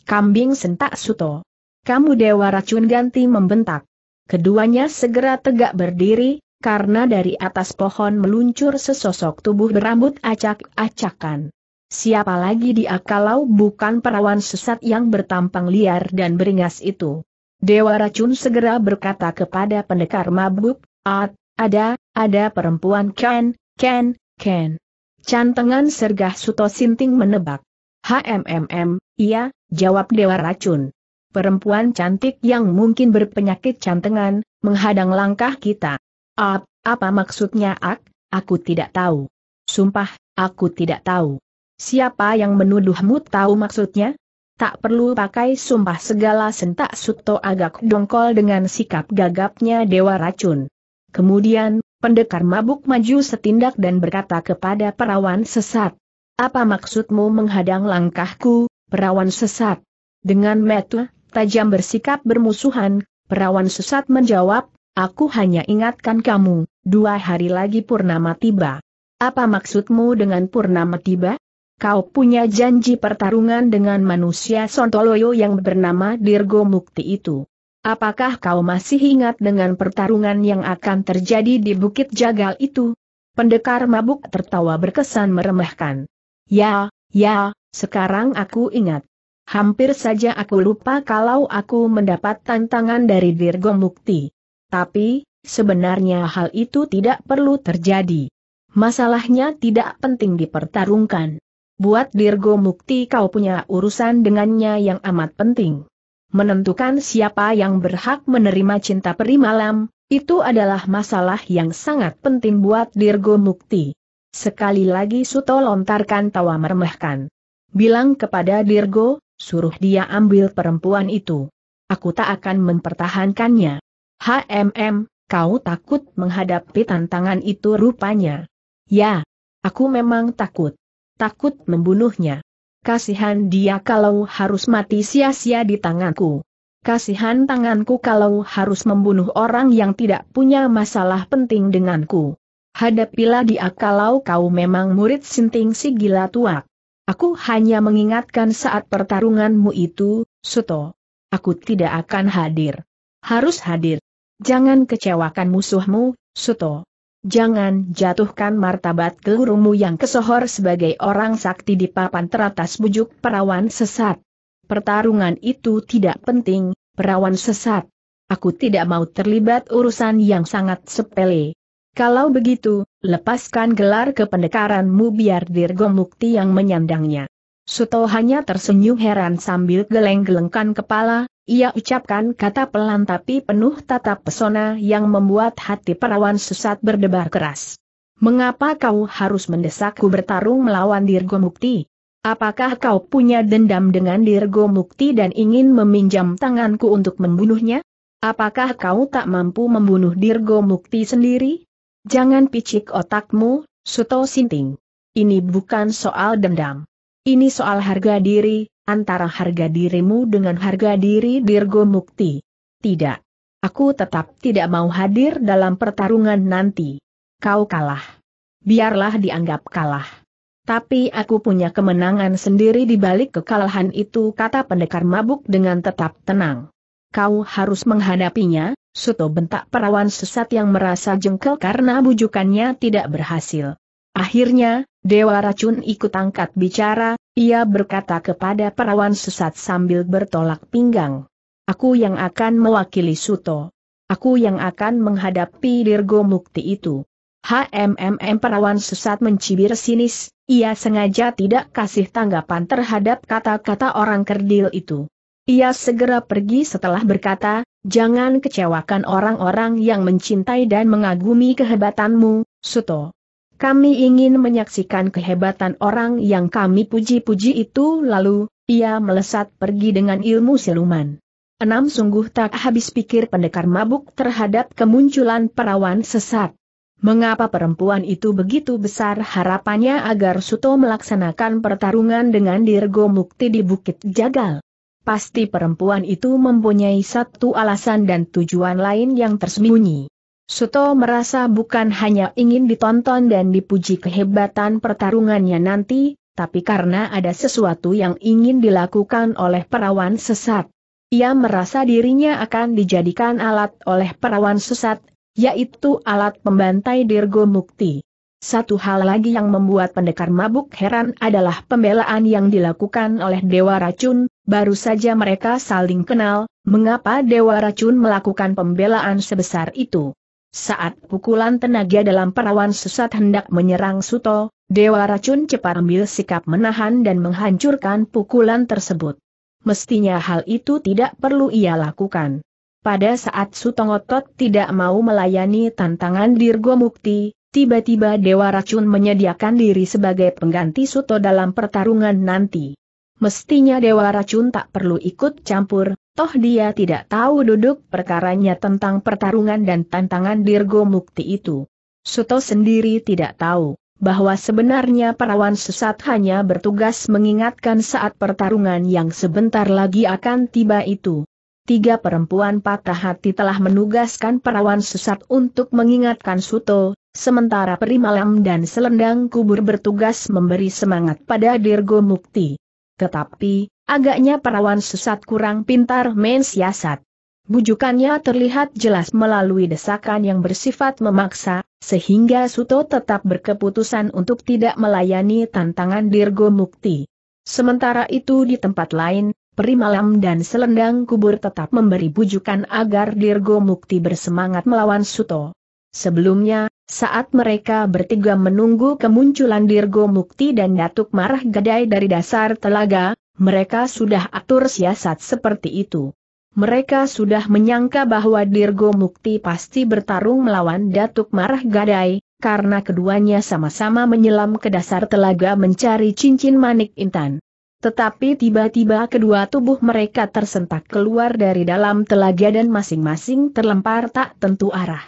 Kambing sentak suto. Kamu dewa racun ganti membentak. Keduanya segera tegak berdiri, karena dari atas pohon meluncur sesosok tubuh berambut acak-acakan. Siapa lagi dia kalau bukan perawan sesat yang bertampang liar dan beringas itu? Dewa Racun segera berkata kepada pendekar mabuk, At, ah, ada, ada perempuan Ken, Ken, Ken. Cantengan Sergah Suto Sinting menebak. HMMM, iya, jawab Dewa Racun. Perempuan cantik yang mungkin berpenyakit cantengan, menghadang langkah kita. Ap, apa maksudnya ak? Aku tidak tahu. Sumpah, aku tidak tahu. Siapa yang menuduhmu tahu maksudnya? Tak perlu pakai sumpah segala sentak Suto agak dongkol dengan sikap gagapnya Dewa Racun. Kemudian, Pendekar mabuk maju setindak dan berkata kepada perawan sesat. Apa maksudmu menghadang langkahku, perawan sesat? Dengan metu, tajam bersikap bermusuhan, perawan sesat menjawab, aku hanya ingatkan kamu, dua hari lagi purnama tiba. Apa maksudmu dengan purnama tiba? Kau punya janji pertarungan dengan manusia Sontoloyo yang bernama Dirgo Mukti itu. Apakah kau masih ingat dengan pertarungan yang akan terjadi di Bukit Jagal itu? Pendekar mabuk tertawa berkesan meremehkan. Ya, ya, sekarang aku ingat. Hampir saja aku lupa kalau aku mendapat tantangan dari Dirgo Mukti. Tapi, sebenarnya hal itu tidak perlu terjadi. Masalahnya tidak penting dipertarungkan. Buat Dirgo Mukti kau punya urusan dengannya yang amat penting. Menentukan siapa yang berhak menerima cinta peri malam, itu adalah masalah yang sangat penting buat Dirgo Mukti. Sekali lagi Suto lontarkan tawa meremehkan. Bilang kepada Dirgo, suruh dia ambil perempuan itu. Aku tak akan mempertahankannya. HMM, kau takut menghadapi tantangan itu rupanya. Ya, aku memang takut. Takut membunuhnya. Kasihan dia kalau harus mati sia-sia di tanganku. Kasihan tanganku kalau harus membunuh orang yang tidak punya masalah penting denganku. Hadapilah dia kalau kau memang murid sinting si gila tua. Aku hanya mengingatkan saat pertarunganmu itu, Suto. Aku tidak akan hadir. Harus hadir. Jangan kecewakan musuhmu, Suto. Jangan jatuhkan martabat gelurumu yang kesohor sebagai orang sakti di papan teratas bujuk perawan sesat. Pertarungan itu tidak penting, perawan sesat. Aku tidak mau terlibat urusan yang sangat sepele. Kalau begitu, lepaskan gelar kependekaranmu biar Dirgo Mukti yang menyandangnya. Suto hanya tersenyum heran sambil geleng-gelengkan kepala, ia ucapkan kata pelan tapi penuh tatap pesona yang membuat hati perawan sesat berdebar keras. Mengapa kau harus mendesakku bertarung melawan Dirgo Mukti? Apakah kau punya dendam dengan Dirgo Mukti dan ingin meminjam tanganku untuk membunuhnya? Apakah kau tak mampu membunuh Dirgo Mukti sendiri? Jangan picik otakmu, Suto Sinting. Ini bukan soal dendam. Ini soal harga diri, antara harga dirimu dengan harga diri Dirgo Mukti. Tidak. Aku tetap tidak mau hadir dalam pertarungan nanti. Kau kalah. Biarlah dianggap kalah. Tapi aku punya kemenangan sendiri di balik kekalahan itu kata pendekar mabuk dengan tetap tenang. Kau harus menghadapinya, Suto bentak perawan sesat yang merasa jengkel karena bujukannya tidak berhasil. Akhirnya, Dewa Racun ikut angkat bicara, ia berkata kepada perawan sesat sambil bertolak pinggang. Aku yang akan mewakili Suto. Aku yang akan menghadapi Dirgo Mukti itu. HMMM perawan sesat mencibir sinis, ia sengaja tidak kasih tanggapan terhadap kata-kata orang kerdil itu. Ia segera pergi setelah berkata, jangan kecewakan orang-orang yang mencintai dan mengagumi kehebatanmu, Suto. Kami ingin menyaksikan kehebatan orang yang kami puji-puji itu lalu, ia melesat pergi dengan ilmu siluman. Enam sungguh tak habis pikir pendekar mabuk terhadap kemunculan perawan sesat. Mengapa perempuan itu begitu besar harapannya agar Suto melaksanakan pertarungan dengan Dirgo Mukti di Bukit Jagal? Pasti perempuan itu mempunyai satu alasan dan tujuan lain yang tersembunyi. Suto merasa bukan hanya ingin ditonton dan dipuji kehebatan pertarungannya nanti, tapi karena ada sesuatu yang ingin dilakukan oleh perawan sesat. Ia merasa dirinya akan dijadikan alat oleh perawan sesat, yaitu alat pembantai Dirgo Mukti. Satu hal lagi yang membuat pendekar mabuk heran adalah pembelaan yang dilakukan oleh Dewa Racun, baru saja mereka saling kenal, mengapa Dewa Racun melakukan pembelaan sebesar itu. Saat pukulan tenaga dalam perawan sesat hendak menyerang Suto, Dewa Racun cepat ambil sikap menahan dan menghancurkan pukulan tersebut. Mestinya hal itu tidak perlu ia lakukan. Pada saat Suto ngotot tidak mau melayani tantangan Dirgo Mukti, tiba-tiba Dewa Racun menyediakan diri sebagai pengganti Suto dalam pertarungan nanti. Mestinya Dewa Racun tak perlu ikut campur, Toh dia tidak tahu duduk perkaranya tentang pertarungan dan tantangan Dirgo Mukti itu. Suto sendiri tidak tahu bahwa sebenarnya perawan sesat hanya bertugas mengingatkan saat pertarungan yang sebentar lagi akan tiba itu. Tiga perempuan patah hati telah menugaskan perawan sesat untuk mengingatkan Suto, sementara Perimalam dan Selendang Kubur bertugas memberi semangat pada Dirgo Mukti. Tetapi, Agaknya perawan sesat kurang pintar main siasat. Bujukannya terlihat jelas melalui desakan yang bersifat memaksa, sehingga Suto tetap berkeputusan untuk tidak melayani tantangan Dirgo Mukti. Sementara itu di tempat lain, Perimalam dan Selendang Kubur tetap memberi bujukan agar Dirgo Mukti bersemangat melawan Suto. Sebelumnya, saat mereka bertiga menunggu kemunculan Dirgo Mukti dan Datuk Marah Gadai dari dasar telaga, mereka sudah atur siasat seperti itu. Mereka sudah menyangka bahwa Dirgo Mukti pasti bertarung melawan Datuk Marah Gadai, karena keduanya sama-sama menyelam ke dasar telaga mencari cincin manik intan. Tetapi tiba-tiba kedua tubuh mereka tersentak keluar dari dalam telaga dan masing-masing terlempar tak tentu arah.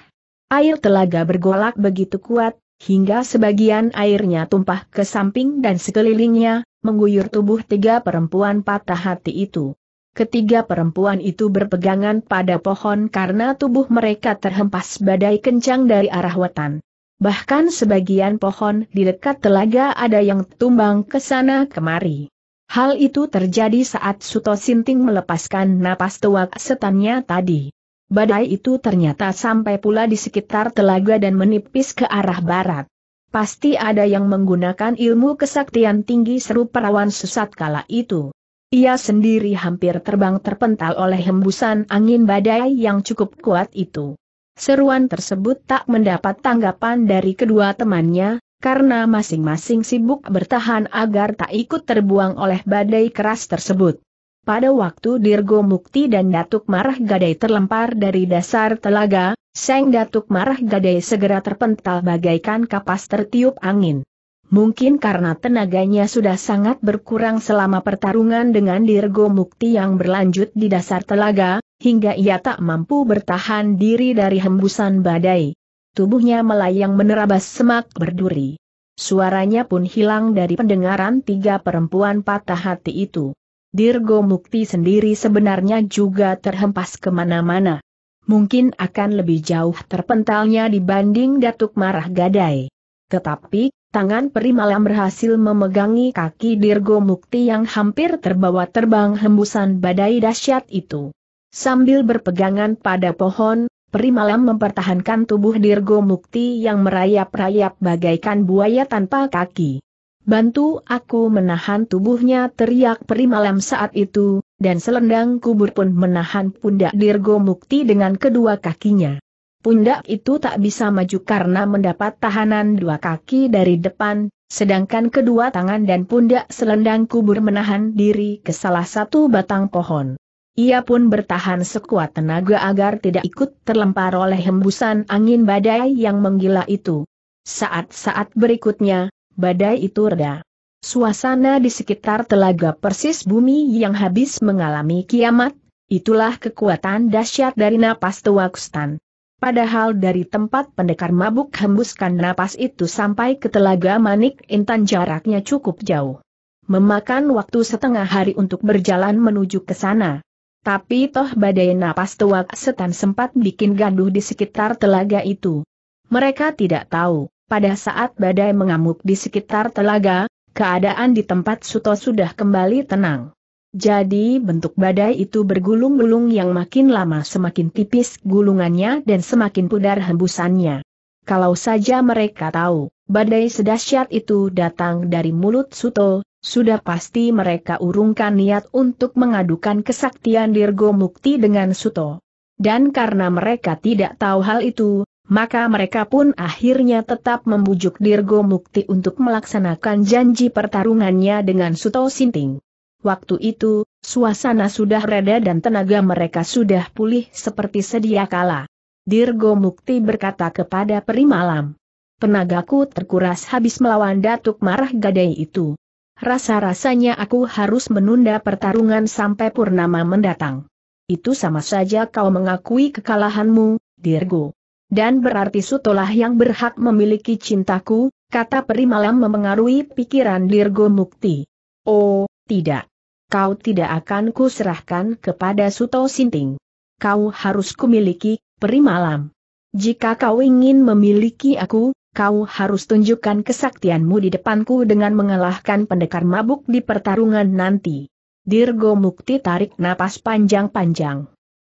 Air telaga bergolak begitu kuat, hingga sebagian airnya tumpah ke samping dan sekelilingnya, mengguyur tubuh tiga perempuan patah hati itu. Ketiga perempuan itu berpegangan pada pohon karena tubuh mereka terhempas badai kencang dari arah wetan. Bahkan sebagian pohon di dekat telaga ada yang tumbang ke sana kemari. Hal itu terjadi saat Suto Sinting melepaskan napas tuak setannya tadi. Badai itu ternyata sampai pula di sekitar telaga dan menipis ke arah barat. Pasti ada yang menggunakan ilmu kesaktian tinggi seru perawan sesat kala itu. Ia sendiri hampir terbang terpental oleh hembusan angin badai yang cukup kuat itu. Seruan tersebut tak mendapat tanggapan dari kedua temannya, karena masing-masing sibuk bertahan agar tak ikut terbuang oleh badai keras tersebut. Pada waktu Dirgo Mukti dan Datuk Marah Gadai terlempar dari dasar telaga, Seng Datuk Marah Gadai segera terpental bagaikan kapas tertiup angin. Mungkin karena tenaganya sudah sangat berkurang selama pertarungan dengan Dirgo Mukti yang berlanjut di dasar telaga, hingga ia tak mampu bertahan diri dari hembusan badai. Tubuhnya melayang menerabas semak berduri. Suaranya pun hilang dari pendengaran tiga perempuan patah hati itu. Dirgo Mukti sendiri sebenarnya juga terhempas kemana-mana. Mungkin akan lebih jauh terpentalnya dibanding Datuk Marah Gadai. Tetapi, tangan Perimalam berhasil memegangi kaki Dirgo Mukti yang hampir terbawa terbang hembusan badai dahsyat itu. Sambil berpegangan pada pohon, Perimalam mempertahankan tubuh Dirgo Mukti yang merayap-rayap bagaikan buaya tanpa kaki. Bantu aku menahan tubuhnya teriak peri malam saat itu, dan selendang kubur pun menahan pundak Dirgo Mukti dengan kedua kakinya. Pundak itu tak bisa maju karena mendapat tahanan dua kaki dari depan, sedangkan kedua tangan dan pundak selendang kubur menahan diri ke salah satu batang pohon. Ia pun bertahan sekuat tenaga agar tidak ikut terlempar oleh hembusan angin badai yang menggila itu. Saat-saat berikutnya, badai itu reda. Suasana di sekitar telaga persis bumi yang habis mengalami kiamat, itulah kekuatan dahsyat dari napas Tuakustan. Padahal dari tempat pendekar mabuk hembuskan napas itu sampai ke telaga manik intan jaraknya cukup jauh. Memakan waktu setengah hari untuk berjalan menuju ke sana. Tapi toh badai napas setan sempat bikin gaduh di sekitar telaga itu. Mereka tidak tahu pada saat badai mengamuk di sekitar telaga, keadaan di tempat Suto sudah kembali tenang. Jadi bentuk badai itu bergulung-gulung yang makin lama semakin tipis gulungannya dan semakin pudar hembusannya. Kalau saja mereka tahu, badai sedahsyat itu datang dari mulut Suto, sudah pasti mereka urungkan niat untuk mengadukan kesaktian Dirgo Mukti dengan Suto. Dan karena mereka tidak tahu hal itu, maka mereka pun akhirnya tetap membujuk Dirgo Mukti untuk melaksanakan janji pertarungannya dengan Suto Sinting. Waktu itu, suasana sudah reda dan tenaga mereka sudah pulih seperti sedia kala. Dirgo Mukti berkata kepada Peri Malam, "Tenagaku terkuras habis melawan Datuk Marah Gadai itu. Rasa-rasanya aku harus menunda pertarungan sampai Purnama mendatang. Itu sama saja kau mengakui kekalahanmu, Dirgo. Dan berarti Sutolah yang berhak memiliki cintaku, kata peri malam memengaruhi pikiran Dirgo Mukti. Oh, tidak. Kau tidak akan kuserahkan kepada Suto Sinting. Kau harus kumiliki, peri malam. Jika kau ingin memiliki aku, kau harus tunjukkan kesaktianmu di depanku dengan mengalahkan pendekar mabuk di pertarungan nanti. Dirgo Mukti tarik napas panjang-panjang.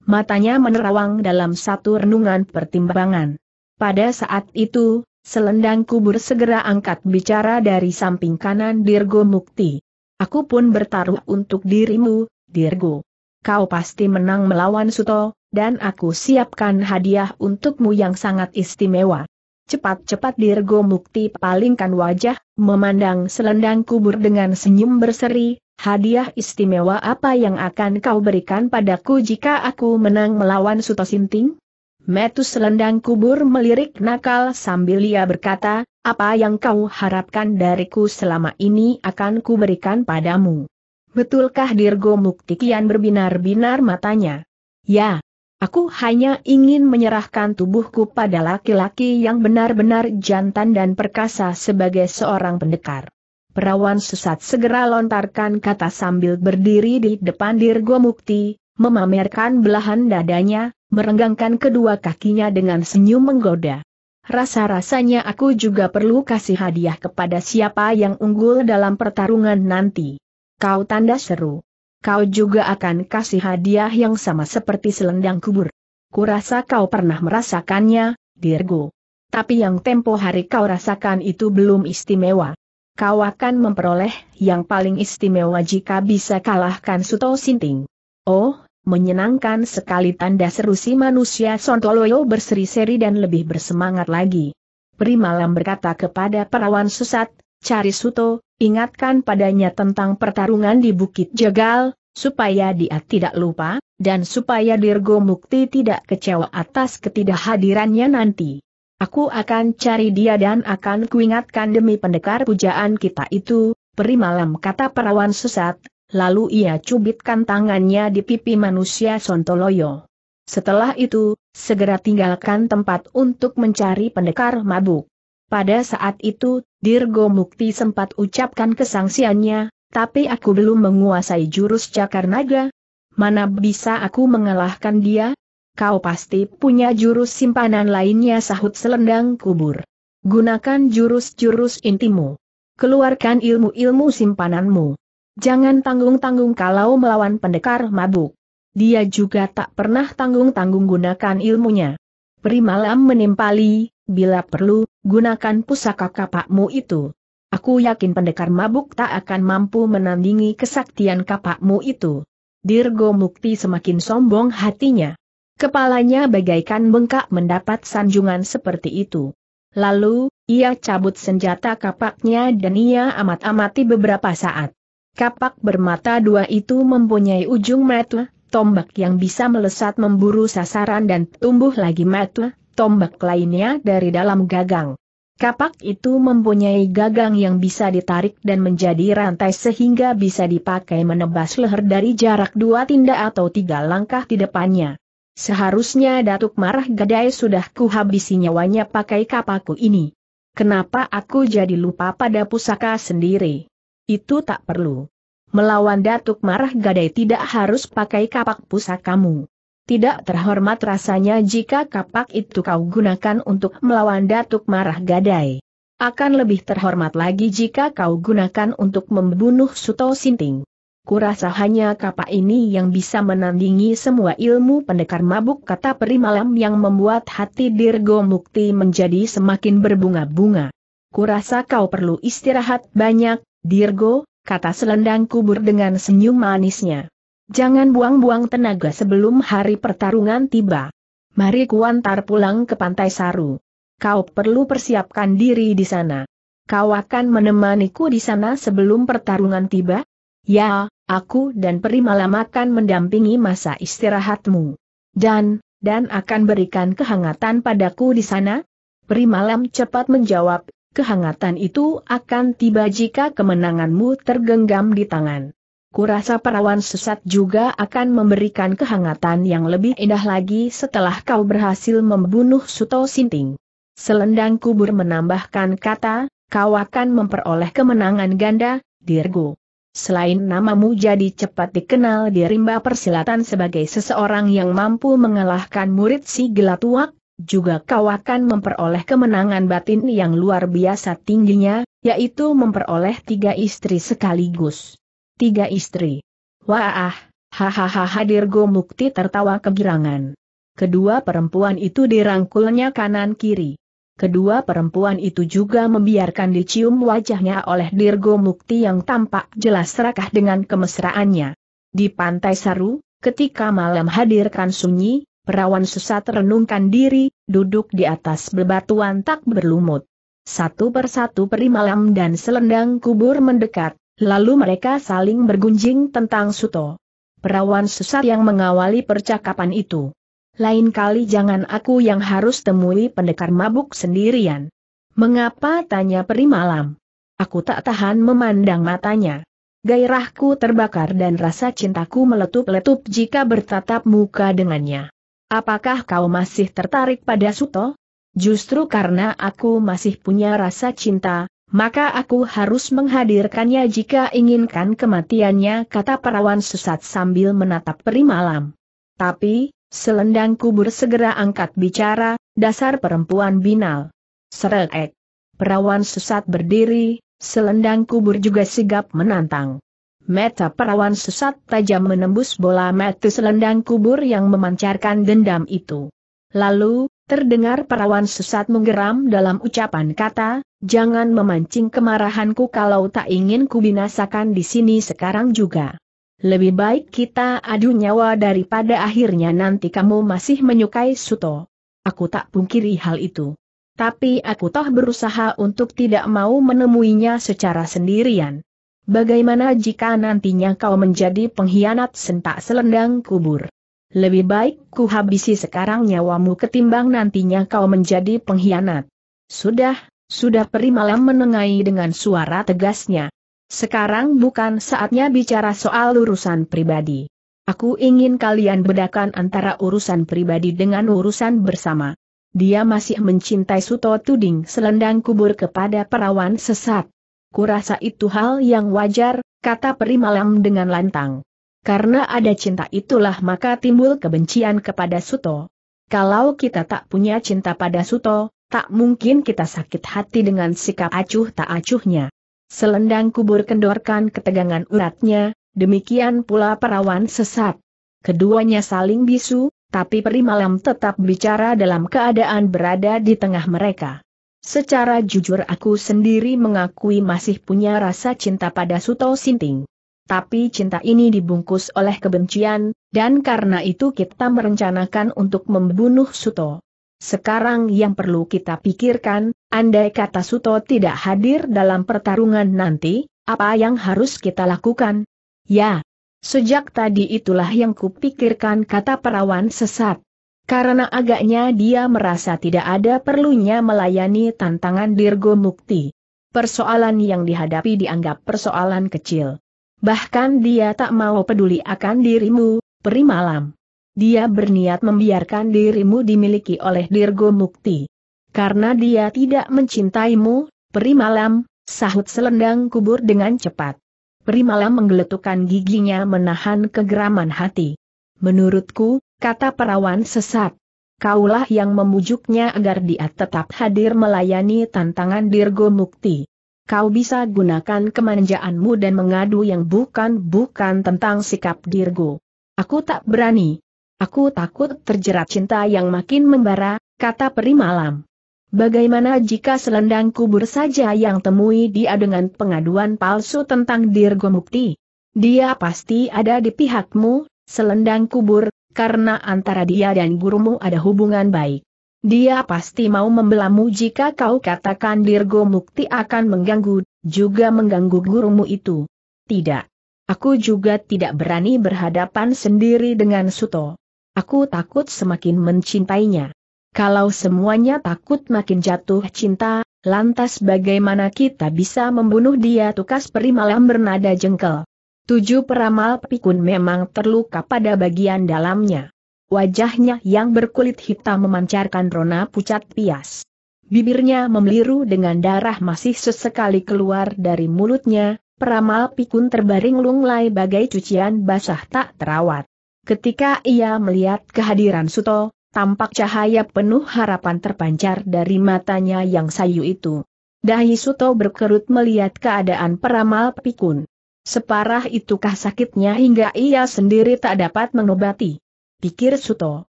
Matanya menerawang dalam satu renungan pertimbangan. Pada saat itu, selendang kubur segera angkat bicara dari samping kanan Dirgo Mukti. Aku pun bertaruh untuk dirimu, Dirgo. Kau pasti menang melawan Suto, dan aku siapkan hadiah untukmu yang sangat istimewa. Cepat-cepat Dirgo Mukti palingkan wajah, memandang selendang kubur dengan senyum berseri, Hadiah istimewa apa yang akan kau berikan padaku jika aku menang melawan Suto Sinting? Metus lendang kubur melirik nakal sambil ia berkata, apa yang kau harapkan dariku selama ini akan kuberikan padamu. Betulkah Dirgo Kian berbinar-binar matanya? Ya, Aku hanya ingin menyerahkan tubuhku pada laki-laki yang benar-benar jantan dan perkasa sebagai seorang pendekar. Perawan sesat segera lontarkan kata sambil berdiri di depan Dirgo Mukti, memamerkan belahan dadanya, merenggangkan kedua kakinya dengan senyum menggoda. Rasa-rasanya aku juga perlu kasih hadiah kepada siapa yang unggul dalam pertarungan nanti. Kau tanda seru. Kau juga akan kasih hadiah yang sama seperti selendang kubur. Kurasa kau pernah merasakannya, Dirgo. Tapi yang tempo hari kau rasakan itu belum istimewa kau akan memperoleh yang paling istimewa jika bisa kalahkan Suto Sinting. Oh, menyenangkan sekali tanda seru si manusia Sontoloyo berseri-seri dan lebih bersemangat lagi. Pri Malam berkata kepada perawan susat, cari Suto, ingatkan padanya tentang pertarungan di Bukit Jagal, supaya dia tidak lupa, dan supaya Dirgo Mukti tidak kecewa atas ketidakhadirannya nanti. Aku akan cari dia dan akan kuingatkan demi pendekar pujaan kita itu, peri malam kata perawan sesat, lalu ia cubitkan tangannya di pipi manusia Sontoloyo. Setelah itu, segera tinggalkan tempat untuk mencari pendekar mabuk. Pada saat itu, Dirgo Mukti sempat ucapkan kesangsiannya, tapi aku belum menguasai jurus cakar naga. Mana bisa aku mengalahkan dia? kau pasti punya jurus simpanan lainnya sahut selendang kubur. Gunakan jurus-jurus intimu. Keluarkan ilmu-ilmu simpananmu. Jangan tanggung-tanggung kalau melawan pendekar mabuk. Dia juga tak pernah tanggung-tanggung gunakan ilmunya. Primalam menimpali, bila perlu, gunakan pusaka kapakmu itu. Aku yakin pendekar mabuk tak akan mampu menandingi kesaktian kapakmu itu. Dirgo Mukti semakin sombong hatinya. Kepalanya bagaikan bengkak mendapat sanjungan seperti itu. Lalu, ia cabut senjata kapaknya dan ia amat-amati beberapa saat. Kapak bermata dua itu mempunyai ujung metu, tombak yang bisa melesat memburu sasaran dan tumbuh lagi metu, tombak lainnya dari dalam gagang. Kapak itu mempunyai gagang yang bisa ditarik dan menjadi rantai sehingga bisa dipakai menebas leher dari jarak dua tindak atau tiga langkah di depannya. Seharusnya Datuk Marah Gadai sudah kuhabisi nyawanya pakai kapaku ini. Kenapa aku jadi lupa pada pusaka sendiri? Itu tak perlu. Melawan Datuk Marah Gadai tidak harus pakai kapak pusakamu. Tidak terhormat rasanya jika kapak itu kau gunakan untuk melawan Datuk Marah Gadai. Akan lebih terhormat lagi jika kau gunakan untuk membunuh Suto Sinting. Kurasa hanya kapak ini yang bisa menandingi semua ilmu pendekar mabuk kata peri malam yang membuat hati Dirgo Mukti menjadi semakin berbunga-bunga. Kurasa kau perlu istirahat banyak, Dirgo, kata selendang kubur dengan senyum manisnya. Jangan buang-buang tenaga sebelum hari pertarungan tiba. Mari kuantar pulang ke Pantai Saru. Kau perlu persiapkan diri di sana. Kau akan menemaniku di sana sebelum pertarungan tiba? Ya, aku dan Perimalam akan mendampingi masa istirahatmu. Dan, dan akan berikan kehangatan padaku di sana? Perimalam cepat menjawab, kehangatan itu akan tiba jika kemenanganmu tergenggam di tangan. Kurasa perawan sesat juga akan memberikan kehangatan yang lebih indah lagi setelah kau berhasil membunuh Suto Sinting. Selendang kubur menambahkan kata, kau akan memperoleh kemenangan ganda, Dirgo. Selain namamu jadi cepat dikenal di rimba persilatan sebagai seseorang yang mampu mengalahkan murid si gelatuak, juga kau akan memperoleh kemenangan batin yang luar biasa tingginya, yaitu memperoleh tiga istri sekaligus. Tiga istri. Wah, hahaha hadir go mukti tertawa kegirangan. Kedua perempuan itu dirangkulnya kanan-kiri. Kedua perempuan itu juga membiarkan dicium wajahnya oleh Dirgo Mukti yang tampak jelas serakah dengan kemesraannya. Di Pantai Saru, ketika malam hadirkan sunyi, perawan sesat renungkan diri, duduk di atas bebatuan tak berlumut. Satu persatu peri malam dan selendang kubur mendekat, lalu mereka saling bergunjing tentang Suto. Perawan sesat yang mengawali percakapan itu lain kali jangan aku yang harus temui pendekar mabuk sendirian. Mengapa tanya peri malam? Aku tak tahan memandang matanya. Gairahku terbakar dan rasa cintaku meletup-letup jika bertatap muka dengannya. Apakah kau masih tertarik pada Suto? Justru karena aku masih punya rasa cinta, maka aku harus menghadirkannya jika inginkan kematiannya kata perawan sesat sambil menatap peri malam. Tapi, Selendang kubur segera angkat bicara, dasar perempuan binal. Serek. Perawan sesat berdiri, selendang kubur juga sigap menantang. Meta perawan sesat tajam menembus bola mata selendang kubur yang memancarkan dendam itu. Lalu, terdengar perawan sesat menggeram dalam ucapan kata, jangan memancing kemarahanku kalau tak ingin kubinasakan di sini sekarang juga. Lebih baik kita adu nyawa daripada akhirnya nanti kamu masih menyukai Suto. Aku tak pungkiri hal itu. Tapi aku toh berusaha untuk tidak mau menemuinya secara sendirian. Bagaimana jika nantinya kau menjadi pengkhianat sentak selendang kubur? Lebih baik ku habisi sekarang nyawamu ketimbang nantinya kau menjadi pengkhianat. Sudah, sudah peri malam menengahi dengan suara tegasnya. Sekarang bukan saatnya bicara soal urusan pribadi. Aku ingin kalian bedakan antara urusan pribadi dengan urusan bersama. Dia masih mencintai Suto Tuding selendang kubur kepada perawan sesat. Kurasa itu hal yang wajar, kata Peri Malam dengan lantang. Karena ada cinta itulah maka timbul kebencian kepada Suto. Kalau kita tak punya cinta pada Suto, tak mungkin kita sakit hati dengan sikap acuh tak acuhnya. Selendang kubur kendorkan ketegangan uratnya, demikian pula perawan sesat. Keduanya saling bisu, tapi peri malam tetap bicara dalam keadaan berada di tengah mereka. Secara jujur aku sendiri mengakui masih punya rasa cinta pada Suto Sinting. Tapi cinta ini dibungkus oleh kebencian, dan karena itu kita merencanakan untuk membunuh Suto. Sekarang yang perlu kita pikirkan, Andai kata Suto tidak hadir dalam pertarungan nanti, apa yang harus kita lakukan? Ya, sejak tadi itulah yang kupikirkan kata perawan sesat. Karena agaknya dia merasa tidak ada perlunya melayani tantangan Dirgo Mukti. Persoalan yang dihadapi dianggap persoalan kecil. Bahkan dia tak mau peduli akan dirimu, peri malam. Dia berniat membiarkan dirimu dimiliki oleh Dirgo Mukti. Karena dia tidak mencintaimu, peri malam, sahut selendang kubur dengan cepat. Peri malam menggeletukkan giginya menahan kegeraman hati. Menurutku, kata perawan sesat. Kaulah yang memujuknya agar dia tetap hadir melayani tantangan Dirgo Mukti kau bisa gunakan kemanjaanmu dan mengadu yang bukan-bukan tentang sikap dirgo. Aku tak berani. Aku takut terjerat cinta yang makin membara, kata peri malam. Bagaimana jika selendang kubur saja yang temui dia dengan pengaduan palsu tentang Dirgomukti? Dia pasti ada di pihakmu, selendang kubur, karena antara dia dan gurumu ada hubungan baik. Dia pasti mau membelamu jika kau katakan Dirgomukti akan mengganggu, juga mengganggu gurumu itu. Tidak. Aku juga tidak berani berhadapan sendiri dengan Suto. Aku takut semakin mencintainya. Kalau semuanya takut makin jatuh cinta, lantas bagaimana kita bisa membunuh dia tukas peri malam bernada jengkel. Tujuh peramal pikun memang terluka pada bagian dalamnya. Wajahnya yang berkulit hitam memancarkan rona pucat pias. Bibirnya memeliru dengan darah masih sesekali keluar dari mulutnya, peramal pikun terbaring lunglai bagai cucian basah tak terawat. Ketika ia melihat kehadiran Suto, Tampak cahaya penuh harapan terpancar dari matanya yang sayu itu. Dahi Suto berkerut melihat keadaan peramal pikun. Separah itukah sakitnya hingga ia sendiri tak dapat mengobati? Pikir Suto.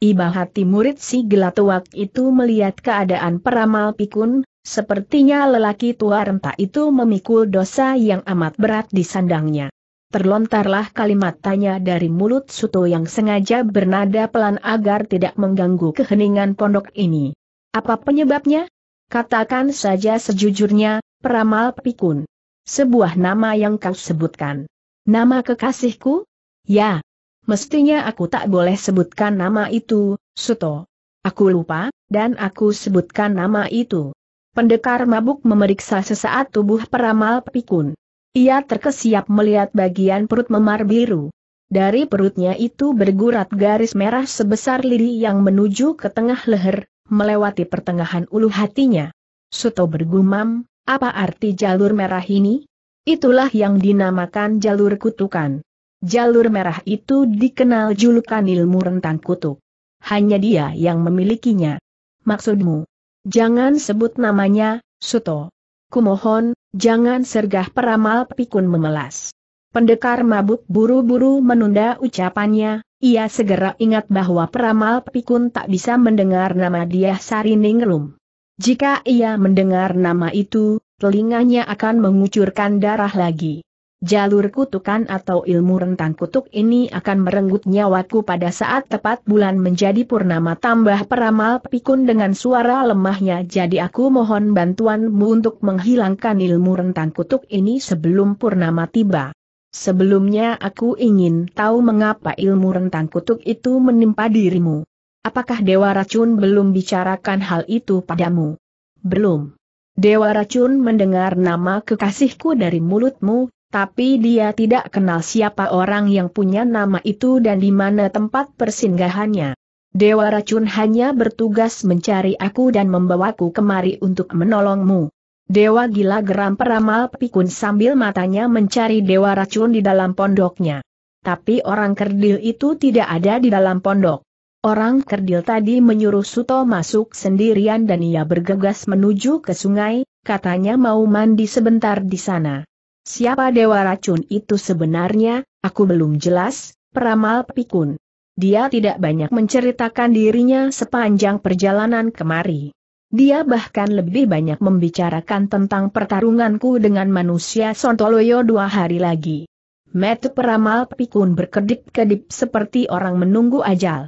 Iba hati murid si gelatuak itu melihat keadaan peramal pikun, sepertinya lelaki tua renta itu memikul dosa yang amat berat di sandangnya. Terlontarlah kalimat tanya dari mulut Suto yang sengaja bernada pelan agar tidak mengganggu keheningan pondok ini. Apa penyebabnya? Katakan saja sejujurnya, peramal pikun. Sebuah nama yang kau sebutkan. Nama kekasihku? Ya. Mestinya aku tak boleh sebutkan nama itu, Suto. Aku lupa, dan aku sebutkan nama itu. Pendekar mabuk memeriksa sesaat tubuh peramal pikun. Ia terkesiap melihat bagian perut memar biru. Dari perutnya itu bergurat garis merah sebesar lidi yang menuju ke tengah leher, melewati pertengahan ulu hatinya. Suto bergumam, apa arti jalur merah ini? Itulah yang dinamakan jalur kutukan. Jalur merah itu dikenal julukan ilmu rentang kutuk. Hanya dia yang memilikinya. Maksudmu? Jangan sebut namanya, Suto. Kumohon, Jangan sergah peramal pikun memelas. Pendekar mabuk buru-buru menunda ucapannya, ia segera ingat bahwa peramal pikun tak bisa mendengar nama dia Sariningrum. Jika ia mendengar nama itu, telinganya akan mengucurkan darah lagi. Jalur kutukan atau ilmu rentang kutuk ini akan merenggut nyawaku pada saat tepat bulan menjadi purnama tambah peramal pikun dengan suara lemahnya jadi aku mohon bantuanmu untuk menghilangkan ilmu rentang kutuk ini sebelum purnama tiba. Sebelumnya aku ingin tahu mengapa ilmu rentang kutuk itu menimpa dirimu. Apakah Dewa Racun belum bicarakan hal itu padamu? Belum. Dewa Racun mendengar nama kekasihku dari mulutmu, tapi dia tidak kenal siapa orang yang punya nama itu dan di mana tempat persinggahannya. Dewa Racun hanya bertugas mencari aku dan membawaku kemari untuk menolongmu. Dewa Gila geram peramal pikun sambil matanya mencari Dewa Racun di dalam pondoknya. Tapi orang kerdil itu tidak ada di dalam pondok. Orang kerdil tadi menyuruh Suto masuk sendirian dan ia bergegas menuju ke sungai, katanya mau mandi sebentar di sana. Siapa dewa racun itu sebenarnya, aku belum jelas, peramal pikun. Dia tidak banyak menceritakan dirinya sepanjang perjalanan kemari. Dia bahkan lebih banyak membicarakan tentang pertarunganku dengan manusia Sontoloyo dua hari lagi. Met peramal pikun berkedip-kedip seperti orang menunggu ajal.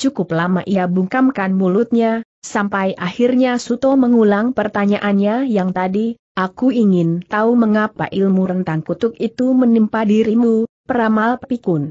Cukup lama ia bungkamkan mulutnya, sampai akhirnya Suto mengulang pertanyaannya yang tadi, Aku ingin tahu mengapa ilmu rentang kutuk itu menimpa dirimu, peramal pikun.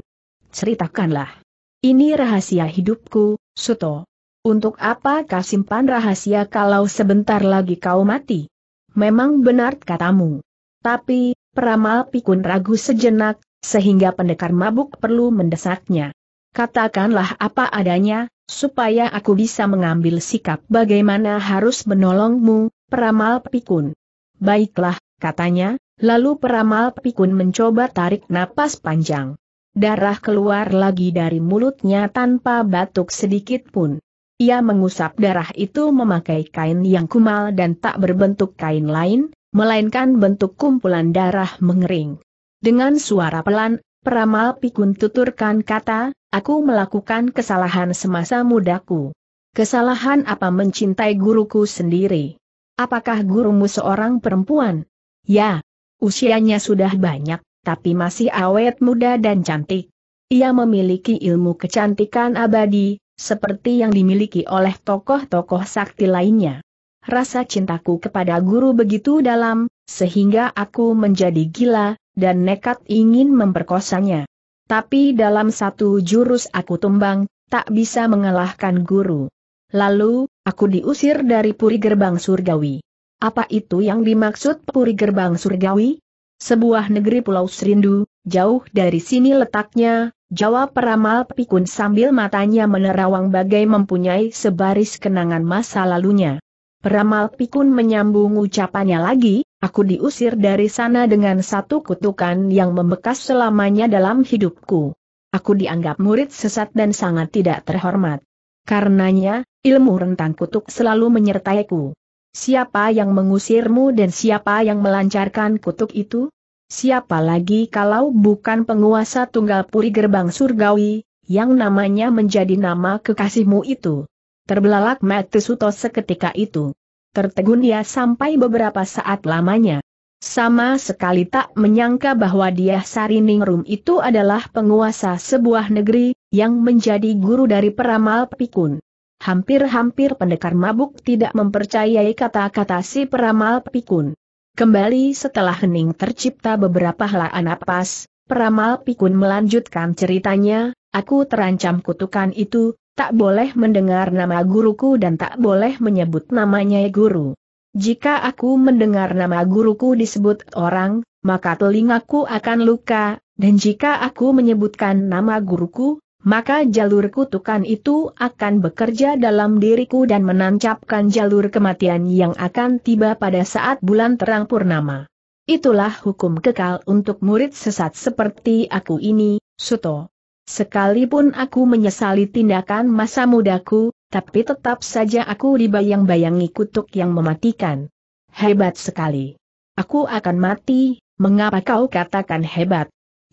Ceritakanlah. Ini rahasia hidupku, Suto. Untuk apa kau simpan rahasia kalau sebentar lagi kau mati? Memang benar katamu. Tapi, peramal pikun ragu sejenak, sehingga pendekar mabuk perlu mendesaknya. Katakanlah apa adanya, supaya aku bisa mengambil sikap bagaimana harus menolongmu, peramal pikun. Baiklah, katanya, lalu peramal pikun mencoba tarik napas panjang. Darah keluar lagi dari mulutnya tanpa batuk sedikit pun. Ia mengusap darah itu memakai kain yang kumal dan tak berbentuk kain lain, melainkan bentuk kumpulan darah mengering. Dengan suara pelan, peramal pikun tuturkan kata, aku melakukan kesalahan semasa mudaku. Kesalahan apa mencintai guruku sendiri? Apakah gurumu seorang perempuan? Ya. Usianya sudah banyak, tapi masih awet muda dan cantik. Ia memiliki ilmu kecantikan abadi, seperti yang dimiliki oleh tokoh-tokoh sakti lainnya. Rasa cintaku kepada guru begitu dalam, sehingga aku menjadi gila, dan nekat ingin memperkosanya. Tapi dalam satu jurus aku tumbang, tak bisa mengalahkan guru. Lalu, Aku diusir dari Puri Gerbang Surgawi. Apa itu yang dimaksud Puri Gerbang Surgawi? Sebuah negeri Pulau Serindu, jauh dari sini letaknya, jawab peramal pikun sambil matanya menerawang bagai mempunyai sebaris kenangan masa lalunya. Peramal pikun menyambung ucapannya lagi, aku diusir dari sana dengan satu kutukan yang membekas selamanya dalam hidupku. Aku dianggap murid sesat dan sangat tidak terhormat. Karenanya, ilmu rentang kutuk selalu menyertaiku. Siapa yang mengusirmu dan siapa yang melancarkan kutuk itu? Siapa lagi kalau bukan penguasa tunggal puri gerbang surgawi, yang namanya menjadi nama kekasihmu itu? Terbelalak Matusuto Suto seketika itu. Tertegun ia sampai beberapa saat lamanya. Sama sekali tak menyangka bahwa dia Sariningrum itu adalah penguasa sebuah negeri, yang menjadi guru dari peramal pikun. Hampir-hampir pendekar mabuk tidak mempercayai kata-kata si peramal pikun. Kembali setelah hening tercipta beberapa helaan napas, peramal pikun melanjutkan ceritanya, aku terancam kutukan itu, tak boleh mendengar nama guruku dan tak boleh menyebut namanya guru. Jika aku mendengar nama guruku disebut orang, maka telingaku akan luka, dan jika aku menyebutkan nama guruku, maka jalur kutukan itu akan bekerja dalam diriku dan menancapkan jalur kematian yang akan tiba pada saat bulan terang purnama. Itulah hukum kekal untuk murid sesat seperti aku ini, Suto. Sekalipun aku menyesali tindakan masa mudaku, tapi tetap saja aku dibayang-bayangi kutuk yang mematikan. Hebat sekali. Aku akan mati, mengapa kau katakan hebat?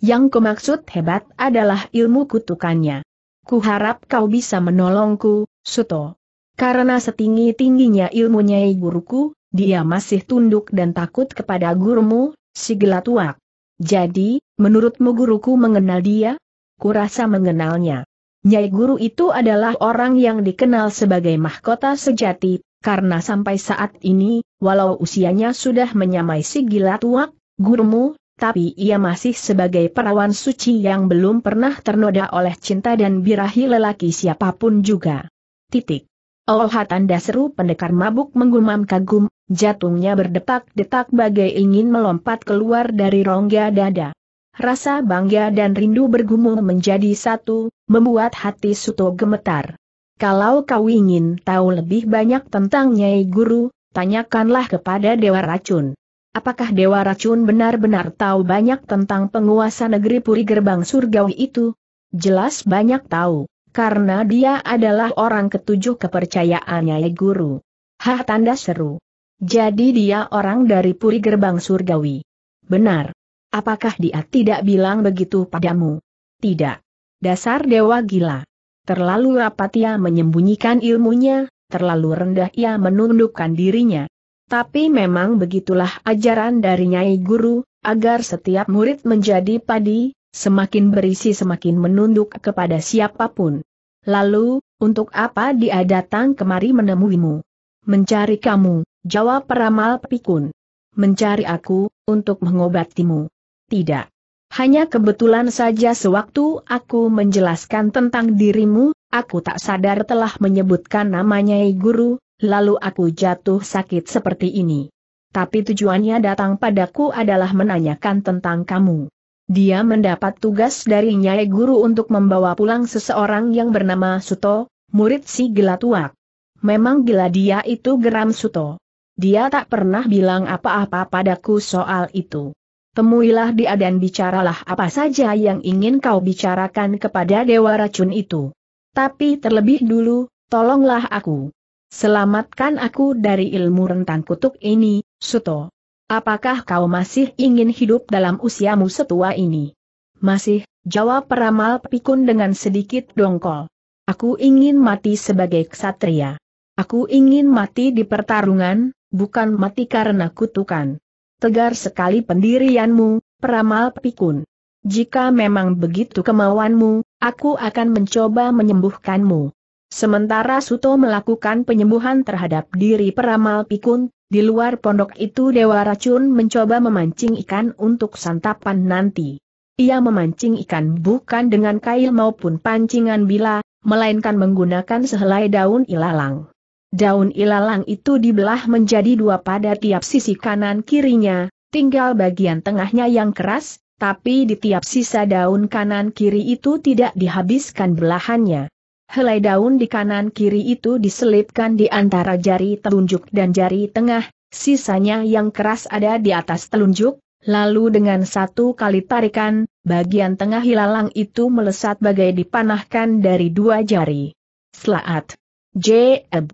Yang kumaksud hebat adalah ilmu kutukannya. Kuharap kau bisa menolongku, Suto. Karena setinggi-tingginya ilmunya guruku, dia masih tunduk dan takut kepada gurumu, si gelatuak. Jadi, menurutmu guruku mengenal dia? Kurasa mengenalnya. Nyai Guru itu adalah orang yang dikenal sebagai mahkota sejati, karena sampai saat ini, walau usianya sudah menyamai si gila tuak, gurumu, tapi ia masih sebagai perawan suci yang belum pernah ternoda oleh cinta dan birahi lelaki siapapun juga. Titik. Oh tanda seru pendekar mabuk menggumam kagum, jatuhnya berdetak-detak bagai ingin melompat keluar dari rongga dada. Rasa bangga dan rindu bergumul menjadi satu, membuat hati Suto gemetar. Kalau kau ingin tahu lebih banyak tentang Nyai Guru, tanyakanlah kepada Dewa Racun. Apakah Dewa Racun benar-benar tahu banyak tentang penguasa negeri Puri Gerbang Surgawi itu? Jelas banyak tahu, karena dia adalah orang ketujuh kepercayaan Nyai Guru. Hah tanda seru. Jadi dia orang dari Puri Gerbang Surgawi. Benar. Apakah dia tidak bilang begitu padamu? Tidak. Dasar dewa gila. Terlalu rapat ia menyembunyikan ilmunya, terlalu rendah ia menundukkan dirinya. Tapi memang begitulah ajaran dari Nyai Guru, agar setiap murid menjadi padi, semakin berisi semakin menunduk kepada siapapun. Lalu, untuk apa dia datang kemari menemuimu? Mencari kamu, jawab peramal pikun. Mencari aku, untuk mengobatimu. Tidak. Hanya kebetulan saja sewaktu aku menjelaskan tentang dirimu, aku tak sadar telah menyebutkan namanya guru, lalu aku jatuh sakit seperti ini. Tapi tujuannya datang padaku adalah menanyakan tentang kamu. Dia mendapat tugas dari Nyai Guru untuk membawa pulang seseorang yang bernama Suto, murid si Gila Tuak. Memang gila dia itu geram Suto. Dia tak pernah bilang apa-apa padaku soal itu temuilah dia dan bicaralah apa saja yang ingin kau bicarakan kepada Dewa Racun itu. Tapi terlebih dulu, tolonglah aku. Selamatkan aku dari ilmu rentang kutuk ini, Suto. Apakah kau masih ingin hidup dalam usiamu setua ini? Masih, jawab peramal pikun dengan sedikit dongkol. Aku ingin mati sebagai ksatria. Aku ingin mati di pertarungan, bukan mati karena kutukan. Tegar sekali pendirianmu, peramal pikun. Jika memang begitu kemauanmu, aku akan mencoba menyembuhkanmu. Sementara Suto melakukan penyembuhan terhadap diri peramal pikun, di luar pondok itu Dewa Racun mencoba memancing ikan untuk santapan nanti. Ia memancing ikan bukan dengan kail maupun pancingan bila, melainkan menggunakan sehelai daun ilalang. Daun ilalang itu dibelah menjadi dua pada tiap sisi kanan kirinya, tinggal bagian tengahnya yang keras, tapi di tiap sisa daun kanan kiri itu tidak dihabiskan belahannya. Helai daun di kanan kiri itu diselipkan di antara jari telunjuk dan jari tengah, sisanya yang keras ada di atas telunjuk, lalu dengan satu kali tarikan, bagian tengah hilalang itu melesat bagai dipanahkan dari dua jari. Selaat. J.E.B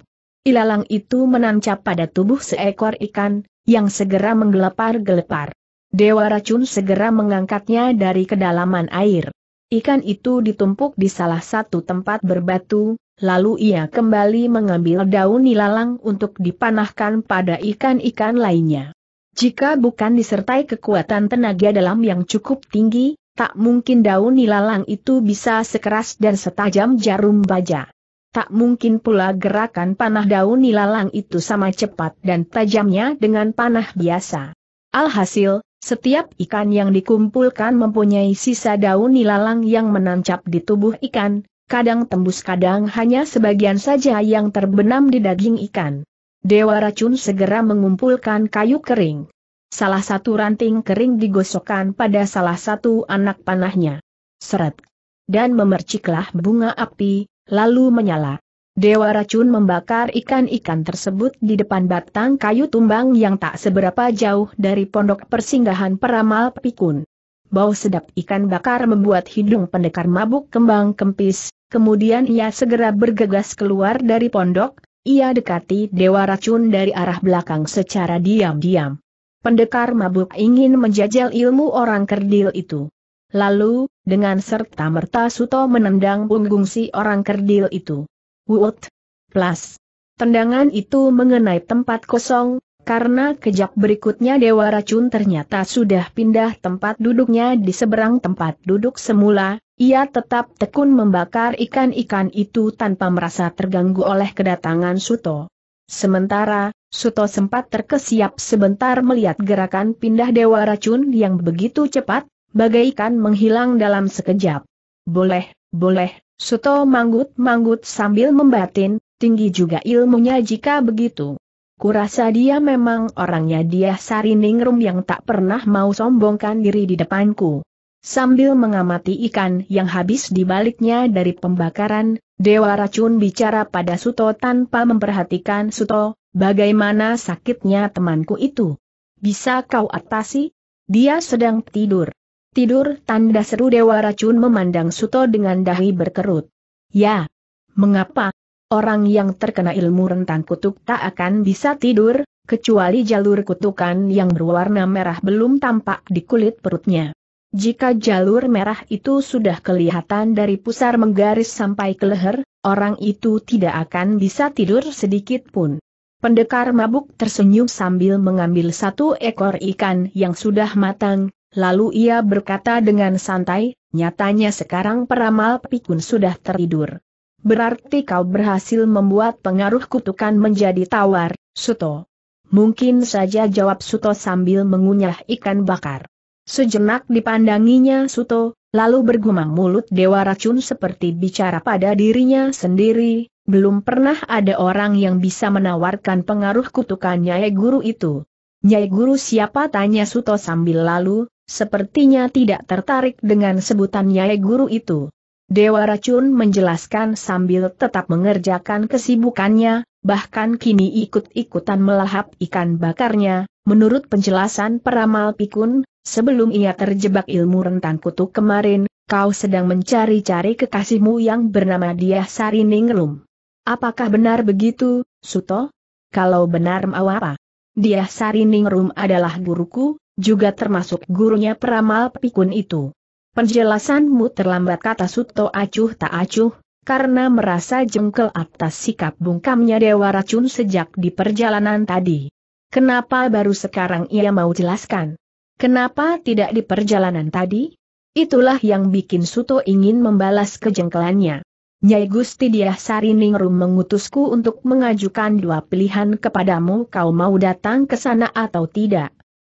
ilalang itu menancap pada tubuh seekor ikan, yang segera menggelepar-gelepar. Dewa racun segera mengangkatnya dari kedalaman air. Ikan itu ditumpuk di salah satu tempat berbatu, lalu ia kembali mengambil daun ilalang untuk dipanahkan pada ikan-ikan lainnya. Jika bukan disertai kekuatan tenaga dalam yang cukup tinggi, tak mungkin daun ilalang itu bisa sekeras dan setajam jarum baja. Tak mungkin pula gerakan panah daun nilalang itu sama cepat dan tajamnya dengan panah biasa. Alhasil, setiap ikan yang dikumpulkan mempunyai sisa daun nilalang yang menancap di tubuh ikan, kadang tembus kadang hanya sebagian saja yang terbenam di daging ikan. Dewa racun segera mengumpulkan kayu kering. Salah satu ranting kering digosokkan pada salah satu anak panahnya. Seret. Dan memerciklah bunga api, lalu menyala. Dewa racun membakar ikan-ikan tersebut di depan batang kayu tumbang yang tak seberapa jauh dari pondok persinggahan peramal pikun. Bau sedap ikan bakar membuat hidung pendekar mabuk kembang kempis, kemudian ia segera bergegas keluar dari pondok, ia dekati dewa racun dari arah belakang secara diam-diam. Pendekar mabuk ingin menjajal ilmu orang kerdil itu. Lalu, dengan serta merta Suto menendang punggung si orang kerdil itu. Wut! Plus, Tendangan itu mengenai tempat kosong, karena kejap berikutnya Dewa Racun ternyata sudah pindah tempat duduknya di seberang tempat duduk semula, ia tetap tekun membakar ikan-ikan itu tanpa merasa terganggu oleh kedatangan Suto. Sementara, Suto sempat terkesiap sebentar melihat gerakan pindah Dewa Racun yang begitu cepat, bagaikan menghilang dalam sekejap. Boleh, boleh, Suto manggut-manggut sambil membatin, tinggi juga ilmunya jika begitu. Kurasa dia memang orangnya dia Sariningrum yang tak pernah mau sombongkan diri di depanku. Sambil mengamati ikan yang habis dibaliknya dari pembakaran, Dewa Racun bicara pada Suto tanpa memperhatikan Suto, bagaimana sakitnya temanku itu. Bisa kau atasi? Dia sedang tidur. Tidur, tanda seru Dewa Racun memandang Suto dengan dahi berkerut. Ya. Mengapa? Orang yang terkena ilmu rentang kutuk tak akan bisa tidur, kecuali jalur kutukan yang berwarna merah belum tampak di kulit perutnya. Jika jalur merah itu sudah kelihatan dari pusar menggaris sampai ke leher, orang itu tidak akan bisa tidur sedikit pun. Pendekar mabuk tersenyum sambil mengambil satu ekor ikan yang sudah matang, Lalu ia berkata dengan santai, nyatanya sekarang peramal pikun sudah tertidur. Berarti kau berhasil membuat pengaruh kutukan menjadi tawar, Suto. Mungkin saja jawab Suto sambil mengunyah ikan bakar. Sejenak dipandanginya Suto, lalu bergumam mulut Dewa Racun seperti bicara pada dirinya sendiri, belum pernah ada orang yang bisa menawarkan pengaruh kutukan Nyai Guru itu. Nyai Guru siapa tanya Suto sambil lalu, sepertinya tidak tertarik dengan sebutan Nyai Guru itu. Dewa Racun menjelaskan sambil tetap mengerjakan kesibukannya, bahkan kini ikut-ikutan melahap ikan bakarnya, menurut penjelasan peramal pikun, sebelum ia terjebak ilmu rentan kutu kemarin, kau sedang mencari-cari kekasihmu yang bernama Diah Sariningrum. Apakah benar begitu, Suto? Kalau benar mau apa? Diah Sariningrum adalah guruku, juga termasuk gurunya peramal pikun itu. Penjelasanmu terlambat kata Suto acuh tak acuh, karena merasa jengkel atas sikap bungkamnya Dewa Racun sejak di perjalanan tadi. Kenapa baru sekarang ia mau jelaskan? Kenapa tidak di perjalanan tadi? Itulah yang bikin Suto ingin membalas kejengkelannya. Nyai Gusti Diah Sariningrum mengutusku untuk mengajukan dua pilihan kepadamu kau mau datang ke sana atau tidak.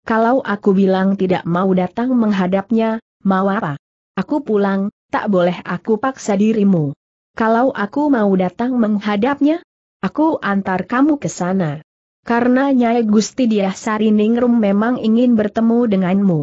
Kalau aku bilang tidak mau datang menghadapnya, mau apa? Aku pulang, tak boleh aku paksa dirimu. Kalau aku mau datang menghadapnya, aku antar kamu ke sana. Karena Nyai Gusti Sari Ningrum memang ingin bertemu denganmu.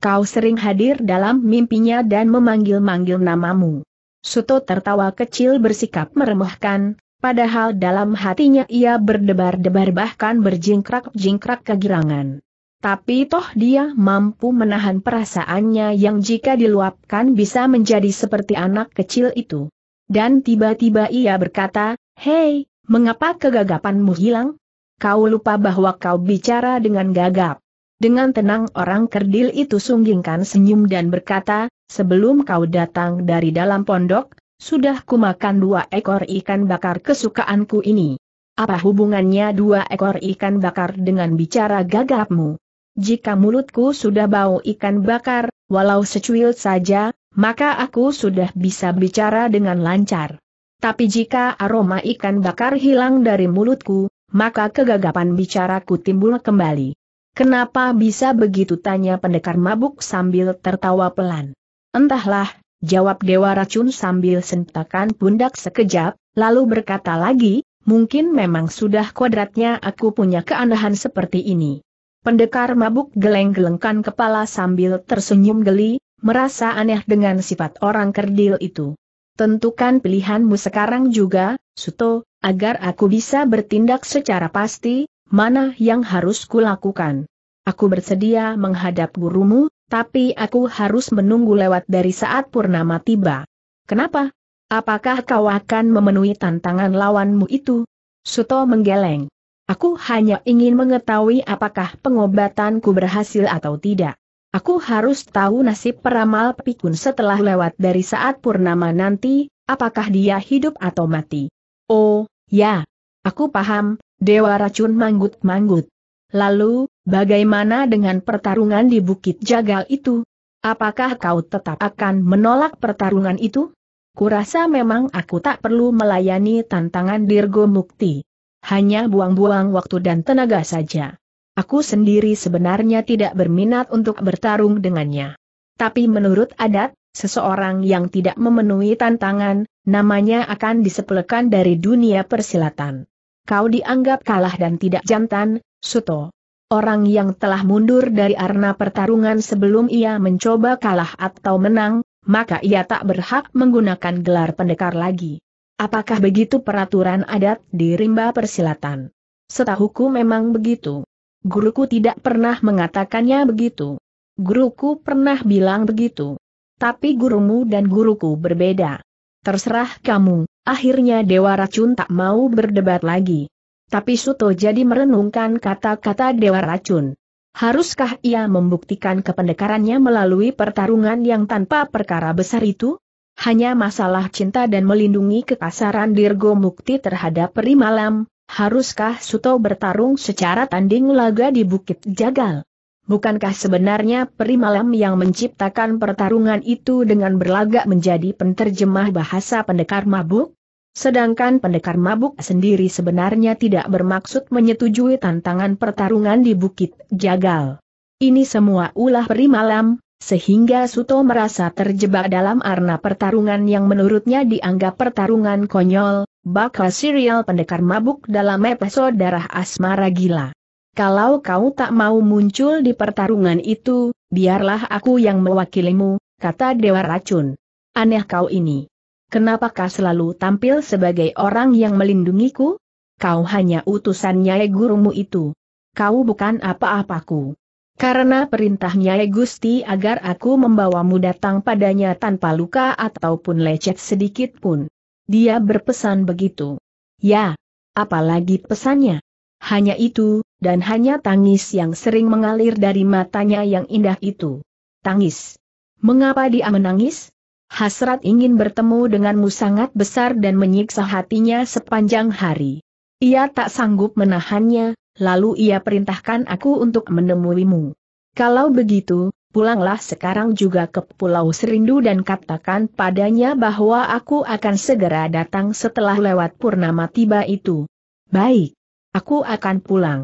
Kau sering hadir dalam mimpinya dan memanggil-manggil namamu. Suto tertawa kecil bersikap meremehkan, padahal dalam hatinya ia berdebar-debar bahkan berjingkrak-jingkrak kegirangan. Tapi toh dia mampu menahan perasaannya yang jika diluapkan bisa menjadi seperti anak kecil itu. Dan tiba-tiba ia berkata, Hei, mengapa kegagapanmu hilang? Kau lupa bahwa kau bicara dengan gagap. Dengan tenang orang kerdil itu sunggingkan senyum dan berkata, sebelum kau datang dari dalam pondok, sudah kumakan dua ekor ikan bakar kesukaanku ini. Apa hubungannya dua ekor ikan bakar dengan bicara gagapmu? jika mulutku sudah bau ikan bakar, walau secuil saja, maka aku sudah bisa bicara dengan lancar. Tapi jika aroma ikan bakar hilang dari mulutku, maka kegagapan bicaraku timbul kembali. Kenapa bisa begitu tanya pendekar mabuk sambil tertawa pelan. Entahlah, jawab Dewa Racun sambil sentakan pundak sekejap, lalu berkata lagi, mungkin memang sudah kodratnya aku punya keanehan seperti ini. Pendekar mabuk geleng-gelengkan kepala sambil tersenyum geli, merasa aneh dengan sifat orang kerdil itu. Tentukan pilihanmu sekarang juga, Suto, agar aku bisa bertindak secara pasti, mana yang harus kulakukan. Aku bersedia menghadap gurumu, tapi aku harus menunggu lewat dari saat purnama tiba. Kenapa? Apakah kau akan memenuhi tantangan lawanmu itu? Suto menggeleng. Aku hanya ingin mengetahui apakah pengobatanku berhasil atau tidak. Aku harus tahu nasib peramal pikun setelah lewat dari saat purnama nanti, apakah dia hidup atau mati. Oh, ya. Aku paham, Dewa Racun manggut-manggut. Lalu, bagaimana dengan pertarungan di Bukit Jagal itu? Apakah kau tetap akan menolak pertarungan itu? Kurasa memang aku tak perlu melayani tantangan Dirgo Mukti hanya buang-buang waktu dan tenaga saja. Aku sendiri sebenarnya tidak berminat untuk bertarung dengannya. Tapi menurut adat, seseorang yang tidak memenuhi tantangan, namanya akan disepelekan dari dunia persilatan. Kau dianggap kalah dan tidak jantan, Suto. Orang yang telah mundur dari arena pertarungan sebelum ia mencoba kalah atau menang, maka ia tak berhak menggunakan gelar pendekar lagi. Apakah begitu peraturan adat di rimba persilatan? Setahuku memang begitu. Guruku tidak pernah mengatakannya begitu. Guruku pernah bilang begitu. Tapi gurumu dan guruku berbeda. Terserah kamu, akhirnya Dewa Racun tak mau berdebat lagi. Tapi Suto jadi merenungkan kata-kata Dewa Racun. Haruskah ia membuktikan kependekarannya melalui pertarungan yang tanpa perkara besar itu? hanya masalah cinta dan melindungi kekasaran Dirgo Mukti terhadap peri malam, haruskah Suto bertarung secara tanding laga di Bukit Jagal? Bukankah sebenarnya peri malam yang menciptakan pertarungan itu dengan berlagak menjadi penterjemah bahasa pendekar mabuk? Sedangkan pendekar mabuk sendiri sebenarnya tidak bermaksud menyetujui tantangan pertarungan di Bukit Jagal. Ini semua ulah peri malam, sehingga Suto merasa terjebak dalam arna pertarungan yang menurutnya dianggap pertarungan konyol, bakal serial pendekar mabuk dalam episode darah asmara gila. Kalau kau tak mau muncul di pertarungan itu, biarlah aku yang mewakilimu, kata Dewa Racun. Aneh kau ini. Kenapakah selalu tampil sebagai orang yang melindungiku? Kau hanya utusannya gurumu itu. Kau bukan apa-apaku. Karena perintahnya Gusti agar aku membawamu datang padanya tanpa luka ataupun lecet sedikit pun. Dia berpesan begitu. Ya, apalagi pesannya. Hanya itu, dan hanya tangis yang sering mengalir dari matanya yang indah itu. Tangis. Mengapa dia menangis? Hasrat ingin bertemu denganmu sangat besar dan menyiksa hatinya sepanjang hari. Ia tak sanggup menahannya, lalu ia perintahkan aku untuk menemuimu. Kalau begitu, pulanglah sekarang juga ke Pulau Serindu dan katakan padanya bahwa aku akan segera datang setelah lewat purnama tiba itu. Baik, aku akan pulang.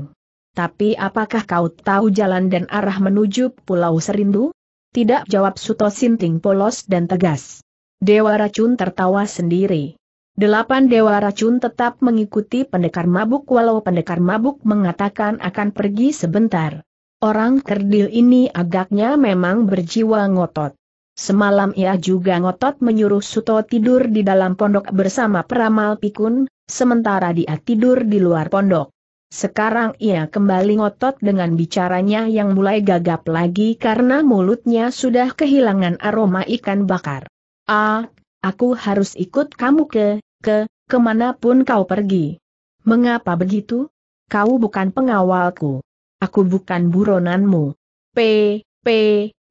Tapi apakah kau tahu jalan dan arah menuju Pulau Serindu? Tidak jawab Suto Sinting polos dan tegas. Dewa Racun tertawa sendiri. Delapan dewa racun tetap mengikuti pendekar mabuk walau pendekar mabuk mengatakan akan pergi sebentar. Orang kerdil ini agaknya memang berjiwa ngotot. Semalam ia juga ngotot menyuruh Suto tidur di dalam pondok bersama peramal pikun, sementara dia tidur di luar pondok. Sekarang ia kembali ngotot dengan bicaranya yang mulai gagap lagi karena mulutnya sudah kehilangan aroma ikan bakar. Ah, aku harus ikut kamu ke ke, kemanapun kau pergi. Mengapa begitu? Kau bukan pengawalku. Aku bukan buronanmu. P, P,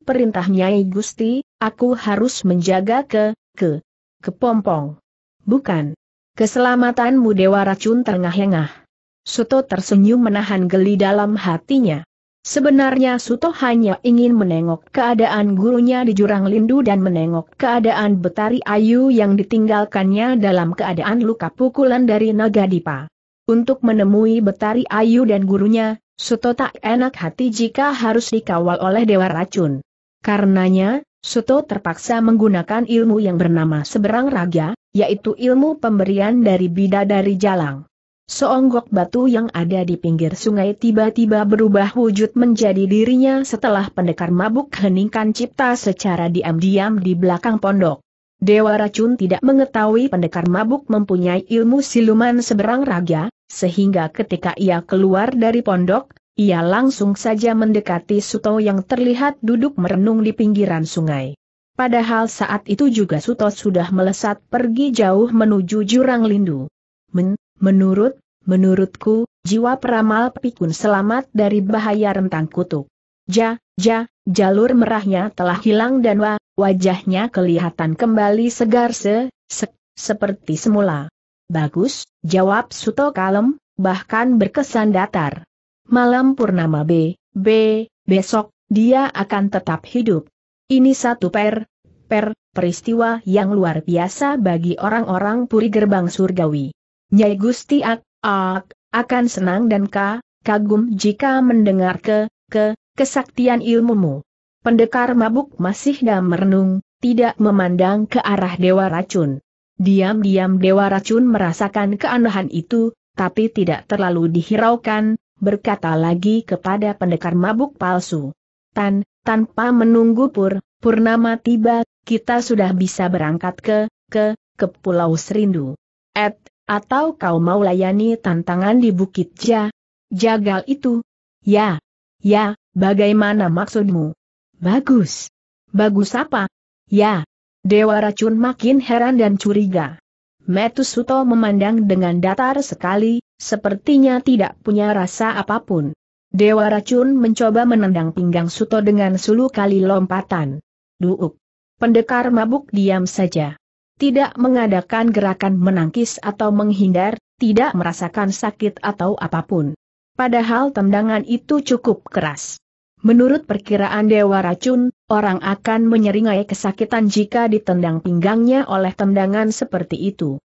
perintah Nyai Gusti, aku harus menjaga ke, ke, kepompong. Bukan. Keselamatanmu Dewa Racun terengah-engah. Suto tersenyum menahan geli dalam hatinya. Sebenarnya Suto hanya ingin menengok keadaan gurunya di jurang lindu dan menengok keadaan Betari Ayu yang ditinggalkannya dalam keadaan luka pukulan dari naga dipa. Untuk menemui Betari Ayu dan gurunya, Suto tak enak hati jika harus dikawal oleh Dewa Racun. Karenanya, Suto terpaksa menggunakan ilmu yang bernama Seberang Raga, yaitu ilmu pemberian dari Bidadari Jalang. Seonggok batu yang ada di pinggir sungai tiba-tiba berubah wujud menjadi dirinya setelah pendekar mabuk heningkan cipta secara diam-diam di belakang pondok. Dewa racun tidak mengetahui pendekar mabuk mempunyai ilmu siluman seberang raga, sehingga ketika ia keluar dari pondok, ia langsung saja mendekati Suto yang terlihat duduk merenung di pinggiran sungai. Padahal saat itu juga Suto sudah melesat pergi jauh menuju jurang lindu. Men, Menurut, menurutku, jiwa peramal pikun selamat dari bahaya rentang kutuk. Ja, ja, jalur merahnya telah hilang dan wa, wajahnya kelihatan kembali segar se, se, seperti semula. Bagus, jawab Suto kalem, bahkan berkesan datar. Malam purnama B, B, besok, dia akan tetap hidup. Ini satu per, per, peristiwa yang luar biasa bagi orang-orang puri gerbang surgawi. Nyai Gusti Ak, Ak, akan senang dan ka, kagum jika mendengar ke, ke, kesaktian ilmumu. Pendekar mabuk masih dan merenung, tidak memandang ke arah Dewa Racun. Diam-diam Dewa Racun merasakan keanehan itu, tapi tidak terlalu dihiraukan, berkata lagi kepada pendekar mabuk palsu. Tan, tanpa menunggu pur, purnama tiba, kita sudah bisa berangkat ke, ke, ke Pulau Serindu. Et, atau kau mau layani tantangan di Bukit Ja? Jagal itu? Ya. Ya, bagaimana maksudmu? Bagus. Bagus apa? Ya. Dewa racun makin heran dan curiga. Metus Suto memandang dengan datar sekali, sepertinya tidak punya rasa apapun. Dewa racun mencoba menendang pinggang Suto dengan sulu kali lompatan. Duuk. Pendekar mabuk diam saja tidak mengadakan gerakan menangkis atau menghindar, tidak merasakan sakit atau apapun. Padahal tendangan itu cukup keras. Menurut perkiraan Dewa Racun, orang akan menyeringai kesakitan jika ditendang pinggangnya oleh tendangan seperti itu.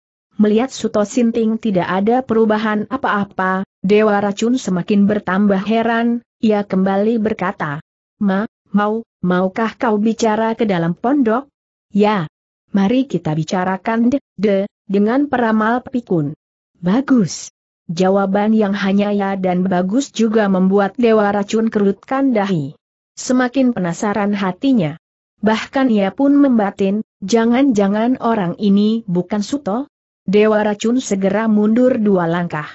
Melihat Suto Sinting tidak ada perubahan apa-apa, Dewa Racun semakin bertambah heran, ia kembali berkata, Ma, mau, maukah kau bicara ke dalam pondok? Ya, Mari kita bicarakan de, de, dengan peramal pikun. Bagus. Jawaban yang hanya ya dan bagus juga membuat Dewa Racun kerutkan dahi. Semakin penasaran hatinya. Bahkan ia pun membatin, jangan-jangan orang ini bukan Suto? Dewa Racun segera mundur dua langkah.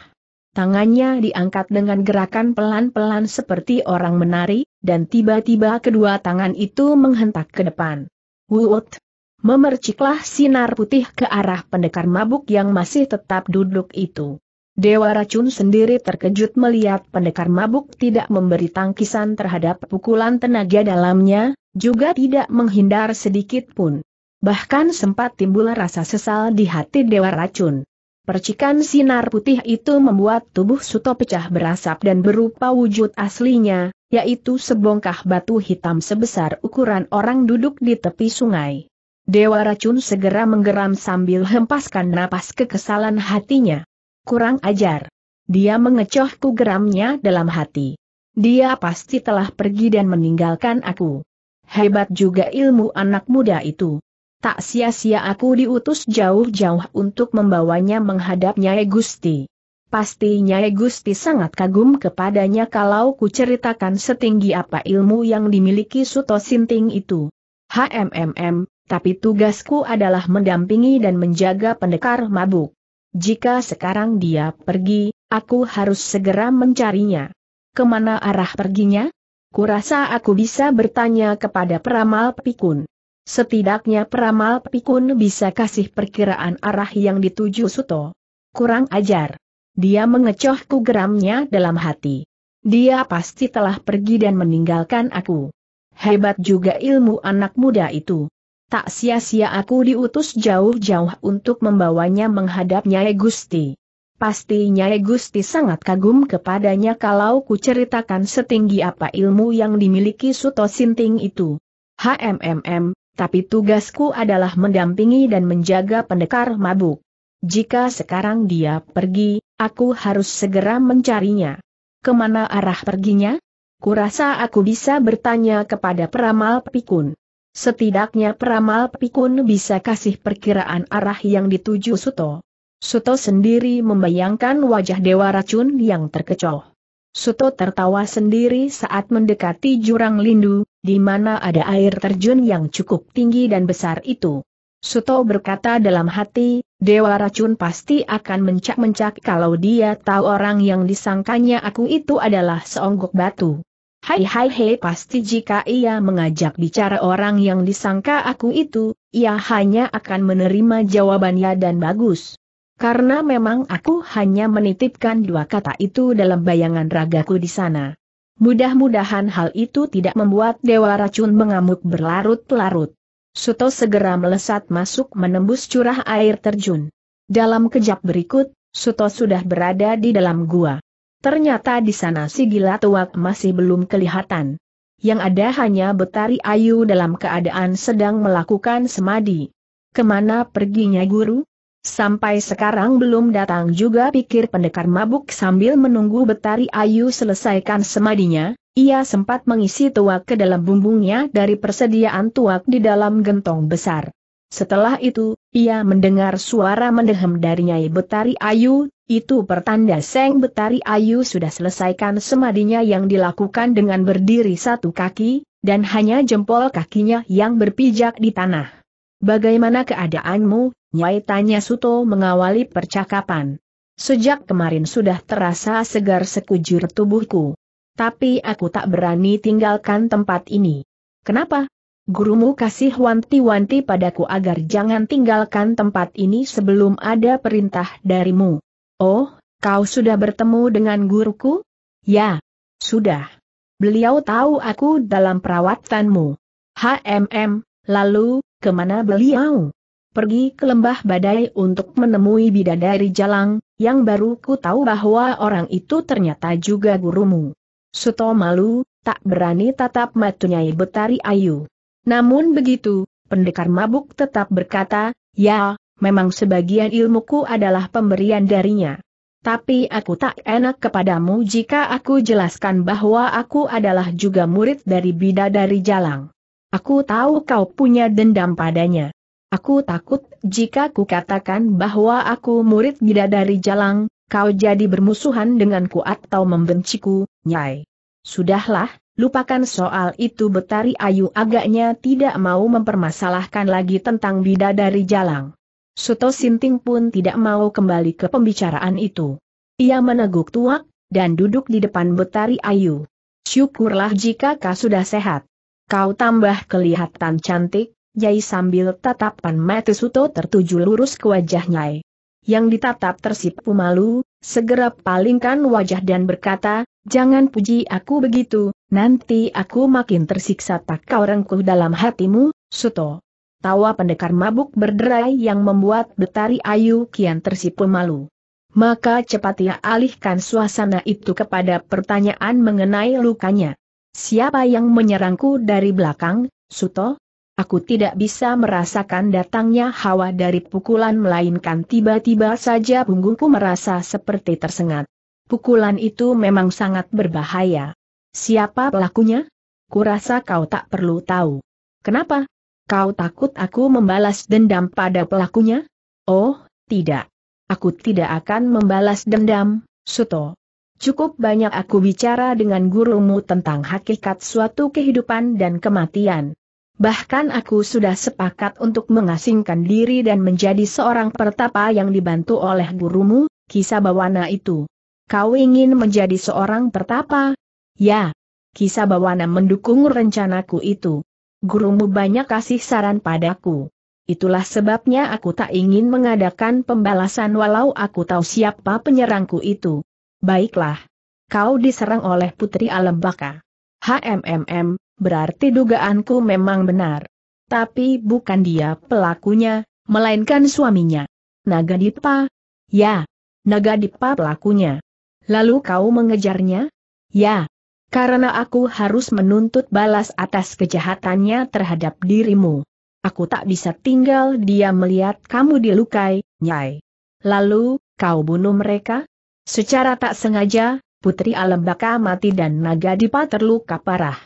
Tangannya diangkat dengan gerakan pelan-pelan seperti orang menari, dan tiba-tiba kedua tangan itu menghentak ke depan. Wut, Memerciklah sinar putih ke arah pendekar mabuk yang masih tetap duduk itu. Dewa racun sendiri terkejut melihat pendekar mabuk tidak memberi tangkisan terhadap pukulan tenaga dalamnya, juga tidak menghindar sedikit pun. Bahkan sempat timbul rasa sesal di hati dewa racun. Percikan sinar putih itu membuat tubuh Suto pecah berasap dan berupa wujud aslinya, yaitu sebongkah batu hitam sebesar ukuran orang duduk di tepi sungai. Dewa racun segera menggeram sambil hempaskan napas kekesalan hatinya. Kurang ajar. Dia mengecohku geramnya dalam hati. Dia pasti telah pergi dan meninggalkan aku. Hebat juga ilmu anak muda itu. Tak sia-sia aku diutus jauh-jauh untuk membawanya menghadap Nyai Gusti. Pasti Nyai Gusti sangat kagum kepadanya kalau ku ceritakan setinggi apa ilmu yang dimiliki Suto Sinting itu. HMMM, tapi tugasku adalah mendampingi dan menjaga pendekar mabuk. Jika sekarang dia pergi, aku harus segera mencarinya. Kemana arah perginya? Kurasa aku bisa bertanya kepada peramal pikun. Setidaknya peramal pikun bisa kasih perkiraan arah yang dituju Suto. Kurang ajar. Dia mengecohku geramnya dalam hati. Dia pasti telah pergi dan meninggalkan aku. Hebat juga ilmu anak muda itu. Tak sia-sia aku diutus jauh-jauh untuk membawanya menghadap Nyai Gusti. Pasti Nyai Gusti sangat kagum kepadanya kalau kuceritakan setinggi apa ilmu yang dimiliki Suto Sinting itu. HMMM, tapi tugasku adalah mendampingi dan menjaga pendekar mabuk. Jika sekarang dia pergi, aku harus segera mencarinya. Kemana arah perginya? Kurasa aku bisa bertanya kepada peramal pikun. Setidaknya peramal pikun bisa kasih perkiraan arah yang dituju Suto. Suto sendiri membayangkan wajah Dewa Racun yang terkecoh. Suto tertawa sendiri saat mendekati jurang lindu, di mana ada air terjun yang cukup tinggi dan besar itu. Suto berkata dalam hati, Dewa Racun pasti akan mencak-mencak kalau dia tahu orang yang disangkanya aku itu adalah seonggok batu. Hai hai hei pasti jika ia mengajak bicara orang yang disangka aku itu, ia hanya akan menerima jawabannya dan bagus. Karena memang aku hanya menitipkan dua kata itu dalam bayangan ragaku di sana. Mudah-mudahan hal itu tidak membuat Dewa Racun mengamuk berlarut-larut. Suto segera melesat masuk menembus curah air terjun. Dalam kejap berikut, Suto sudah berada di dalam gua. Ternyata di sana si gila tuak masih belum kelihatan. Yang ada hanya Betari Ayu dalam keadaan sedang melakukan semadi. Kemana perginya guru? Sampai sekarang belum datang juga pikir pendekar mabuk sambil menunggu Betari Ayu selesaikan semadinya, ia sempat mengisi tuak ke dalam bumbungnya dari persediaan tuak di dalam gentong besar. Setelah itu, ia mendengar suara mendehem dari Nyai Betari Ayu, itu pertanda Seng Betari Ayu sudah selesaikan semadinya yang dilakukan dengan berdiri satu kaki, dan hanya jempol kakinya yang berpijak di tanah. Bagaimana keadaanmu, Nyai tanya Suto mengawali percakapan. Sejak kemarin sudah terasa segar sekujur tubuhku. Tapi aku tak berani tinggalkan tempat ini. Kenapa? Gurumu kasih wanti-wanti padaku agar jangan tinggalkan tempat ini sebelum ada perintah darimu. Oh, kau sudah bertemu dengan guruku? Ya, sudah. Beliau tahu aku dalam perawatanmu. HMM, lalu, kemana beliau? Pergi ke lembah badai untuk menemui bidadari jalang, yang baru ku tahu bahwa orang itu ternyata juga gurumu. Suto malu, tak berani tatap matunya Betari Ayu. Namun begitu, pendekar mabuk tetap berkata, Ya, memang sebagian ilmuku adalah pemberian darinya. Tapi aku tak enak kepadamu jika aku jelaskan bahwa aku adalah juga murid dari bidadari jalang. Aku tahu kau punya dendam padanya. Aku takut jika ku katakan bahwa aku murid bidadari jalang, kau jadi bermusuhan denganku atau membenciku, Nyai. Sudahlah, lupakan soal itu Betari Ayu agaknya tidak mau mempermasalahkan lagi tentang bidadari jalang. Suto Sinting pun tidak mau kembali ke pembicaraan itu. Ia meneguk tuak, dan duduk di depan Betari Ayu. Syukurlah jika kau sudah sehat. Kau tambah kelihatan cantik, Yai sambil tatapan mata Suto tertuju lurus ke wajah Nyai. Yang ditatap tersipu malu, segera palingkan wajah dan berkata, Jangan puji aku begitu, nanti aku makin tersiksa tak kau rengkuh dalam hatimu, Suto. Tawa pendekar mabuk berderai yang membuat Betari Ayu kian tersipu malu. Maka cepat ia alihkan suasana itu kepada pertanyaan mengenai lukanya. Siapa yang menyerangku dari belakang, Suto? Aku tidak bisa merasakan datangnya hawa dari pukulan melainkan tiba-tiba saja punggungku merasa seperti tersengat. Pukulan itu memang sangat berbahaya. Siapa pelakunya? Kurasa kau tak perlu tahu. Kenapa? Kau takut aku membalas dendam pada pelakunya? Oh, tidak. Aku tidak akan membalas dendam, Suto. Cukup banyak aku bicara dengan gurumu tentang hakikat suatu kehidupan dan kematian. Bahkan aku sudah sepakat untuk mengasingkan diri dan menjadi seorang pertapa yang dibantu oleh gurumu, kisah bawana itu. Kau ingin menjadi seorang pertapa? Ya. Kisah bawana mendukung rencanaku itu gurumu banyak kasih saran padaku. Itulah sebabnya aku tak ingin mengadakan pembalasan walau aku tahu siapa penyerangku itu. Baiklah. Kau diserang oleh Putri alam baka. HMMM, berarti dugaanku memang benar. Tapi bukan dia pelakunya, melainkan suaminya. Naga Dipa? Ya, Naga Dipa pelakunya. Lalu kau mengejarnya? Ya, karena aku harus menuntut balas atas kejahatannya terhadap dirimu. Aku tak bisa tinggal dia melihat kamu dilukai, Nyai. Lalu, kau bunuh mereka? Secara tak sengaja, Putri Alembaka mati dan Naga Dipa terluka parah.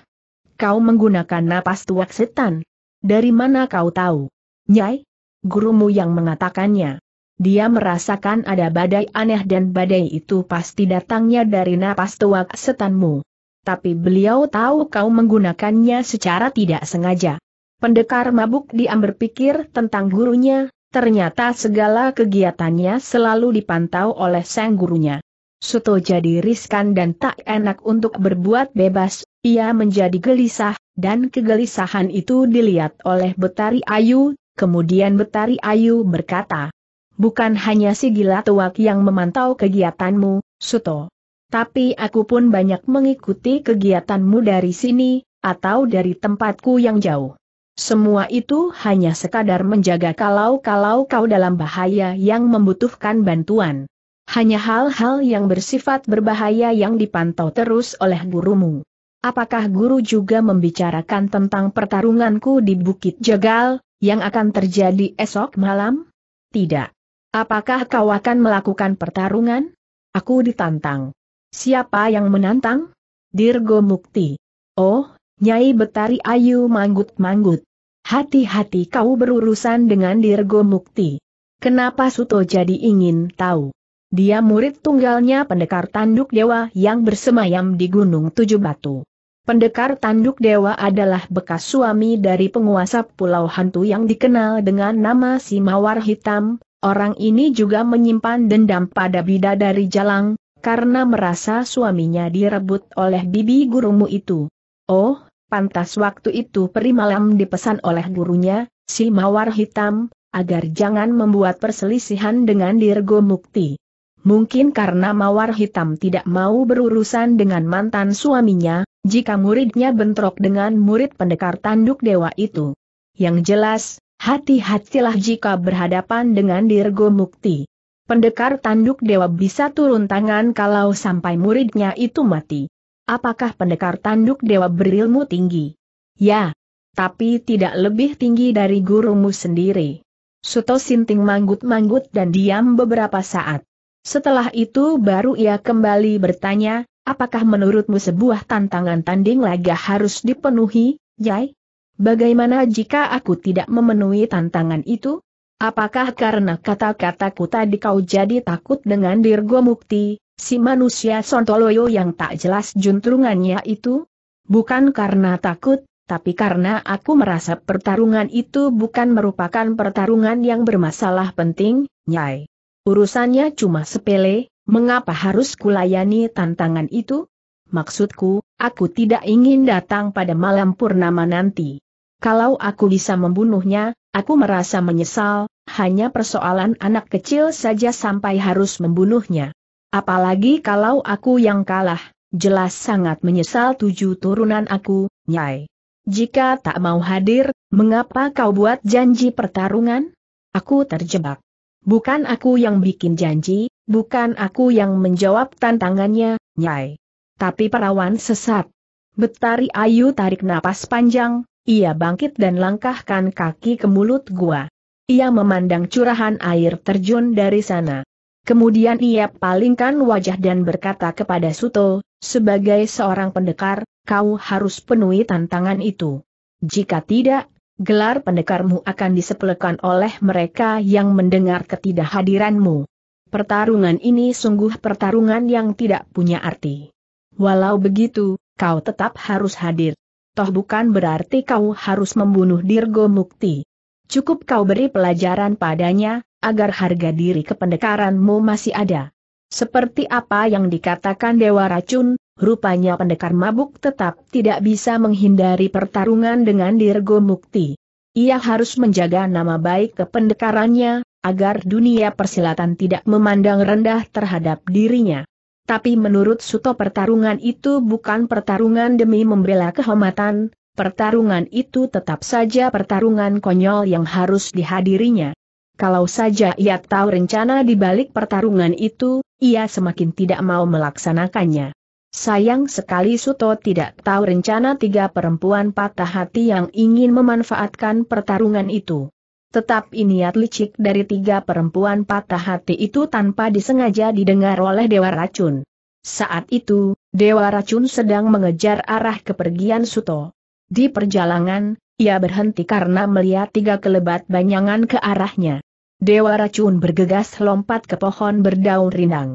Kau menggunakan napas tuak setan. Dari mana kau tahu? Nyai? Gurumu yang mengatakannya. Dia merasakan ada badai aneh dan badai itu pasti datangnya dari napas tuak setanmu tapi beliau tahu kau menggunakannya secara tidak sengaja. Pendekar mabuk diam berpikir tentang gurunya, ternyata segala kegiatannya selalu dipantau oleh sang gurunya. Suto jadi riskan dan tak enak untuk berbuat bebas, ia menjadi gelisah, dan kegelisahan itu dilihat oleh Betari Ayu, kemudian Betari Ayu berkata, Bukan hanya si gila tuak yang memantau kegiatanmu, Suto. Tapi aku pun banyak mengikuti kegiatanmu dari sini, atau dari tempatku yang jauh. Semua itu hanya sekadar menjaga kalau-kalau kau dalam bahaya yang membutuhkan bantuan. Hanya hal-hal yang bersifat berbahaya yang dipantau terus oleh gurumu. Apakah guru juga membicarakan tentang pertarunganku di Bukit Jagal, yang akan terjadi esok malam? Tidak. Apakah kau akan melakukan pertarungan? Aku ditantang. Siapa yang menantang? Dirgo Mukti. Oh, Nyai Betari Ayu manggut-manggut. Hati-hati kau berurusan dengan Dirgo Mukti. Kenapa Suto jadi ingin tahu? Dia murid tunggalnya pendekar tanduk dewa yang bersemayam di Gunung Tujuh Batu. Pendekar tanduk dewa adalah bekas suami dari penguasa pulau hantu yang dikenal dengan nama Si Mawar Hitam, orang ini juga menyimpan dendam pada bidadari jalang, karena merasa suaminya direbut oleh bibi gurumu itu. Oh, pantas waktu itu peri malam dipesan oleh gurunya, si mawar hitam, agar jangan membuat perselisihan dengan Dirgo Mukti. Mungkin karena mawar hitam tidak mau berurusan dengan mantan suaminya, jika muridnya bentrok dengan murid pendekar tanduk dewa itu. Yang jelas, hati-hatilah jika berhadapan dengan Dirgo Mukti pendekar tanduk dewa bisa turun tangan kalau sampai muridnya itu mati. Apakah pendekar tanduk dewa berilmu tinggi? Ya, tapi tidak lebih tinggi dari gurumu sendiri. Suto Sinting manggut-manggut dan diam beberapa saat. Setelah itu baru ia kembali bertanya, apakah menurutmu sebuah tantangan tanding laga harus dipenuhi, Yai? Bagaimana jika aku tidak memenuhi tantangan itu? Apakah karena kata-kataku tadi kau jadi takut dengan Dirgo Mukti, si manusia Sontoloyo yang tak jelas juntrungannya itu? Bukan karena takut, tapi karena aku merasa pertarungan itu bukan merupakan pertarungan yang bermasalah penting, Nyai. Urusannya cuma sepele, mengapa harus kulayani tantangan itu? Maksudku, aku tidak ingin datang pada malam purnama nanti. Kalau aku bisa membunuhnya, aku merasa menyesal, hanya persoalan anak kecil saja sampai harus membunuhnya. Apalagi kalau aku yang kalah, jelas sangat menyesal tujuh turunan aku, Nyai. Jika tak mau hadir, mengapa kau buat janji pertarungan? Aku terjebak. Bukan aku yang bikin janji, bukan aku yang menjawab tantangannya, Nyai. Tapi perawan sesat. Betari Ayu tarik napas panjang, ia bangkit dan langkahkan kaki ke mulut gua. Ia memandang curahan air terjun dari sana. Kemudian ia palingkan wajah dan berkata kepada Suto, sebagai seorang pendekar, kau harus penuhi tantangan itu. Jika tidak, gelar pendekarmu akan disepelekan oleh mereka yang mendengar ketidakhadiranmu. Pertarungan ini sungguh pertarungan yang tidak punya arti. Walau begitu, kau tetap harus hadir toh bukan berarti kau harus membunuh Dirgo Mukti. Cukup kau beri pelajaran padanya, agar harga diri kependekaranmu masih ada. Seperti apa yang dikatakan Dewa Racun, rupanya pendekar mabuk tetap tidak bisa menghindari pertarungan dengan Dirgo Mukti. Ia harus menjaga nama baik kependekarannya, agar dunia persilatan tidak memandang rendah terhadap dirinya. Tapi menurut Suto pertarungan itu bukan pertarungan demi membela kehormatan, pertarungan itu tetap saja pertarungan konyol yang harus dihadirinya. Kalau saja ia tahu rencana di balik pertarungan itu, ia semakin tidak mau melaksanakannya. Sayang sekali Suto tidak tahu rencana tiga perempuan patah hati yang ingin memanfaatkan pertarungan itu. Tetap iniat ya, licik dari tiga perempuan patah hati itu tanpa disengaja didengar oleh Dewa Racun. Saat itu, Dewa Racun sedang mengejar arah kepergian Suto. Di perjalanan, ia berhenti karena melihat tiga kelebat banyangan ke arahnya. Dewa Racun bergegas lompat ke pohon berdaun rindang.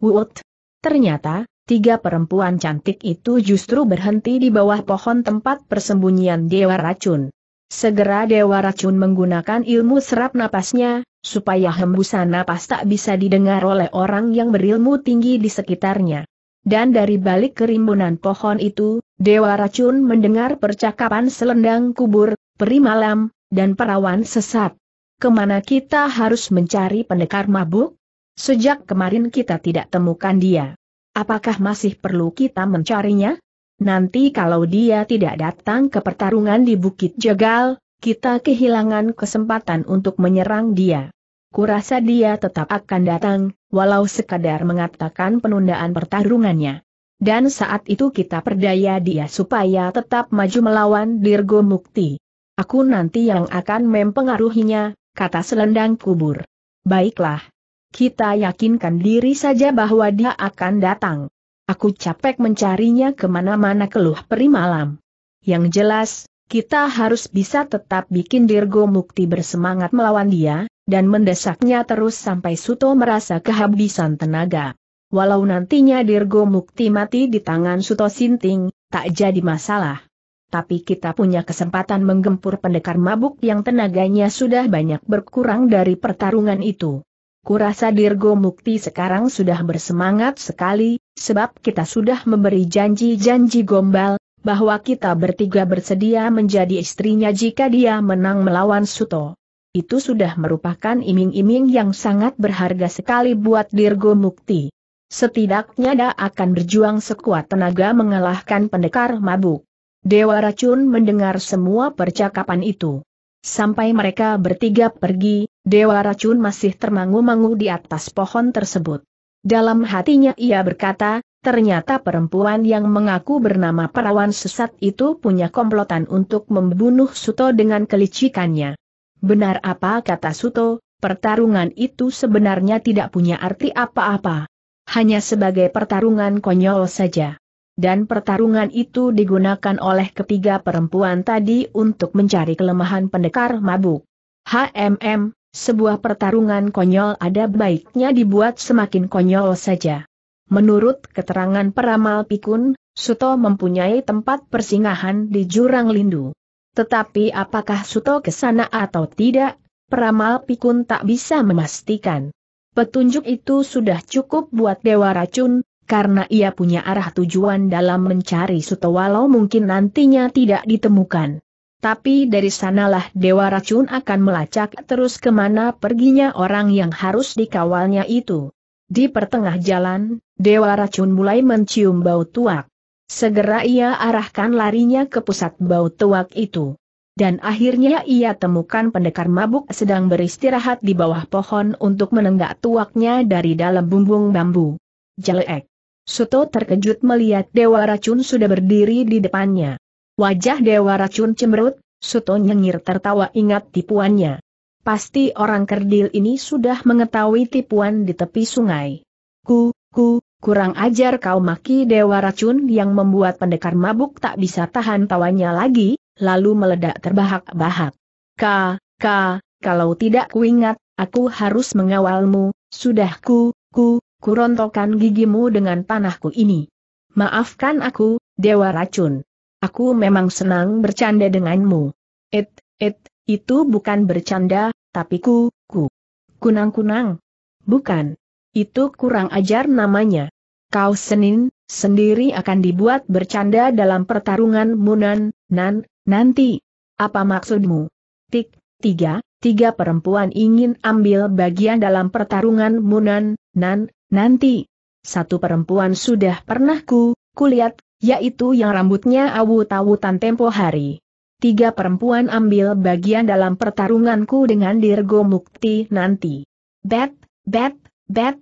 Wut! Ternyata, tiga perempuan cantik itu justru berhenti di bawah pohon tempat persembunyian Dewa Racun. Segera Dewa Racun menggunakan ilmu serap napasnya, supaya hembusan napas tak bisa didengar oleh orang yang berilmu tinggi di sekitarnya. Dan dari balik kerimbunan pohon itu, Dewa Racun mendengar percakapan selendang kubur, peri malam, dan perawan sesat. Kemana kita harus mencari pendekar mabuk? Sejak kemarin kita tidak temukan dia. Apakah masih perlu kita mencarinya? Nanti kalau dia tidak datang ke pertarungan di Bukit Jagal, kita kehilangan kesempatan untuk menyerang dia. Kurasa dia tetap akan datang, walau sekadar mengatakan penundaan pertarungannya. Dan saat itu kita perdaya dia supaya tetap maju melawan Dirgo Mukti. Aku nanti yang akan mempengaruhinya, kata selendang kubur. Baiklah. Kita yakinkan diri saja bahwa dia akan datang. Aku capek mencarinya kemana-mana keluh peri malam. Yang jelas, kita harus bisa tetap bikin Dirgo Mukti bersemangat melawan dia, dan mendesaknya terus sampai Suto merasa kehabisan tenaga. Walau nantinya Dirgo Mukti mati di tangan Suto Sinting, tak jadi masalah. Tapi kita punya kesempatan menggempur pendekar mabuk yang tenaganya sudah banyak berkurang dari pertarungan itu. Kurasa Dirgo Mukti sekarang sudah bersemangat sekali, sebab kita sudah memberi janji-janji gombal, bahwa kita bertiga bersedia menjadi istrinya jika dia menang melawan Suto. Itu sudah merupakan iming-iming yang sangat berharga sekali buat Dirgo Mukti. Setidaknya dia akan berjuang sekuat tenaga mengalahkan pendekar mabuk. Dewa Racun mendengar semua percakapan itu. Sampai mereka bertiga pergi, Dewa racun masih termangu-mangu di atas pohon tersebut. Dalam hatinya ia berkata, ternyata perempuan yang mengaku bernama perawan sesat itu punya komplotan untuk membunuh Suto dengan kelicikannya. Benar apa kata Suto, pertarungan itu sebenarnya tidak punya arti apa-apa. Hanya sebagai pertarungan konyol saja. Dan pertarungan itu digunakan oleh ketiga perempuan tadi untuk mencari kelemahan pendekar mabuk. HMM, sebuah pertarungan konyol ada baiknya dibuat semakin konyol saja. Menurut keterangan peramal pikun, Suto mempunyai tempat persinggahan di Jurang Lindu. Tetapi apakah Suto ke sana atau tidak, peramal pikun tak bisa memastikan. Petunjuk itu sudah cukup buat Dewa Racun, karena ia punya arah tujuan dalam mencari Suto walau mungkin nantinya tidak ditemukan. Tapi dari sanalah Dewa Racun akan melacak terus kemana perginya orang yang harus dikawalnya itu. Di pertengah jalan, Dewa Racun mulai mencium bau tuak. Segera ia arahkan larinya ke pusat bau tuak itu. Dan akhirnya ia temukan pendekar mabuk sedang beristirahat di bawah pohon untuk menenggak tuaknya dari dalam bumbung bambu. Jelek. Suto terkejut melihat Dewa Racun sudah berdiri di depannya. Wajah Dewa Racun cemberut, Suto nyengir tertawa ingat tipuannya. Pasti orang kerdil ini sudah mengetahui tipuan di tepi sungai. Ku, ku, kurang ajar kau maki Dewa Racun yang membuat pendekar mabuk tak bisa tahan tawanya lagi, lalu meledak terbahak-bahak. Ka, ka, kalau tidak kuingat, aku harus mengawalmu, sudah ku, ku, kurontokan gigimu dengan panahku ini. Maafkan aku, Dewa Racun. Aku memang senang bercanda denganmu. It, it, itu bukan bercanda, tapi ku, ku. Kunang-kunang. Bukan. Itu kurang ajar namanya. Kau Senin, sendiri akan dibuat bercanda dalam pertarungan Munan, Nan, nanti. Apa maksudmu? Tik, tiga, tiga perempuan ingin ambil bagian dalam pertarungan Munan, Nan, nanti. Satu perempuan sudah pernah ku, kulihat yaitu yang rambutnya awut-awutan tempo hari. Tiga perempuan ambil bagian dalam pertarunganku dengan Dirgo Mukti nanti. Bet, bet, bet,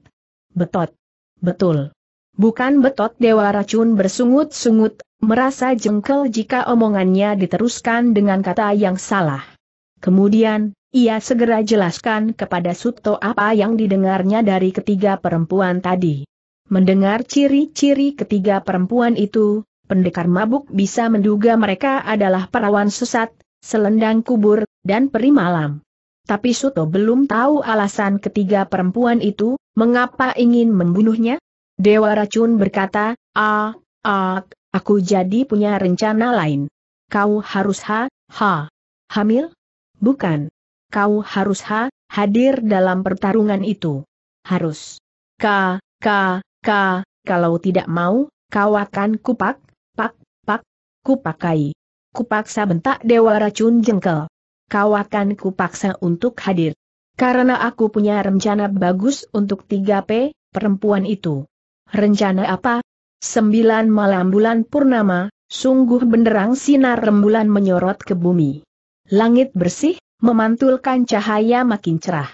betot. Betul. Bukan betot Dewa Racun bersungut-sungut, merasa jengkel jika omongannya diteruskan dengan kata yang salah. Kemudian, ia segera jelaskan kepada Suto apa yang didengarnya dari ketiga perempuan tadi. Mendengar ciri-ciri ketiga perempuan itu, pendekar mabuk bisa menduga mereka adalah perawan sesat, selendang kubur, dan peri malam. Tapi Suto belum tahu alasan ketiga perempuan itu, mengapa ingin membunuhnya? Dewa Racun berkata, ah, ah, aku jadi punya rencana lain. Kau harus ha, ha, hamil? Bukan. Kau harus ha, hadir dalam pertarungan itu. Harus. K, K, Ka, kalau tidak mau, kau akan kupak, pak, pak, kupakai. Kupaksa bentak Dewa Racun Jengkel. Kau akan kupaksa untuk hadir. Karena aku punya rencana bagus untuk 3P, perempuan itu. Rencana apa? Sembilan malam bulan purnama, sungguh benderang sinar rembulan menyorot ke bumi. Langit bersih, memantulkan cahaya makin cerah.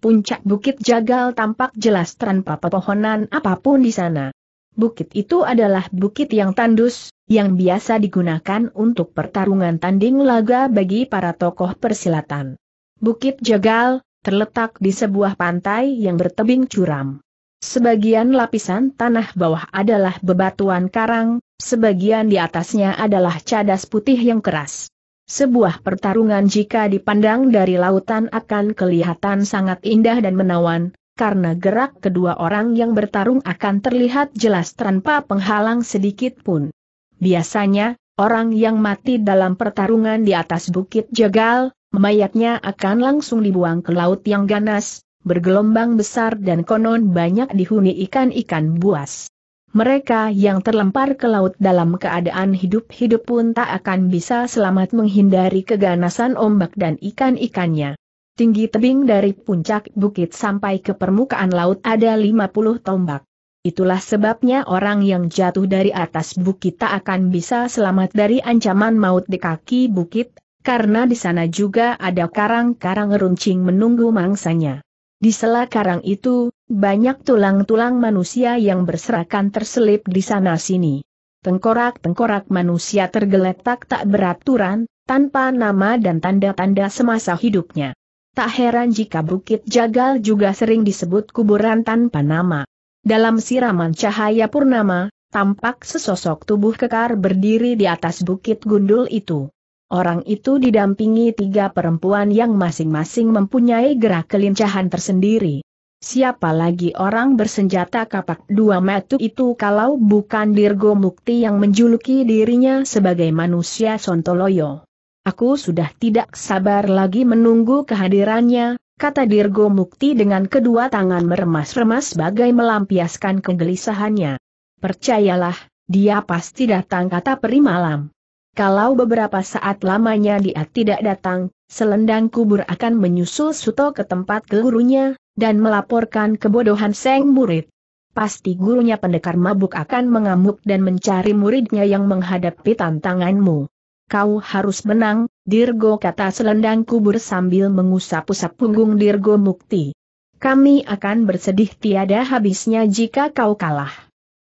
Puncak Bukit Jagal tampak jelas tanpa pepohonan apapun di sana. Bukit itu adalah bukit yang tandus, yang biasa digunakan untuk pertarungan tanding laga bagi para tokoh persilatan. Bukit Jagal, terletak di sebuah pantai yang bertebing curam. Sebagian lapisan tanah bawah adalah bebatuan karang, sebagian di atasnya adalah cadas putih yang keras. Sebuah pertarungan jika dipandang dari lautan akan kelihatan sangat indah dan menawan, karena gerak kedua orang yang bertarung akan terlihat jelas tanpa penghalang sedikit pun. Biasanya, orang yang mati dalam pertarungan di atas bukit jagal, mayatnya akan langsung dibuang ke laut yang ganas, bergelombang besar dan konon banyak dihuni ikan-ikan buas mereka yang terlempar ke laut dalam keadaan hidup-hidup pun tak akan bisa selamat menghindari keganasan ombak dan ikan-ikannya. Tinggi tebing dari puncak bukit sampai ke permukaan laut ada 50 tombak. Itulah sebabnya orang yang jatuh dari atas bukit tak akan bisa selamat dari ancaman maut di kaki bukit, karena di sana juga ada karang-karang runcing menunggu mangsanya. Di sela karang itu, banyak tulang-tulang manusia yang berserakan terselip di sana-sini. Tengkorak-tengkorak manusia tergeletak tak beraturan, tanpa nama dan tanda-tanda semasa hidupnya. Tak heran jika Bukit Jagal juga sering disebut kuburan tanpa nama. Dalam siraman cahaya purnama, tampak sesosok tubuh kekar berdiri di atas bukit gundul itu. Orang itu didampingi tiga perempuan yang masing-masing mempunyai gerak kelincahan tersendiri. Siapa lagi orang bersenjata kapak dua metu itu kalau bukan Dirgo Mukti yang menjuluki dirinya sebagai manusia Sontoloyo. Aku sudah tidak sabar lagi menunggu kehadirannya, kata Dirgo Mukti dengan kedua tangan meremas-remas sebagai melampiaskan kegelisahannya. Percayalah, dia pasti datang kata peri malam. Kalau beberapa saat lamanya dia tidak datang, selendang kubur akan menyusul Suto ke tempat gurunya, dan melaporkan kebodohan Seng murid. Pasti gurunya pendekar mabuk akan mengamuk dan mencari muridnya yang menghadapi tantanganmu. Kau harus menang, Dirgo kata selendang kubur sambil mengusap-usap punggung Dirgo Mukti. Kami akan bersedih tiada habisnya jika kau kalah.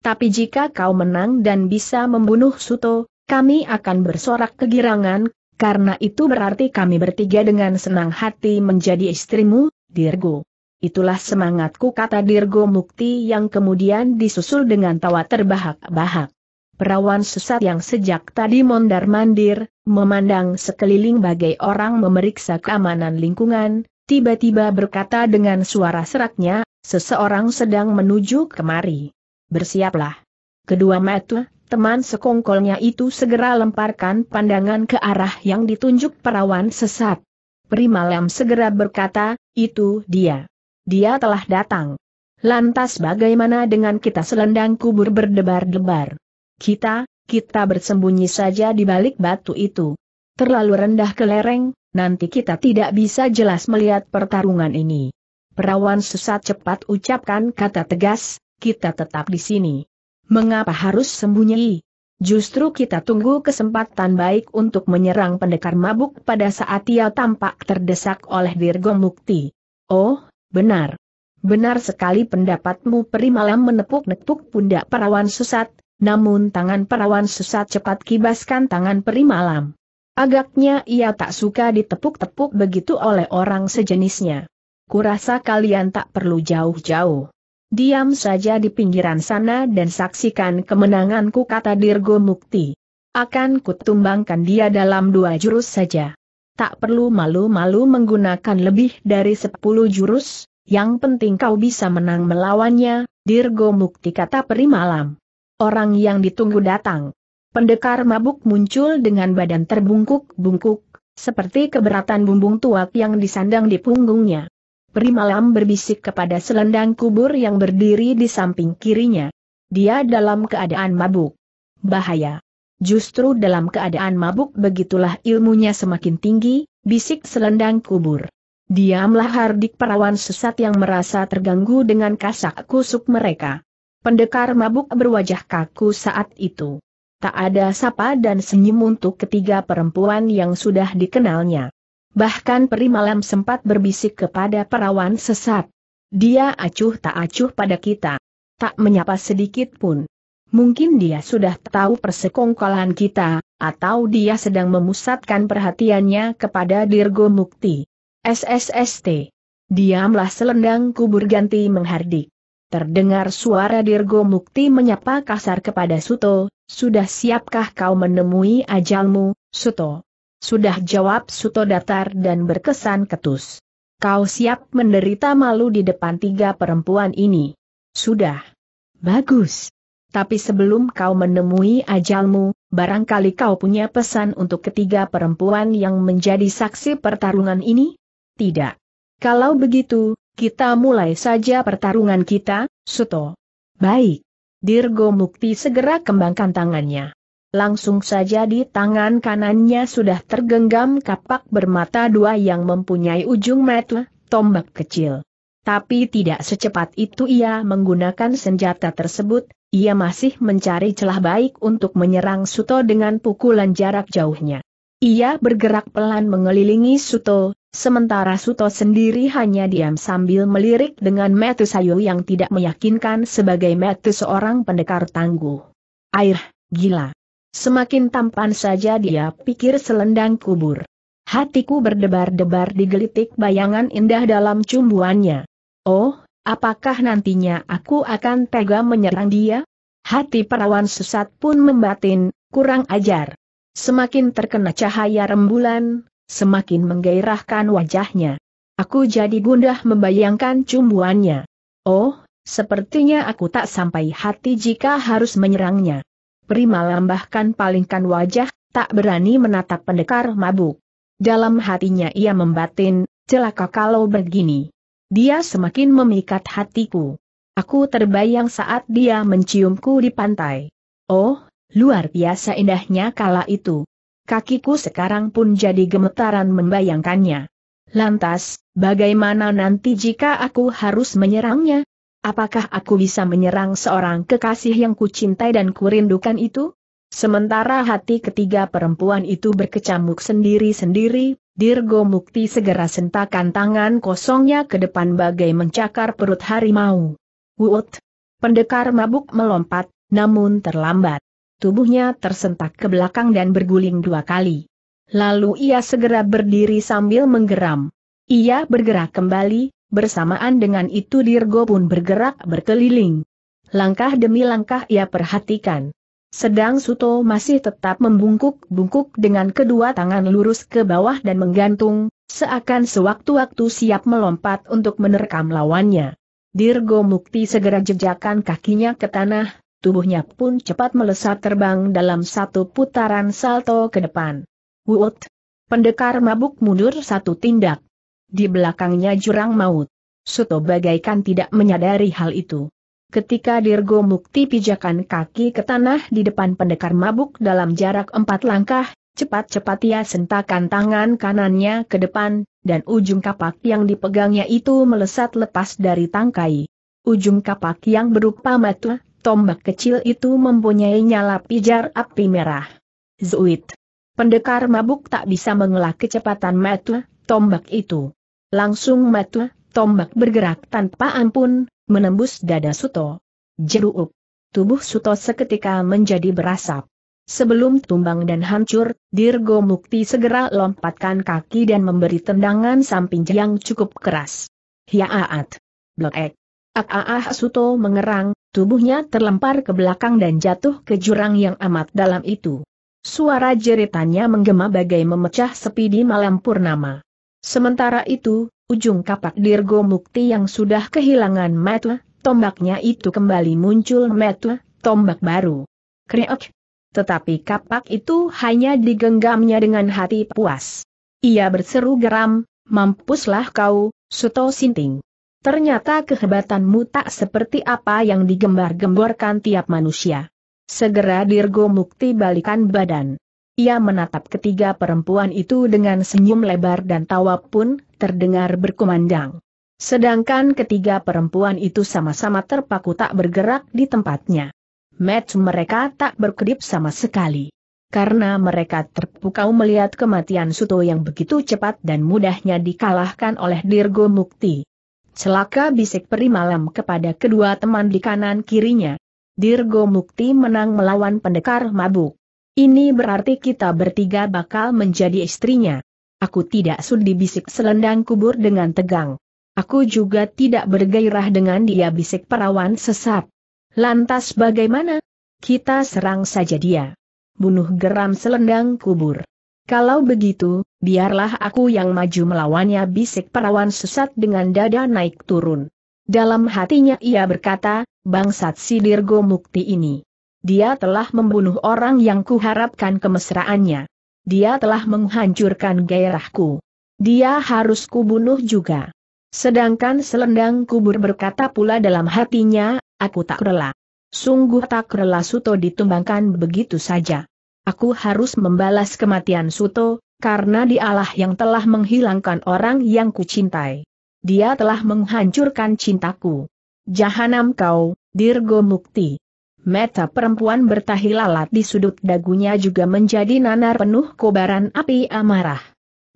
Tapi jika kau menang dan bisa membunuh Suto, kami akan bersorak kegirangan, karena itu berarti kami bertiga dengan senang hati menjadi istrimu, Dirgo. Itulah semangatku kata Dirgo Mukti yang kemudian disusul dengan tawa terbahak-bahak. Perawan sesat yang sejak tadi mondar-mandir, memandang sekeliling bagai orang memeriksa keamanan lingkungan, tiba-tiba berkata dengan suara seraknya, seseorang sedang menuju kemari. Bersiaplah. Kedua mata teman sekongkolnya itu segera lemparkan pandangan ke arah yang ditunjuk perawan sesat. Primalam segera berkata, itu dia. Dia telah datang. Lantas bagaimana dengan kita selendang kubur berdebar-debar? Kita, kita bersembunyi saja di balik batu itu. Terlalu rendah ke lereng, nanti kita tidak bisa jelas melihat pertarungan ini. Perawan sesat cepat ucapkan kata tegas, kita tetap di sini. Mengapa harus sembunyi? Justru kita tunggu kesempatan baik untuk menyerang pendekar mabuk pada saat ia tampak terdesak oleh Dirgo Mukti. Oh, benar. Benar sekali pendapatmu Peri malam menepuk-nepuk pundak perawan susat, namun tangan perawan susat cepat kibaskan tangan peri malam. Agaknya ia tak suka ditepuk-tepuk begitu oleh orang sejenisnya. Kurasa kalian tak perlu jauh-jauh. Diam saja di pinggiran sana dan saksikan kemenanganku kata Dirgo Mukti. Akan kutumbangkan dia dalam dua jurus saja. Tak perlu malu-malu menggunakan lebih dari sepuluh jurus, yang penting kau bisa menang melawannya, Dirgo Mukti kata peri malam. Orang yang ditunggu datang. Pendekar mabuk muncul dengan badan terbungkuk-bungkuk, seperti keberatan bumbung tuak yang disandang di punggungnya. Peri malam berbisik kepada selendang kubur yang berdiri di samping kirinya. Dia dalam keadaan mabuk. Bahaya. Justru dalam keadaan mabuk begitulah ilmunya semakin tinggi, bisik selendang kubur. Diamlah hardik perawan sesat yang merasa terganggu dengan kasak kusuk mereka. Pendekar mabuk berwajah kaku saat itu. Tak ada sapa dan senyum untuk ketiga perempuan yang sudah dikenalnya. Bahkan peri malam sempat berbisik kepada perawan sesat. Dia acuh tak acuh pada kita. Tak menyapa sedikit pun. Mungkin dia sudah tahu persekongkolan kita, atau dia sedang memusatkan perhatiannya kepada Dirgo Mukti. SSST. Diamlah selendang kubur ganti menghardik. Terdengar suara Dirgo Mukti menyapa kasar kepada Suto, sudah siapkah kau menemui ajalmu, Suto? Sudah jawab Suto datar dan berkesan ketus. Kau siap menderita malu di depan tiga perempuan ini. Sudah. Bagus. Tapi sebelum kau menemui ajalmu, barangkali kau punya pesan untuk ketiga perempuan yang menjadi saksi pertarungan ini? Tidak. Kalau begitu, kita mulai saja pertarungan kita, Suto. Baik. Dirgo Mukti segera kembangkan tangannya. Langsung saja di tangan kanannya sudah tergenggam kapak bermata dua yang mempunyai ujung metu, tombak kecil. Tapi tidak secepat itu ia menggunakan senjata tersebut, ia masih mencari celah baik untuk menyerang Suto dengan pukulan jarak jauhnya. Ia bergerak pelan mengelilingi Suto, sementara Suto sendiri hanya diam sambil melirik dengan metu sayu yang tidak meyakinkan sebagai metu seorang pendekar tangguh. Air, gila. Semakin tampan saja dia pikir selendang kubur. Hatiku berdebar-debar digelitik bayangan indah dalam cumbuannya. Oh, apakah nantinya aku akan tega menyerang dia? Hati perawan sesat pun membatin, kurang ajar. Semakin terkena cahaya rembulan, semakin menggairahkan wajahnya. Aku jadi gundah membayangkan cumbuannya. Oh, sepertinya aku tak sampai hati jika harus menyerangnya. Prima lambahkan palingkan wajah, tak berani menatap pendekar mabuk. Dalam hatinya ia membatin, celaka kalau begini. Dia semakin memikat hatiku. Aku terbayang saat dia menciumku di pantai. Oh, luar biasa indahnya kala itu. Kakiku sekarang pun jadi gemetaran membayangkannya. Lantas, bagaimana nanti jika aku harus menyerangnya? Apakah aku bisa menyerang seorang kekasih yang kucintai dan kurindukan itu? Sementara hati ketiga perempuan itu berkecamuk sendiri-sendiri, Dirgo Mukti segera sentakan tangan kosongnya ke depan bagai mencakar perut harimau. Wut! Pendekar mabuk melompat, namun terlambat. Tubuhnya tersentak ke belakang dan berguling dua kali. Lalu ia segera berdiri sambil menggeram. Ia bergerak kembali, bersamaan dengan itu Dirgo pun bergerak berkeliling. Langkah demi langkah ia perhatikan. Sedang Suto masih tetap membungkuk-bungkuk dengan kedua tangan lurus ke bawah dan menggantung, seakan sewaktu-waktu siap melompat untuk menerkam lawannya. Dirgo Mukti segera jejakan kakinya ke tanah, tubuhnya pun cepat melesat terbang dalam satu putaran salto ke depan. Wut! Pendekar mabuk mundur satu tindak. Di belakangnya jurang maut. Suto bagaikan tidak menyadari hal itu. Ketika Dirgo Mukti pijakan kaki ke tanah di depan pendekar mabuk dalam jarak empat langkah, cepat-cepat ia sentakan tangan kanannya ke depan, dan ujung kapak yang dipegangnya itu melesat lepas dari tangkai. Ujung kapak yang berupa matu tombak kecil itu mempunyai nyala pijar api merah. Zuit! Pendekar mabuk tak bisa mengelak kecepatan matu tombak itu. Langsung matu, tombak bergerak tanpa ampun, menembus dada Suto. Jeruk, Tubuh Suto seketika menjadi berasap. Sebelum tumbang dan hancur, Dirgo Mukti segera lompatkan kaki dan memberi tendangan samping yang cukup keras. Hiaat. Blek. Akaah Suto mengerang, tubuhnya terlempar ke belakang dan jatuh ke jurang yang amat dalam itu. Suara jeritannya menggema bagai memecah sepi di malam purnama. Sementara itu, ujung kapak Dirgo Mukti yang sudah kehilangan metua, tombaknya itu kembali muncul metua, tombak baru. Kriok. Tetapi kapak itu hanya digenggamnya dengan hati puas. Ia berseru geram, mampuslah kau, Suto Sinting. Ternyata kehebatanmu tak seperti apa yang digembar-gemborkan tiap manusia. Segera Dirgo Mukti balikan badan. Ia menatap ketiga perempuan itu dengan senyum lebar dan tawa pun terdengar berkumandang. Sedangkan ketiga perempuan itu sama-sama terpaku tak bergerak di tempatnya. Match mereka tak berkedip sama sekali. Karena mereka terpukau melihat kematian Suto yang begitu cepat dan mudahnya dikalahkan oleh Dirgo Mukti. Celaka bisik peri malam kepada kedua teman di kanan kirinya. Dirgo Mukti menang melawan pendekar mabuk. Ini berarti kita bertiga bakal menjadi istrinya. Aku tidak sudi bisik selendang kubur dengan tegang. Aku juga tidak bergairah dengan dia bisik perawan sesat. Lantas bagaimana? Kita serang saja dia. Bunuh geram selendang kubur. Kalau begitu, biarlah aku yang maju melawannya bisik perawan sesat dengan dada naik turun. Dalam hatinya ia berkata, bangsat si Dirgo Mukti ini. Dia telah membunuh orang yang kuharapkan kemesraannya. Dia telah menghancurkan gairahku. Dia harus kubunuh juga. Sedangkan selendang kubur berkata pula dalam hatinya, aku tak rela. Sungguh tak rela Suto ditumbangkan begitu saja. Aku harus membalas kematian Suto, karena dialah yang telah menghilangkan orang yang kucintai. Dia telah menghancurkan cintaku. Jahanam kau, Dirgo Mukti. Meta perempuan bertahi lalat di sudut dagunya juga menjadi nanar penuh kobaran api amarah.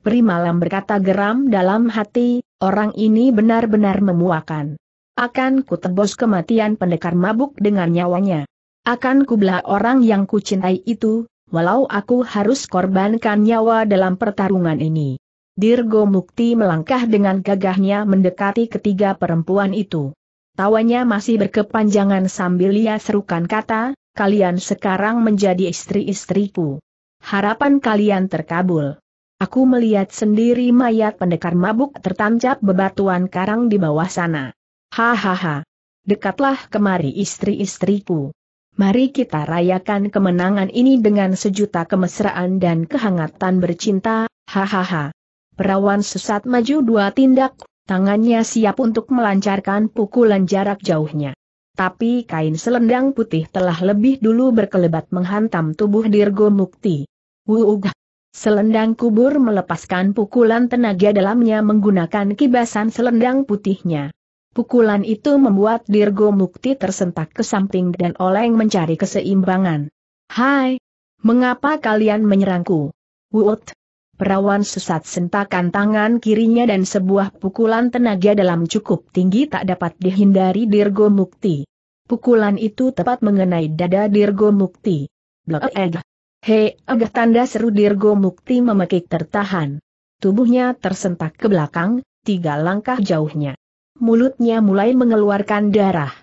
Primalam berkata geram dalam hati, orang ini benar-benar memuakan. Akan kutebos kematian pendekar mabuk dengan nyawanya. Akan kubelah orang yang kucintai itu, walau aku harus korbankan nyawa dalam pertarungan ini. Dirgo Mukti melangkah dengan gagahnya mendekati ketiga perempuan itu. Tawanya masih berkepanjangan sambil ia serukan kata, kalian sekarang menjadi istri-istriku. Harapan kalian terkabul. Aku melihat sendiri mayat pendekar mabuk tertancap bebatuan karang di bawah sana. Hahaha. Dekatlah kemari istri-istriku. Mari kita rayakan kemenangan ini dengan sejuta kemesraan dan kehangatan bercinta, hahaha. Perawan sesat maju dua tindak, Tangannya siap untuk melancarkan pukulan jarak jauhnya. Tapi kain selendang putih telah lebih dulu berkelebat menghantam tubuh Dirgo Mukti. Wuugah! Selendang kubur melepaskan pukulan tenaga dalamnya menggunakan kibasan selendang putihnya. Pukulan itu membuat Dirgo Mukti tersentak ke samping dan oleng mencari keseimbangan. Hai! Mengapa kalian menyerangku? Wuut! Perawan sesat sentakan tangan kirinya dan sebuah pukulan tenaga dalam cukup tinggi tak dapat dihindari Dirgo Mukti. Pukulan itu tepat mengenai dada Dirgo Mukti. Blek He, agak tanda seru Dirgo Mukti memekik tertahan. Tubuhnya tersentak ke belakang, tiga langkah jauhnya. Mulutnya mulai mengeluarkan darah.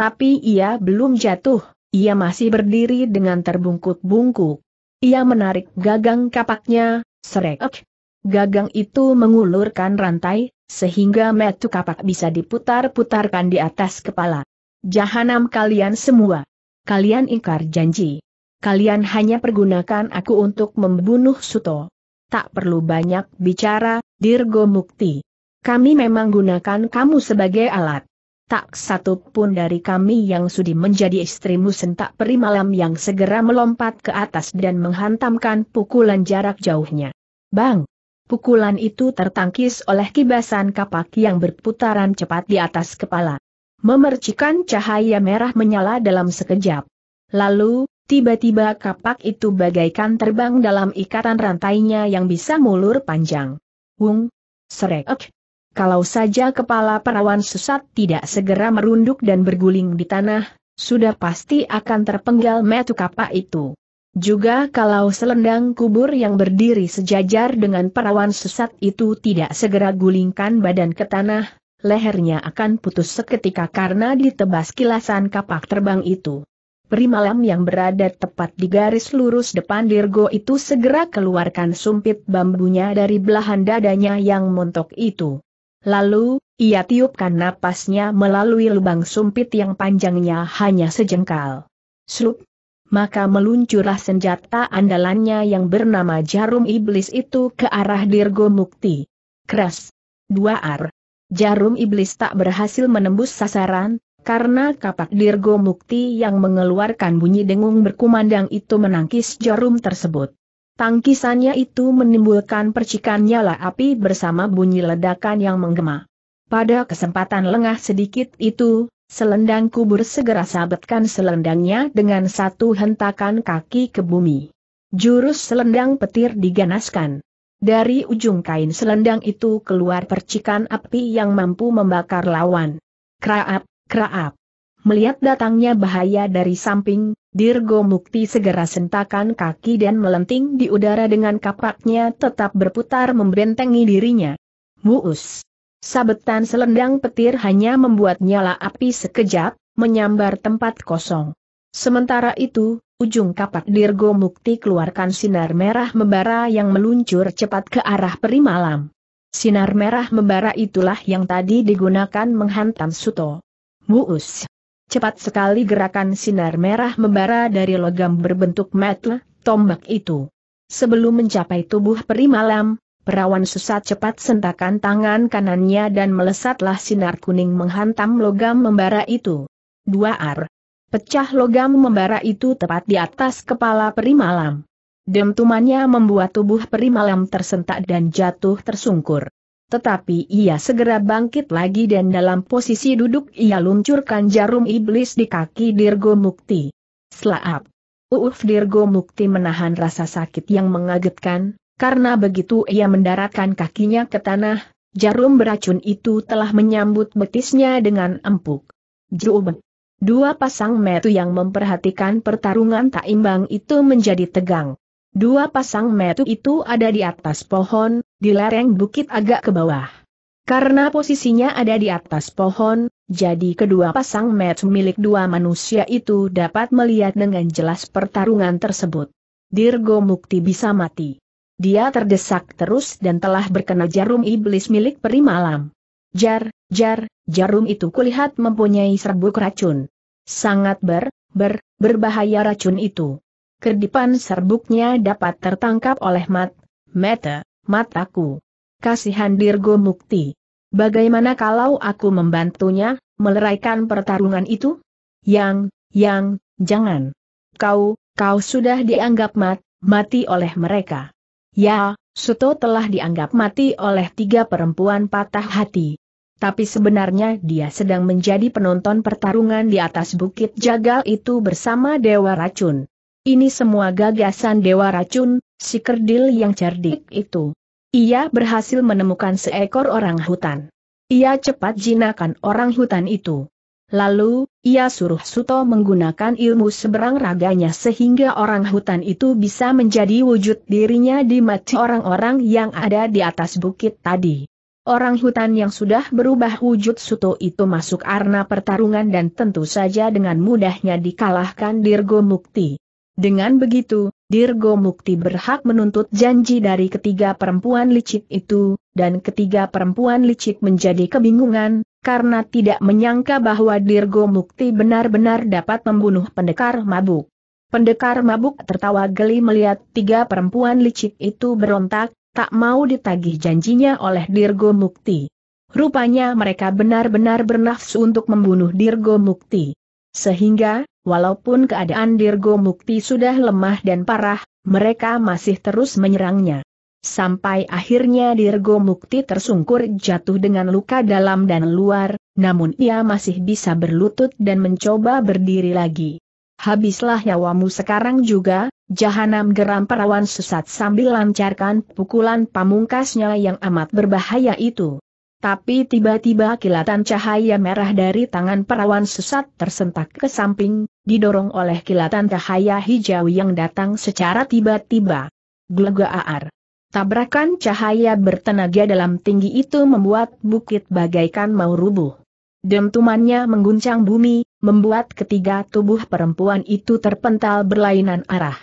Tapi ia belum jatuh, ia masih berdiri dengan terbungkuk-bungkuk. Ia menarik gagang kapaknya, Serek. Gagang itu mengulurkan rantai, sehingga metu kapak bisa diputar-putarkan di atas kepala. Jahanam kalian semua. Kalian ingkar janji. Kalian hanya pergunakan aku untuk membunuh Suto. Tak perlu banyak bicara, Dirgo Mukti. Kami memang gunakan kamu sebagai alat tak satu pun dari kami yang sudi menjadi istrimu sentak peri malam yang segera melompat ke atas dan menghantamkan pukulan jarak jauhnya. Bang! Pukulan itu tertangkis oleh kibasan kapak yang berputaran cepat di atas kepala. Memercikan cahaya merah menyala dalam sekejap. Lalu, tiba-tiba kapak itu bagaikan terbang dalam ikatan rantainya yang bisa mulur panjang. Wung! Serek! Kalau saja kepala perawan sesat tidak segera merunduk dan berguling di tanah, sudah pasti akan terpenggal metu kapak itu. Juga kalau selendang kubur yang berdiri sejajar dengan perawan sesat itu tidak segera gulingkan badan ke tanah, lehernya akan putus seketika karena ditebas kilasan kapak terbang itu. Primalam yang berada tepat di garis lurus depan Dirgo itu segera keluarkan sumpit bambunya dari belahan dadanya yang montok itu. Lalu, ia tiupkan napasnya melalui lubang sumpit yang panjangnya hanya sejengkal. Slup! Maka meluncurlah senjata andalannya yang bernama jarum iblis itu ke arah Dirgo Mukti. Keras! Dua ar! Jarum iblis tak berhasil menembus sasaran, karena kapak Dirgo Mukti yang mengeluarkan bunyi dengung berkumandang itu menangkis jarum tersebut. Tangkisannya itu menimbulkan percikan nyala api bersama bunyi ledakan yang menggema. Pada kesempatan lengah sedikit itu, selendang kubur segera sabetkan selendangnya dengan satu hentakan kaki ke bumi. Jurus selendang petir diganaskan. Dari ujung kain selendang itu keluar percikan api yang mampu membakar lawan. Kraap, kraap. Melihat datangnya bahaya dari samping, Dirgo Mukti segera sentakan kaki dan melenting di udara dengan kapaknya tetap berputar membentengi dirinya. Muus. Sabetan selendang petir hanya membuat nyala api sekejap, menyambar tempat kosong. Sementara itu, ujung kapak Dirgo Mukti keluarkan sinar merah membara yang meluncur cepat ke arah Malam. Sinar merah membara itulah yang tadi digunakan menghantam Suto. Muus. Cepat sekali gerakan sinar merah membara dari logam berbentuk metal tombak itu. Sebelum mencapai tubuh peri malam, perawan susah cepat sentakan tangan kanannya dan melesatlah sinar kuning menghantam logam membara itu. Dua ar. Pecah logam membara itu tepat di atas kepala peri malam. Dentumannya membuat tubuh peri malam tersentak dan jatuh tersungkur. Tetapi ia segera bangkit lagi dan dalam posisi duduk ia luncurkan jarum iblis di kaki Dirgo Mukti. Selaap. Uuf Dirgo Mukti menahan rasa sakit yang mengagetkan, karena begitu ia mendaratkan kakinya ke tanah, jarum beracun itu telah menyambut betisnya dengan empuk. Jubek. Dua pasang metu yang memperhatikan pertarungan tak imbang itu menjadi tegang. Dua pasang metu itu ada di atas pohon, di lereng bukit agak ke bawah. Karena posisinya ada di atas pohon, jadi kedua pasang match milik dua manusia itu dapat melihat dengan jelas pertarungan tersebut. Dirgo Mukti bisa mati. Dia terdesak terus dan telah berkena jarum iblis milik peri malam. Jar, jar, jarum itu kulihat mempunyai serbuk racun. Sangat ber, ber, berbahaya racun itu. Kedipan serbuknya dapat tertangkap oleh mat, mata, mataku. Kasihan Dirgo Mukti. Bagaimana kalau aku membantunya, meleraikan pertarungan itu? Yang, yang, jangan. Kau, kau sudah dianggap mat, mati oleh mereka. Ya, Suto telah dianggap mati oleh tiga perempuan patah hati. Tapi sebenarnya dia sedang menjadi penonton pertarungan di atas bukit jagal itu bersama Dewa Racun. Ini semua gagasan Dewa Racun, si kerdil yang cerdik itu. Ia berhasil menemukan seekor orang hutan. Ia cepat jinakan orang hutan itu. Lalu, ia suruh Suto menggunakan ilmu seberang raganya sehingga orang hutan itu bisa menjadi wujud dirinya di mati orang-orang yang ada di atas bukit tadi. Orang hutan yang sudah berubah wujud Suto itu masuk arena pertarungan dan tentu saja dengan mudahnya dikalahkan Dirgo Mukti. Dengan begitu, Dirgo Mukti berhak menuntut janji dari ketiga perempuan licik itu, dan ketiga perempuan licik menjadi kebingungan, karena tidak menyangka bahwa Dirgo Mukti benar-benar dapat membunuh pendekar mabuk. Pendekar mabuk tertawa geli melihat tiga perempuan licik itu berontak, tak mau ditagih janjinya oleh Dirgo Mukti. Rupanya mereka benar-benar bernafsu untuk membunuh Dirgo Mukti. Sehingga, walaupun keadaan Dirgo Mukti sudah lemah dan parah, mereka masih terus menyerangnya. Sampai akhirnya Dirgo Mukti tersungkur jatuh dengan luka dalam dan luar, namun ia masih bisa berlutut dan mencoba berdiri lagi. Habislah nyawamu sekarang juga, jahanam geram perawan sesat sambil lancarkan pukulan pamungkasnya yang amat berbahaya itu. Tapi tiba-tiba kilatan cahaya merah dari tangan perawan sesat tersentak ke samping, didorong oleh kilatan cahaya hijau yang datang secara tiba-tiba. Glegaar. Tabrakan cahaya bertenaga dalam tinggi itu membuat bukit bagaikan mau rubuh. Dentumannya mengguncang bumi, membuat ketiga tubuh perempuan itu terpental berlainan arah.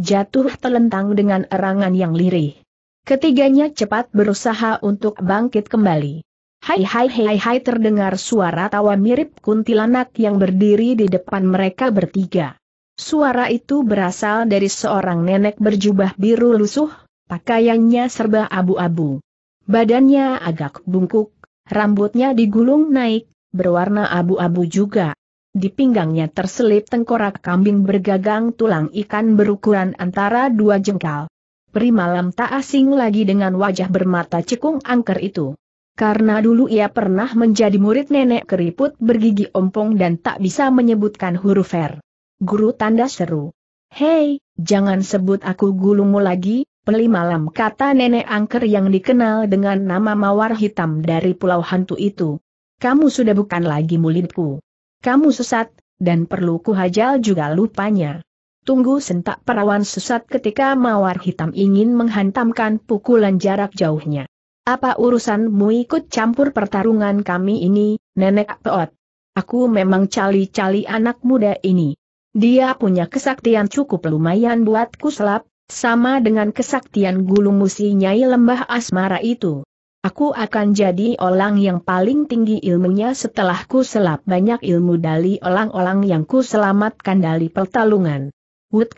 Jatuh telentang dengan erangan yang lirih. Ketiganya cepat berusaha untuk bangkit kembali. Hai hai hai hai terdengar suara tawa mirip kuntilanak yang berdiri di depan mereka bertiga. Suara itu berasal dari seorang nenek berjubah biru lusuh, pakaiannya serba abu-abu. Badannya agak bungkuk, rambutnya digulung naik, berwarna abu-abu juga. Di pinggangnya terselip tengkorak kambing bergagang tulang ikan berukuran antara dua jengkal. Peri malam tak asing lagi dengan wajah bermata cekung angker itu. Karena dulu ia pernah menjadi murid nenek keriput bergigi ompong dan tak bisa menyebutkan huruf R. Guru tanda seru. Hei, jangan sebut aku gulungmu lagi, Peli malam kata nenek angker yang dikenal dengan nama mawar hitam dari pulau hantu itu. Kamu sudah bukan lagi muridku. Kamu sesat, dan perlu kuhajal juga lupanya. Tunggu sentak perawan sesat ketika mawar hitam ingin menghantamkan pukulan jarak jauhnya. Apa urusanmu ikut campur pertarungan kami ini, Nenek Peot? Aku memang cali-cali anak muda ini. Dia punya kesaktian cukup lumayan buatku selap, sama dengan kesaktian gulung musi Nyai Lembah Asmara itu. Aku akan jadi orang yang paling tinggi ilmunya setelah ku selap banyak ilmu dari orang-orang yang ku selamatkan dari pertalungan. Wut!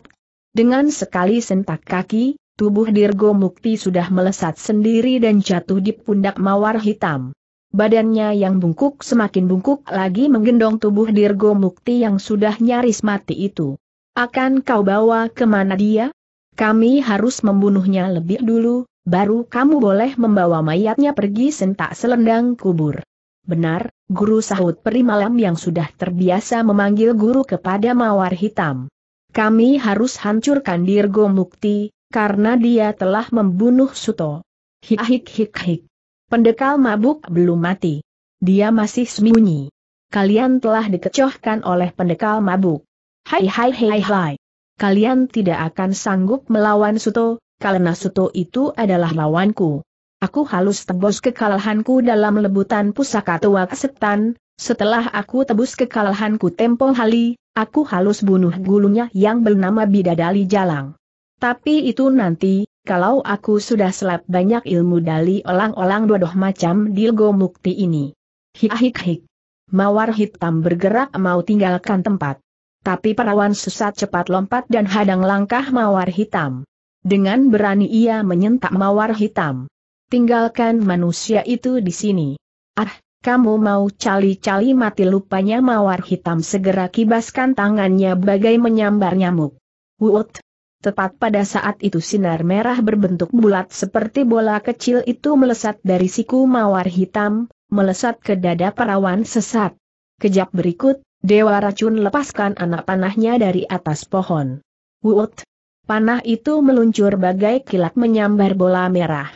Dengan sekali sentak kaki, tubuh Dirgo Mukti sudah melesat sendiri dan jatuh di pundak mawar hitam. Badannya yang bungkuk semakin bungkuk lagi menggendong tubuh Dirgo Mukti yang sudah nyaris mati itu. Akan kau bawa kemana dia? Kami harus membunuhnya lebih dulu, baru kamu boleh membawa mayatnya pergi sentak selendang kubur. Benar, guru sahut peri malam yang sudah terbiasa memanggil guru kepada mawar hitam. Kami harus hancurkan Dirgo Mukti, karena dia telah membunuh Suto. Hik hik hik Pendekal mabuk belum mati. Dia masih sembunyi. Kalian telah dikecohkan oleh pendekal mabuk. Hai hai hai hai. Kalian tidak akan sanggup melawan Suto, karena Suto itu adalah lawanku. Aku halus tebus kekalahanku dalam lebutan pusaka tua kesetan, setelah aku tebus kekalahanku tempo hali, aku halus bunuh gulunya yang bernama Bidadali Jalang. Tapi itu nanti, kalau aku sudah selap banyak ilmu dali olang-olang dodoh macam dilgo mukti ini. Hik-hik-hik. Mawar hitam bergerak mau tinggalkan tempat. Tapi perawan sesat cepat lompat dan hadang langkah mawar hitam. Dengan berani ia menyentak mawar hitam. Tinggalkan manusia itu di sini. Ah, kamu mau cali-cali mati lupanya mawar hitam segera kibaskan tangannya bagai menyambar nyamuk. Wut! Tepat pada saat itu sinar merah berbentuk bulat seperti bola kecil itu melesat dari siku mawar hitam, melesat ke dada perawan sesat. Kejap berikut, Dewa Racun lepaskan anak panahnya dari atas pohon. Wut! Panah itu meluncur bagai kilat menyambar bola merah.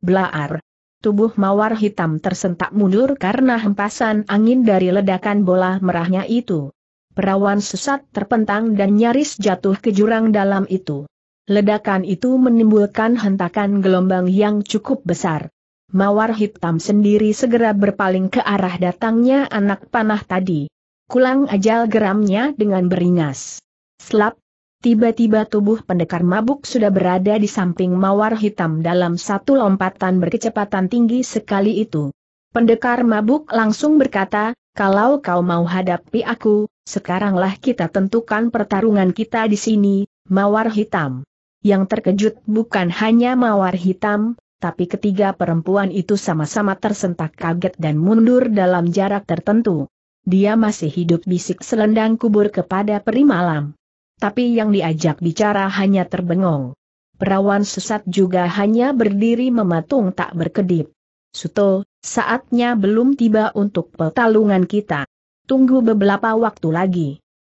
Blaar! Tubuh mawar hitam tersentak mundur karena hempasan angin dari ledakan bola merahnya itu. Perawan sesat terpentang dan nyaris jatuh ke jurang dalam itu. Ledakan itu menimbulkan hentakan gelombang yang cukup besar. Mawar hitam sendiri segera berpaling ke arah datangnya anak panah tadi. Kulang ajal geramnya dengan beringas. Slap, Tiba-tiba tubuh pendekar mabuk sudah berada di samping mawar hitam dalam satu lompatan berkecepatan tinggi sekali itu. Pendekar mabuk langsung berkata, kalau kau mau hadapi aku, sekaranglah kita tentukan pertarungan kita di sini, mawar hitam. Yang terkejut bukan hanya mawar hitam, tapi ketiga perempuan itu sama-sama tersentak kaget dan mundur dalam jarak tertentu. Dia masih hidup bisik selendang kubur kepada peri malam. Tapi yang diajak bicara hanya terbengong. Perawan sesat juga hanya berdiri mematung tak berkedip. Suto, saatnya belum tiba untuk pertalungan kita. Tunggu beberapa waktu lagi.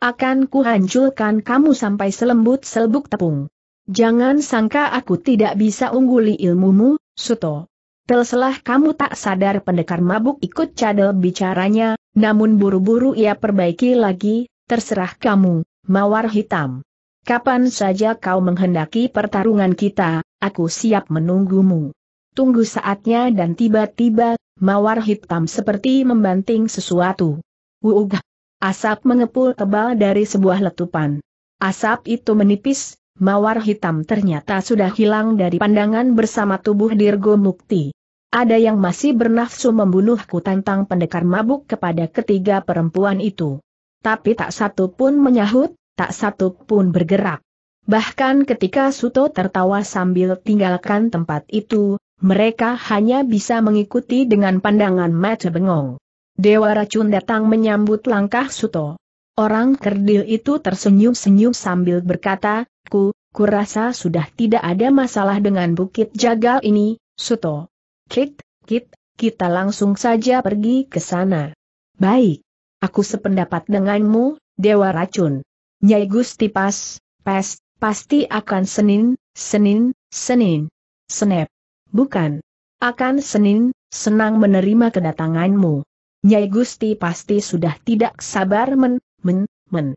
Akan kuhancurkan kamu sampai selembut selbuk tepung. Jangan sangka aku tidak bisa ungguli ilmumu, Suto. Telselah kamu tak sadar pendekar mabuk ikut cadel bicaranya, namun buru-buru ia perbaiki lagi, terserah kamu, Mawar hitam. Kapan saja kau menghendaki pertarungan kita, aku siap menunggumu. Tunggu saatnya dan tiba-tiba, mawar hitam seperti membanting sesuatu. Wuugah. Asap mengepul tebal dari sebuah letupan. Asap itu menipis, mawar hitam ternyata sudah hilang dari pandangan bersama tubuh Dirgo Mukti. Ada yang masih bernafsu membunuhku tentang pendekar mabuk kepada ketiga perempuan itu. Tapi tak satu pun menyahut, tak satu pun bergerak. Bahkan ketika Suto tertawa sambil tinggalkan tempat itu, mereka hanya bisa mengikuti dengan pandangan mata bengong. Dewa racun datang menyambut langkah Suto. Orang kerdil itu tersenyum-senyum sambil berkata, ku, ku rasa sudah tidak ada masalah dengan bukit jagal ini, Suto. Kit, kit, kita langsung saja pergi ke sana. Baik. Aku sependapat denganmu, Dewa Racun. Nyai Gusti Pas, Pes, pasti akan Senin, Senin, Senin. Senep. Bukan. Akan Senin, senang menerima kedatanganmu. Nyai Gusti pasti sudah tidak sabar men, men, men.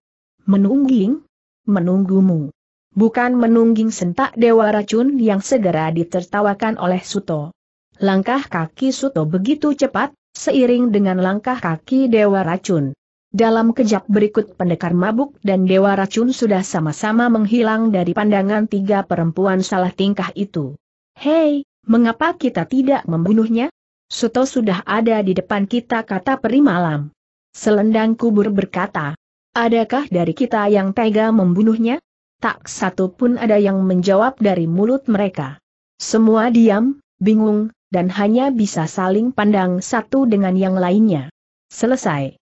Menungging? Menunggumu. Bukan menungging sentak dewa racun yang segera ditertawakan oleh Suto. Langkah kaki Suto begitu cepat, seiring dengan langkah kaki dewa racun. Dalam kejap berikut pendekar mabuk dan dewa racun sudah sama-sama menghilang dari pandangan tiga perempuan salah tingkah itu. Hei, mengapa kita tidak membunuhnya? Suto sudah ada di depan kita kata peri malam. Selendang kubur berkata, adakah dari kita yang tega membunuhnya? Tak satu pun ada yang menjawab dari mulut mereka. Semua diam, bingung, dan hanya bisa saling pandang satu dengan yang lainnya. Selesai.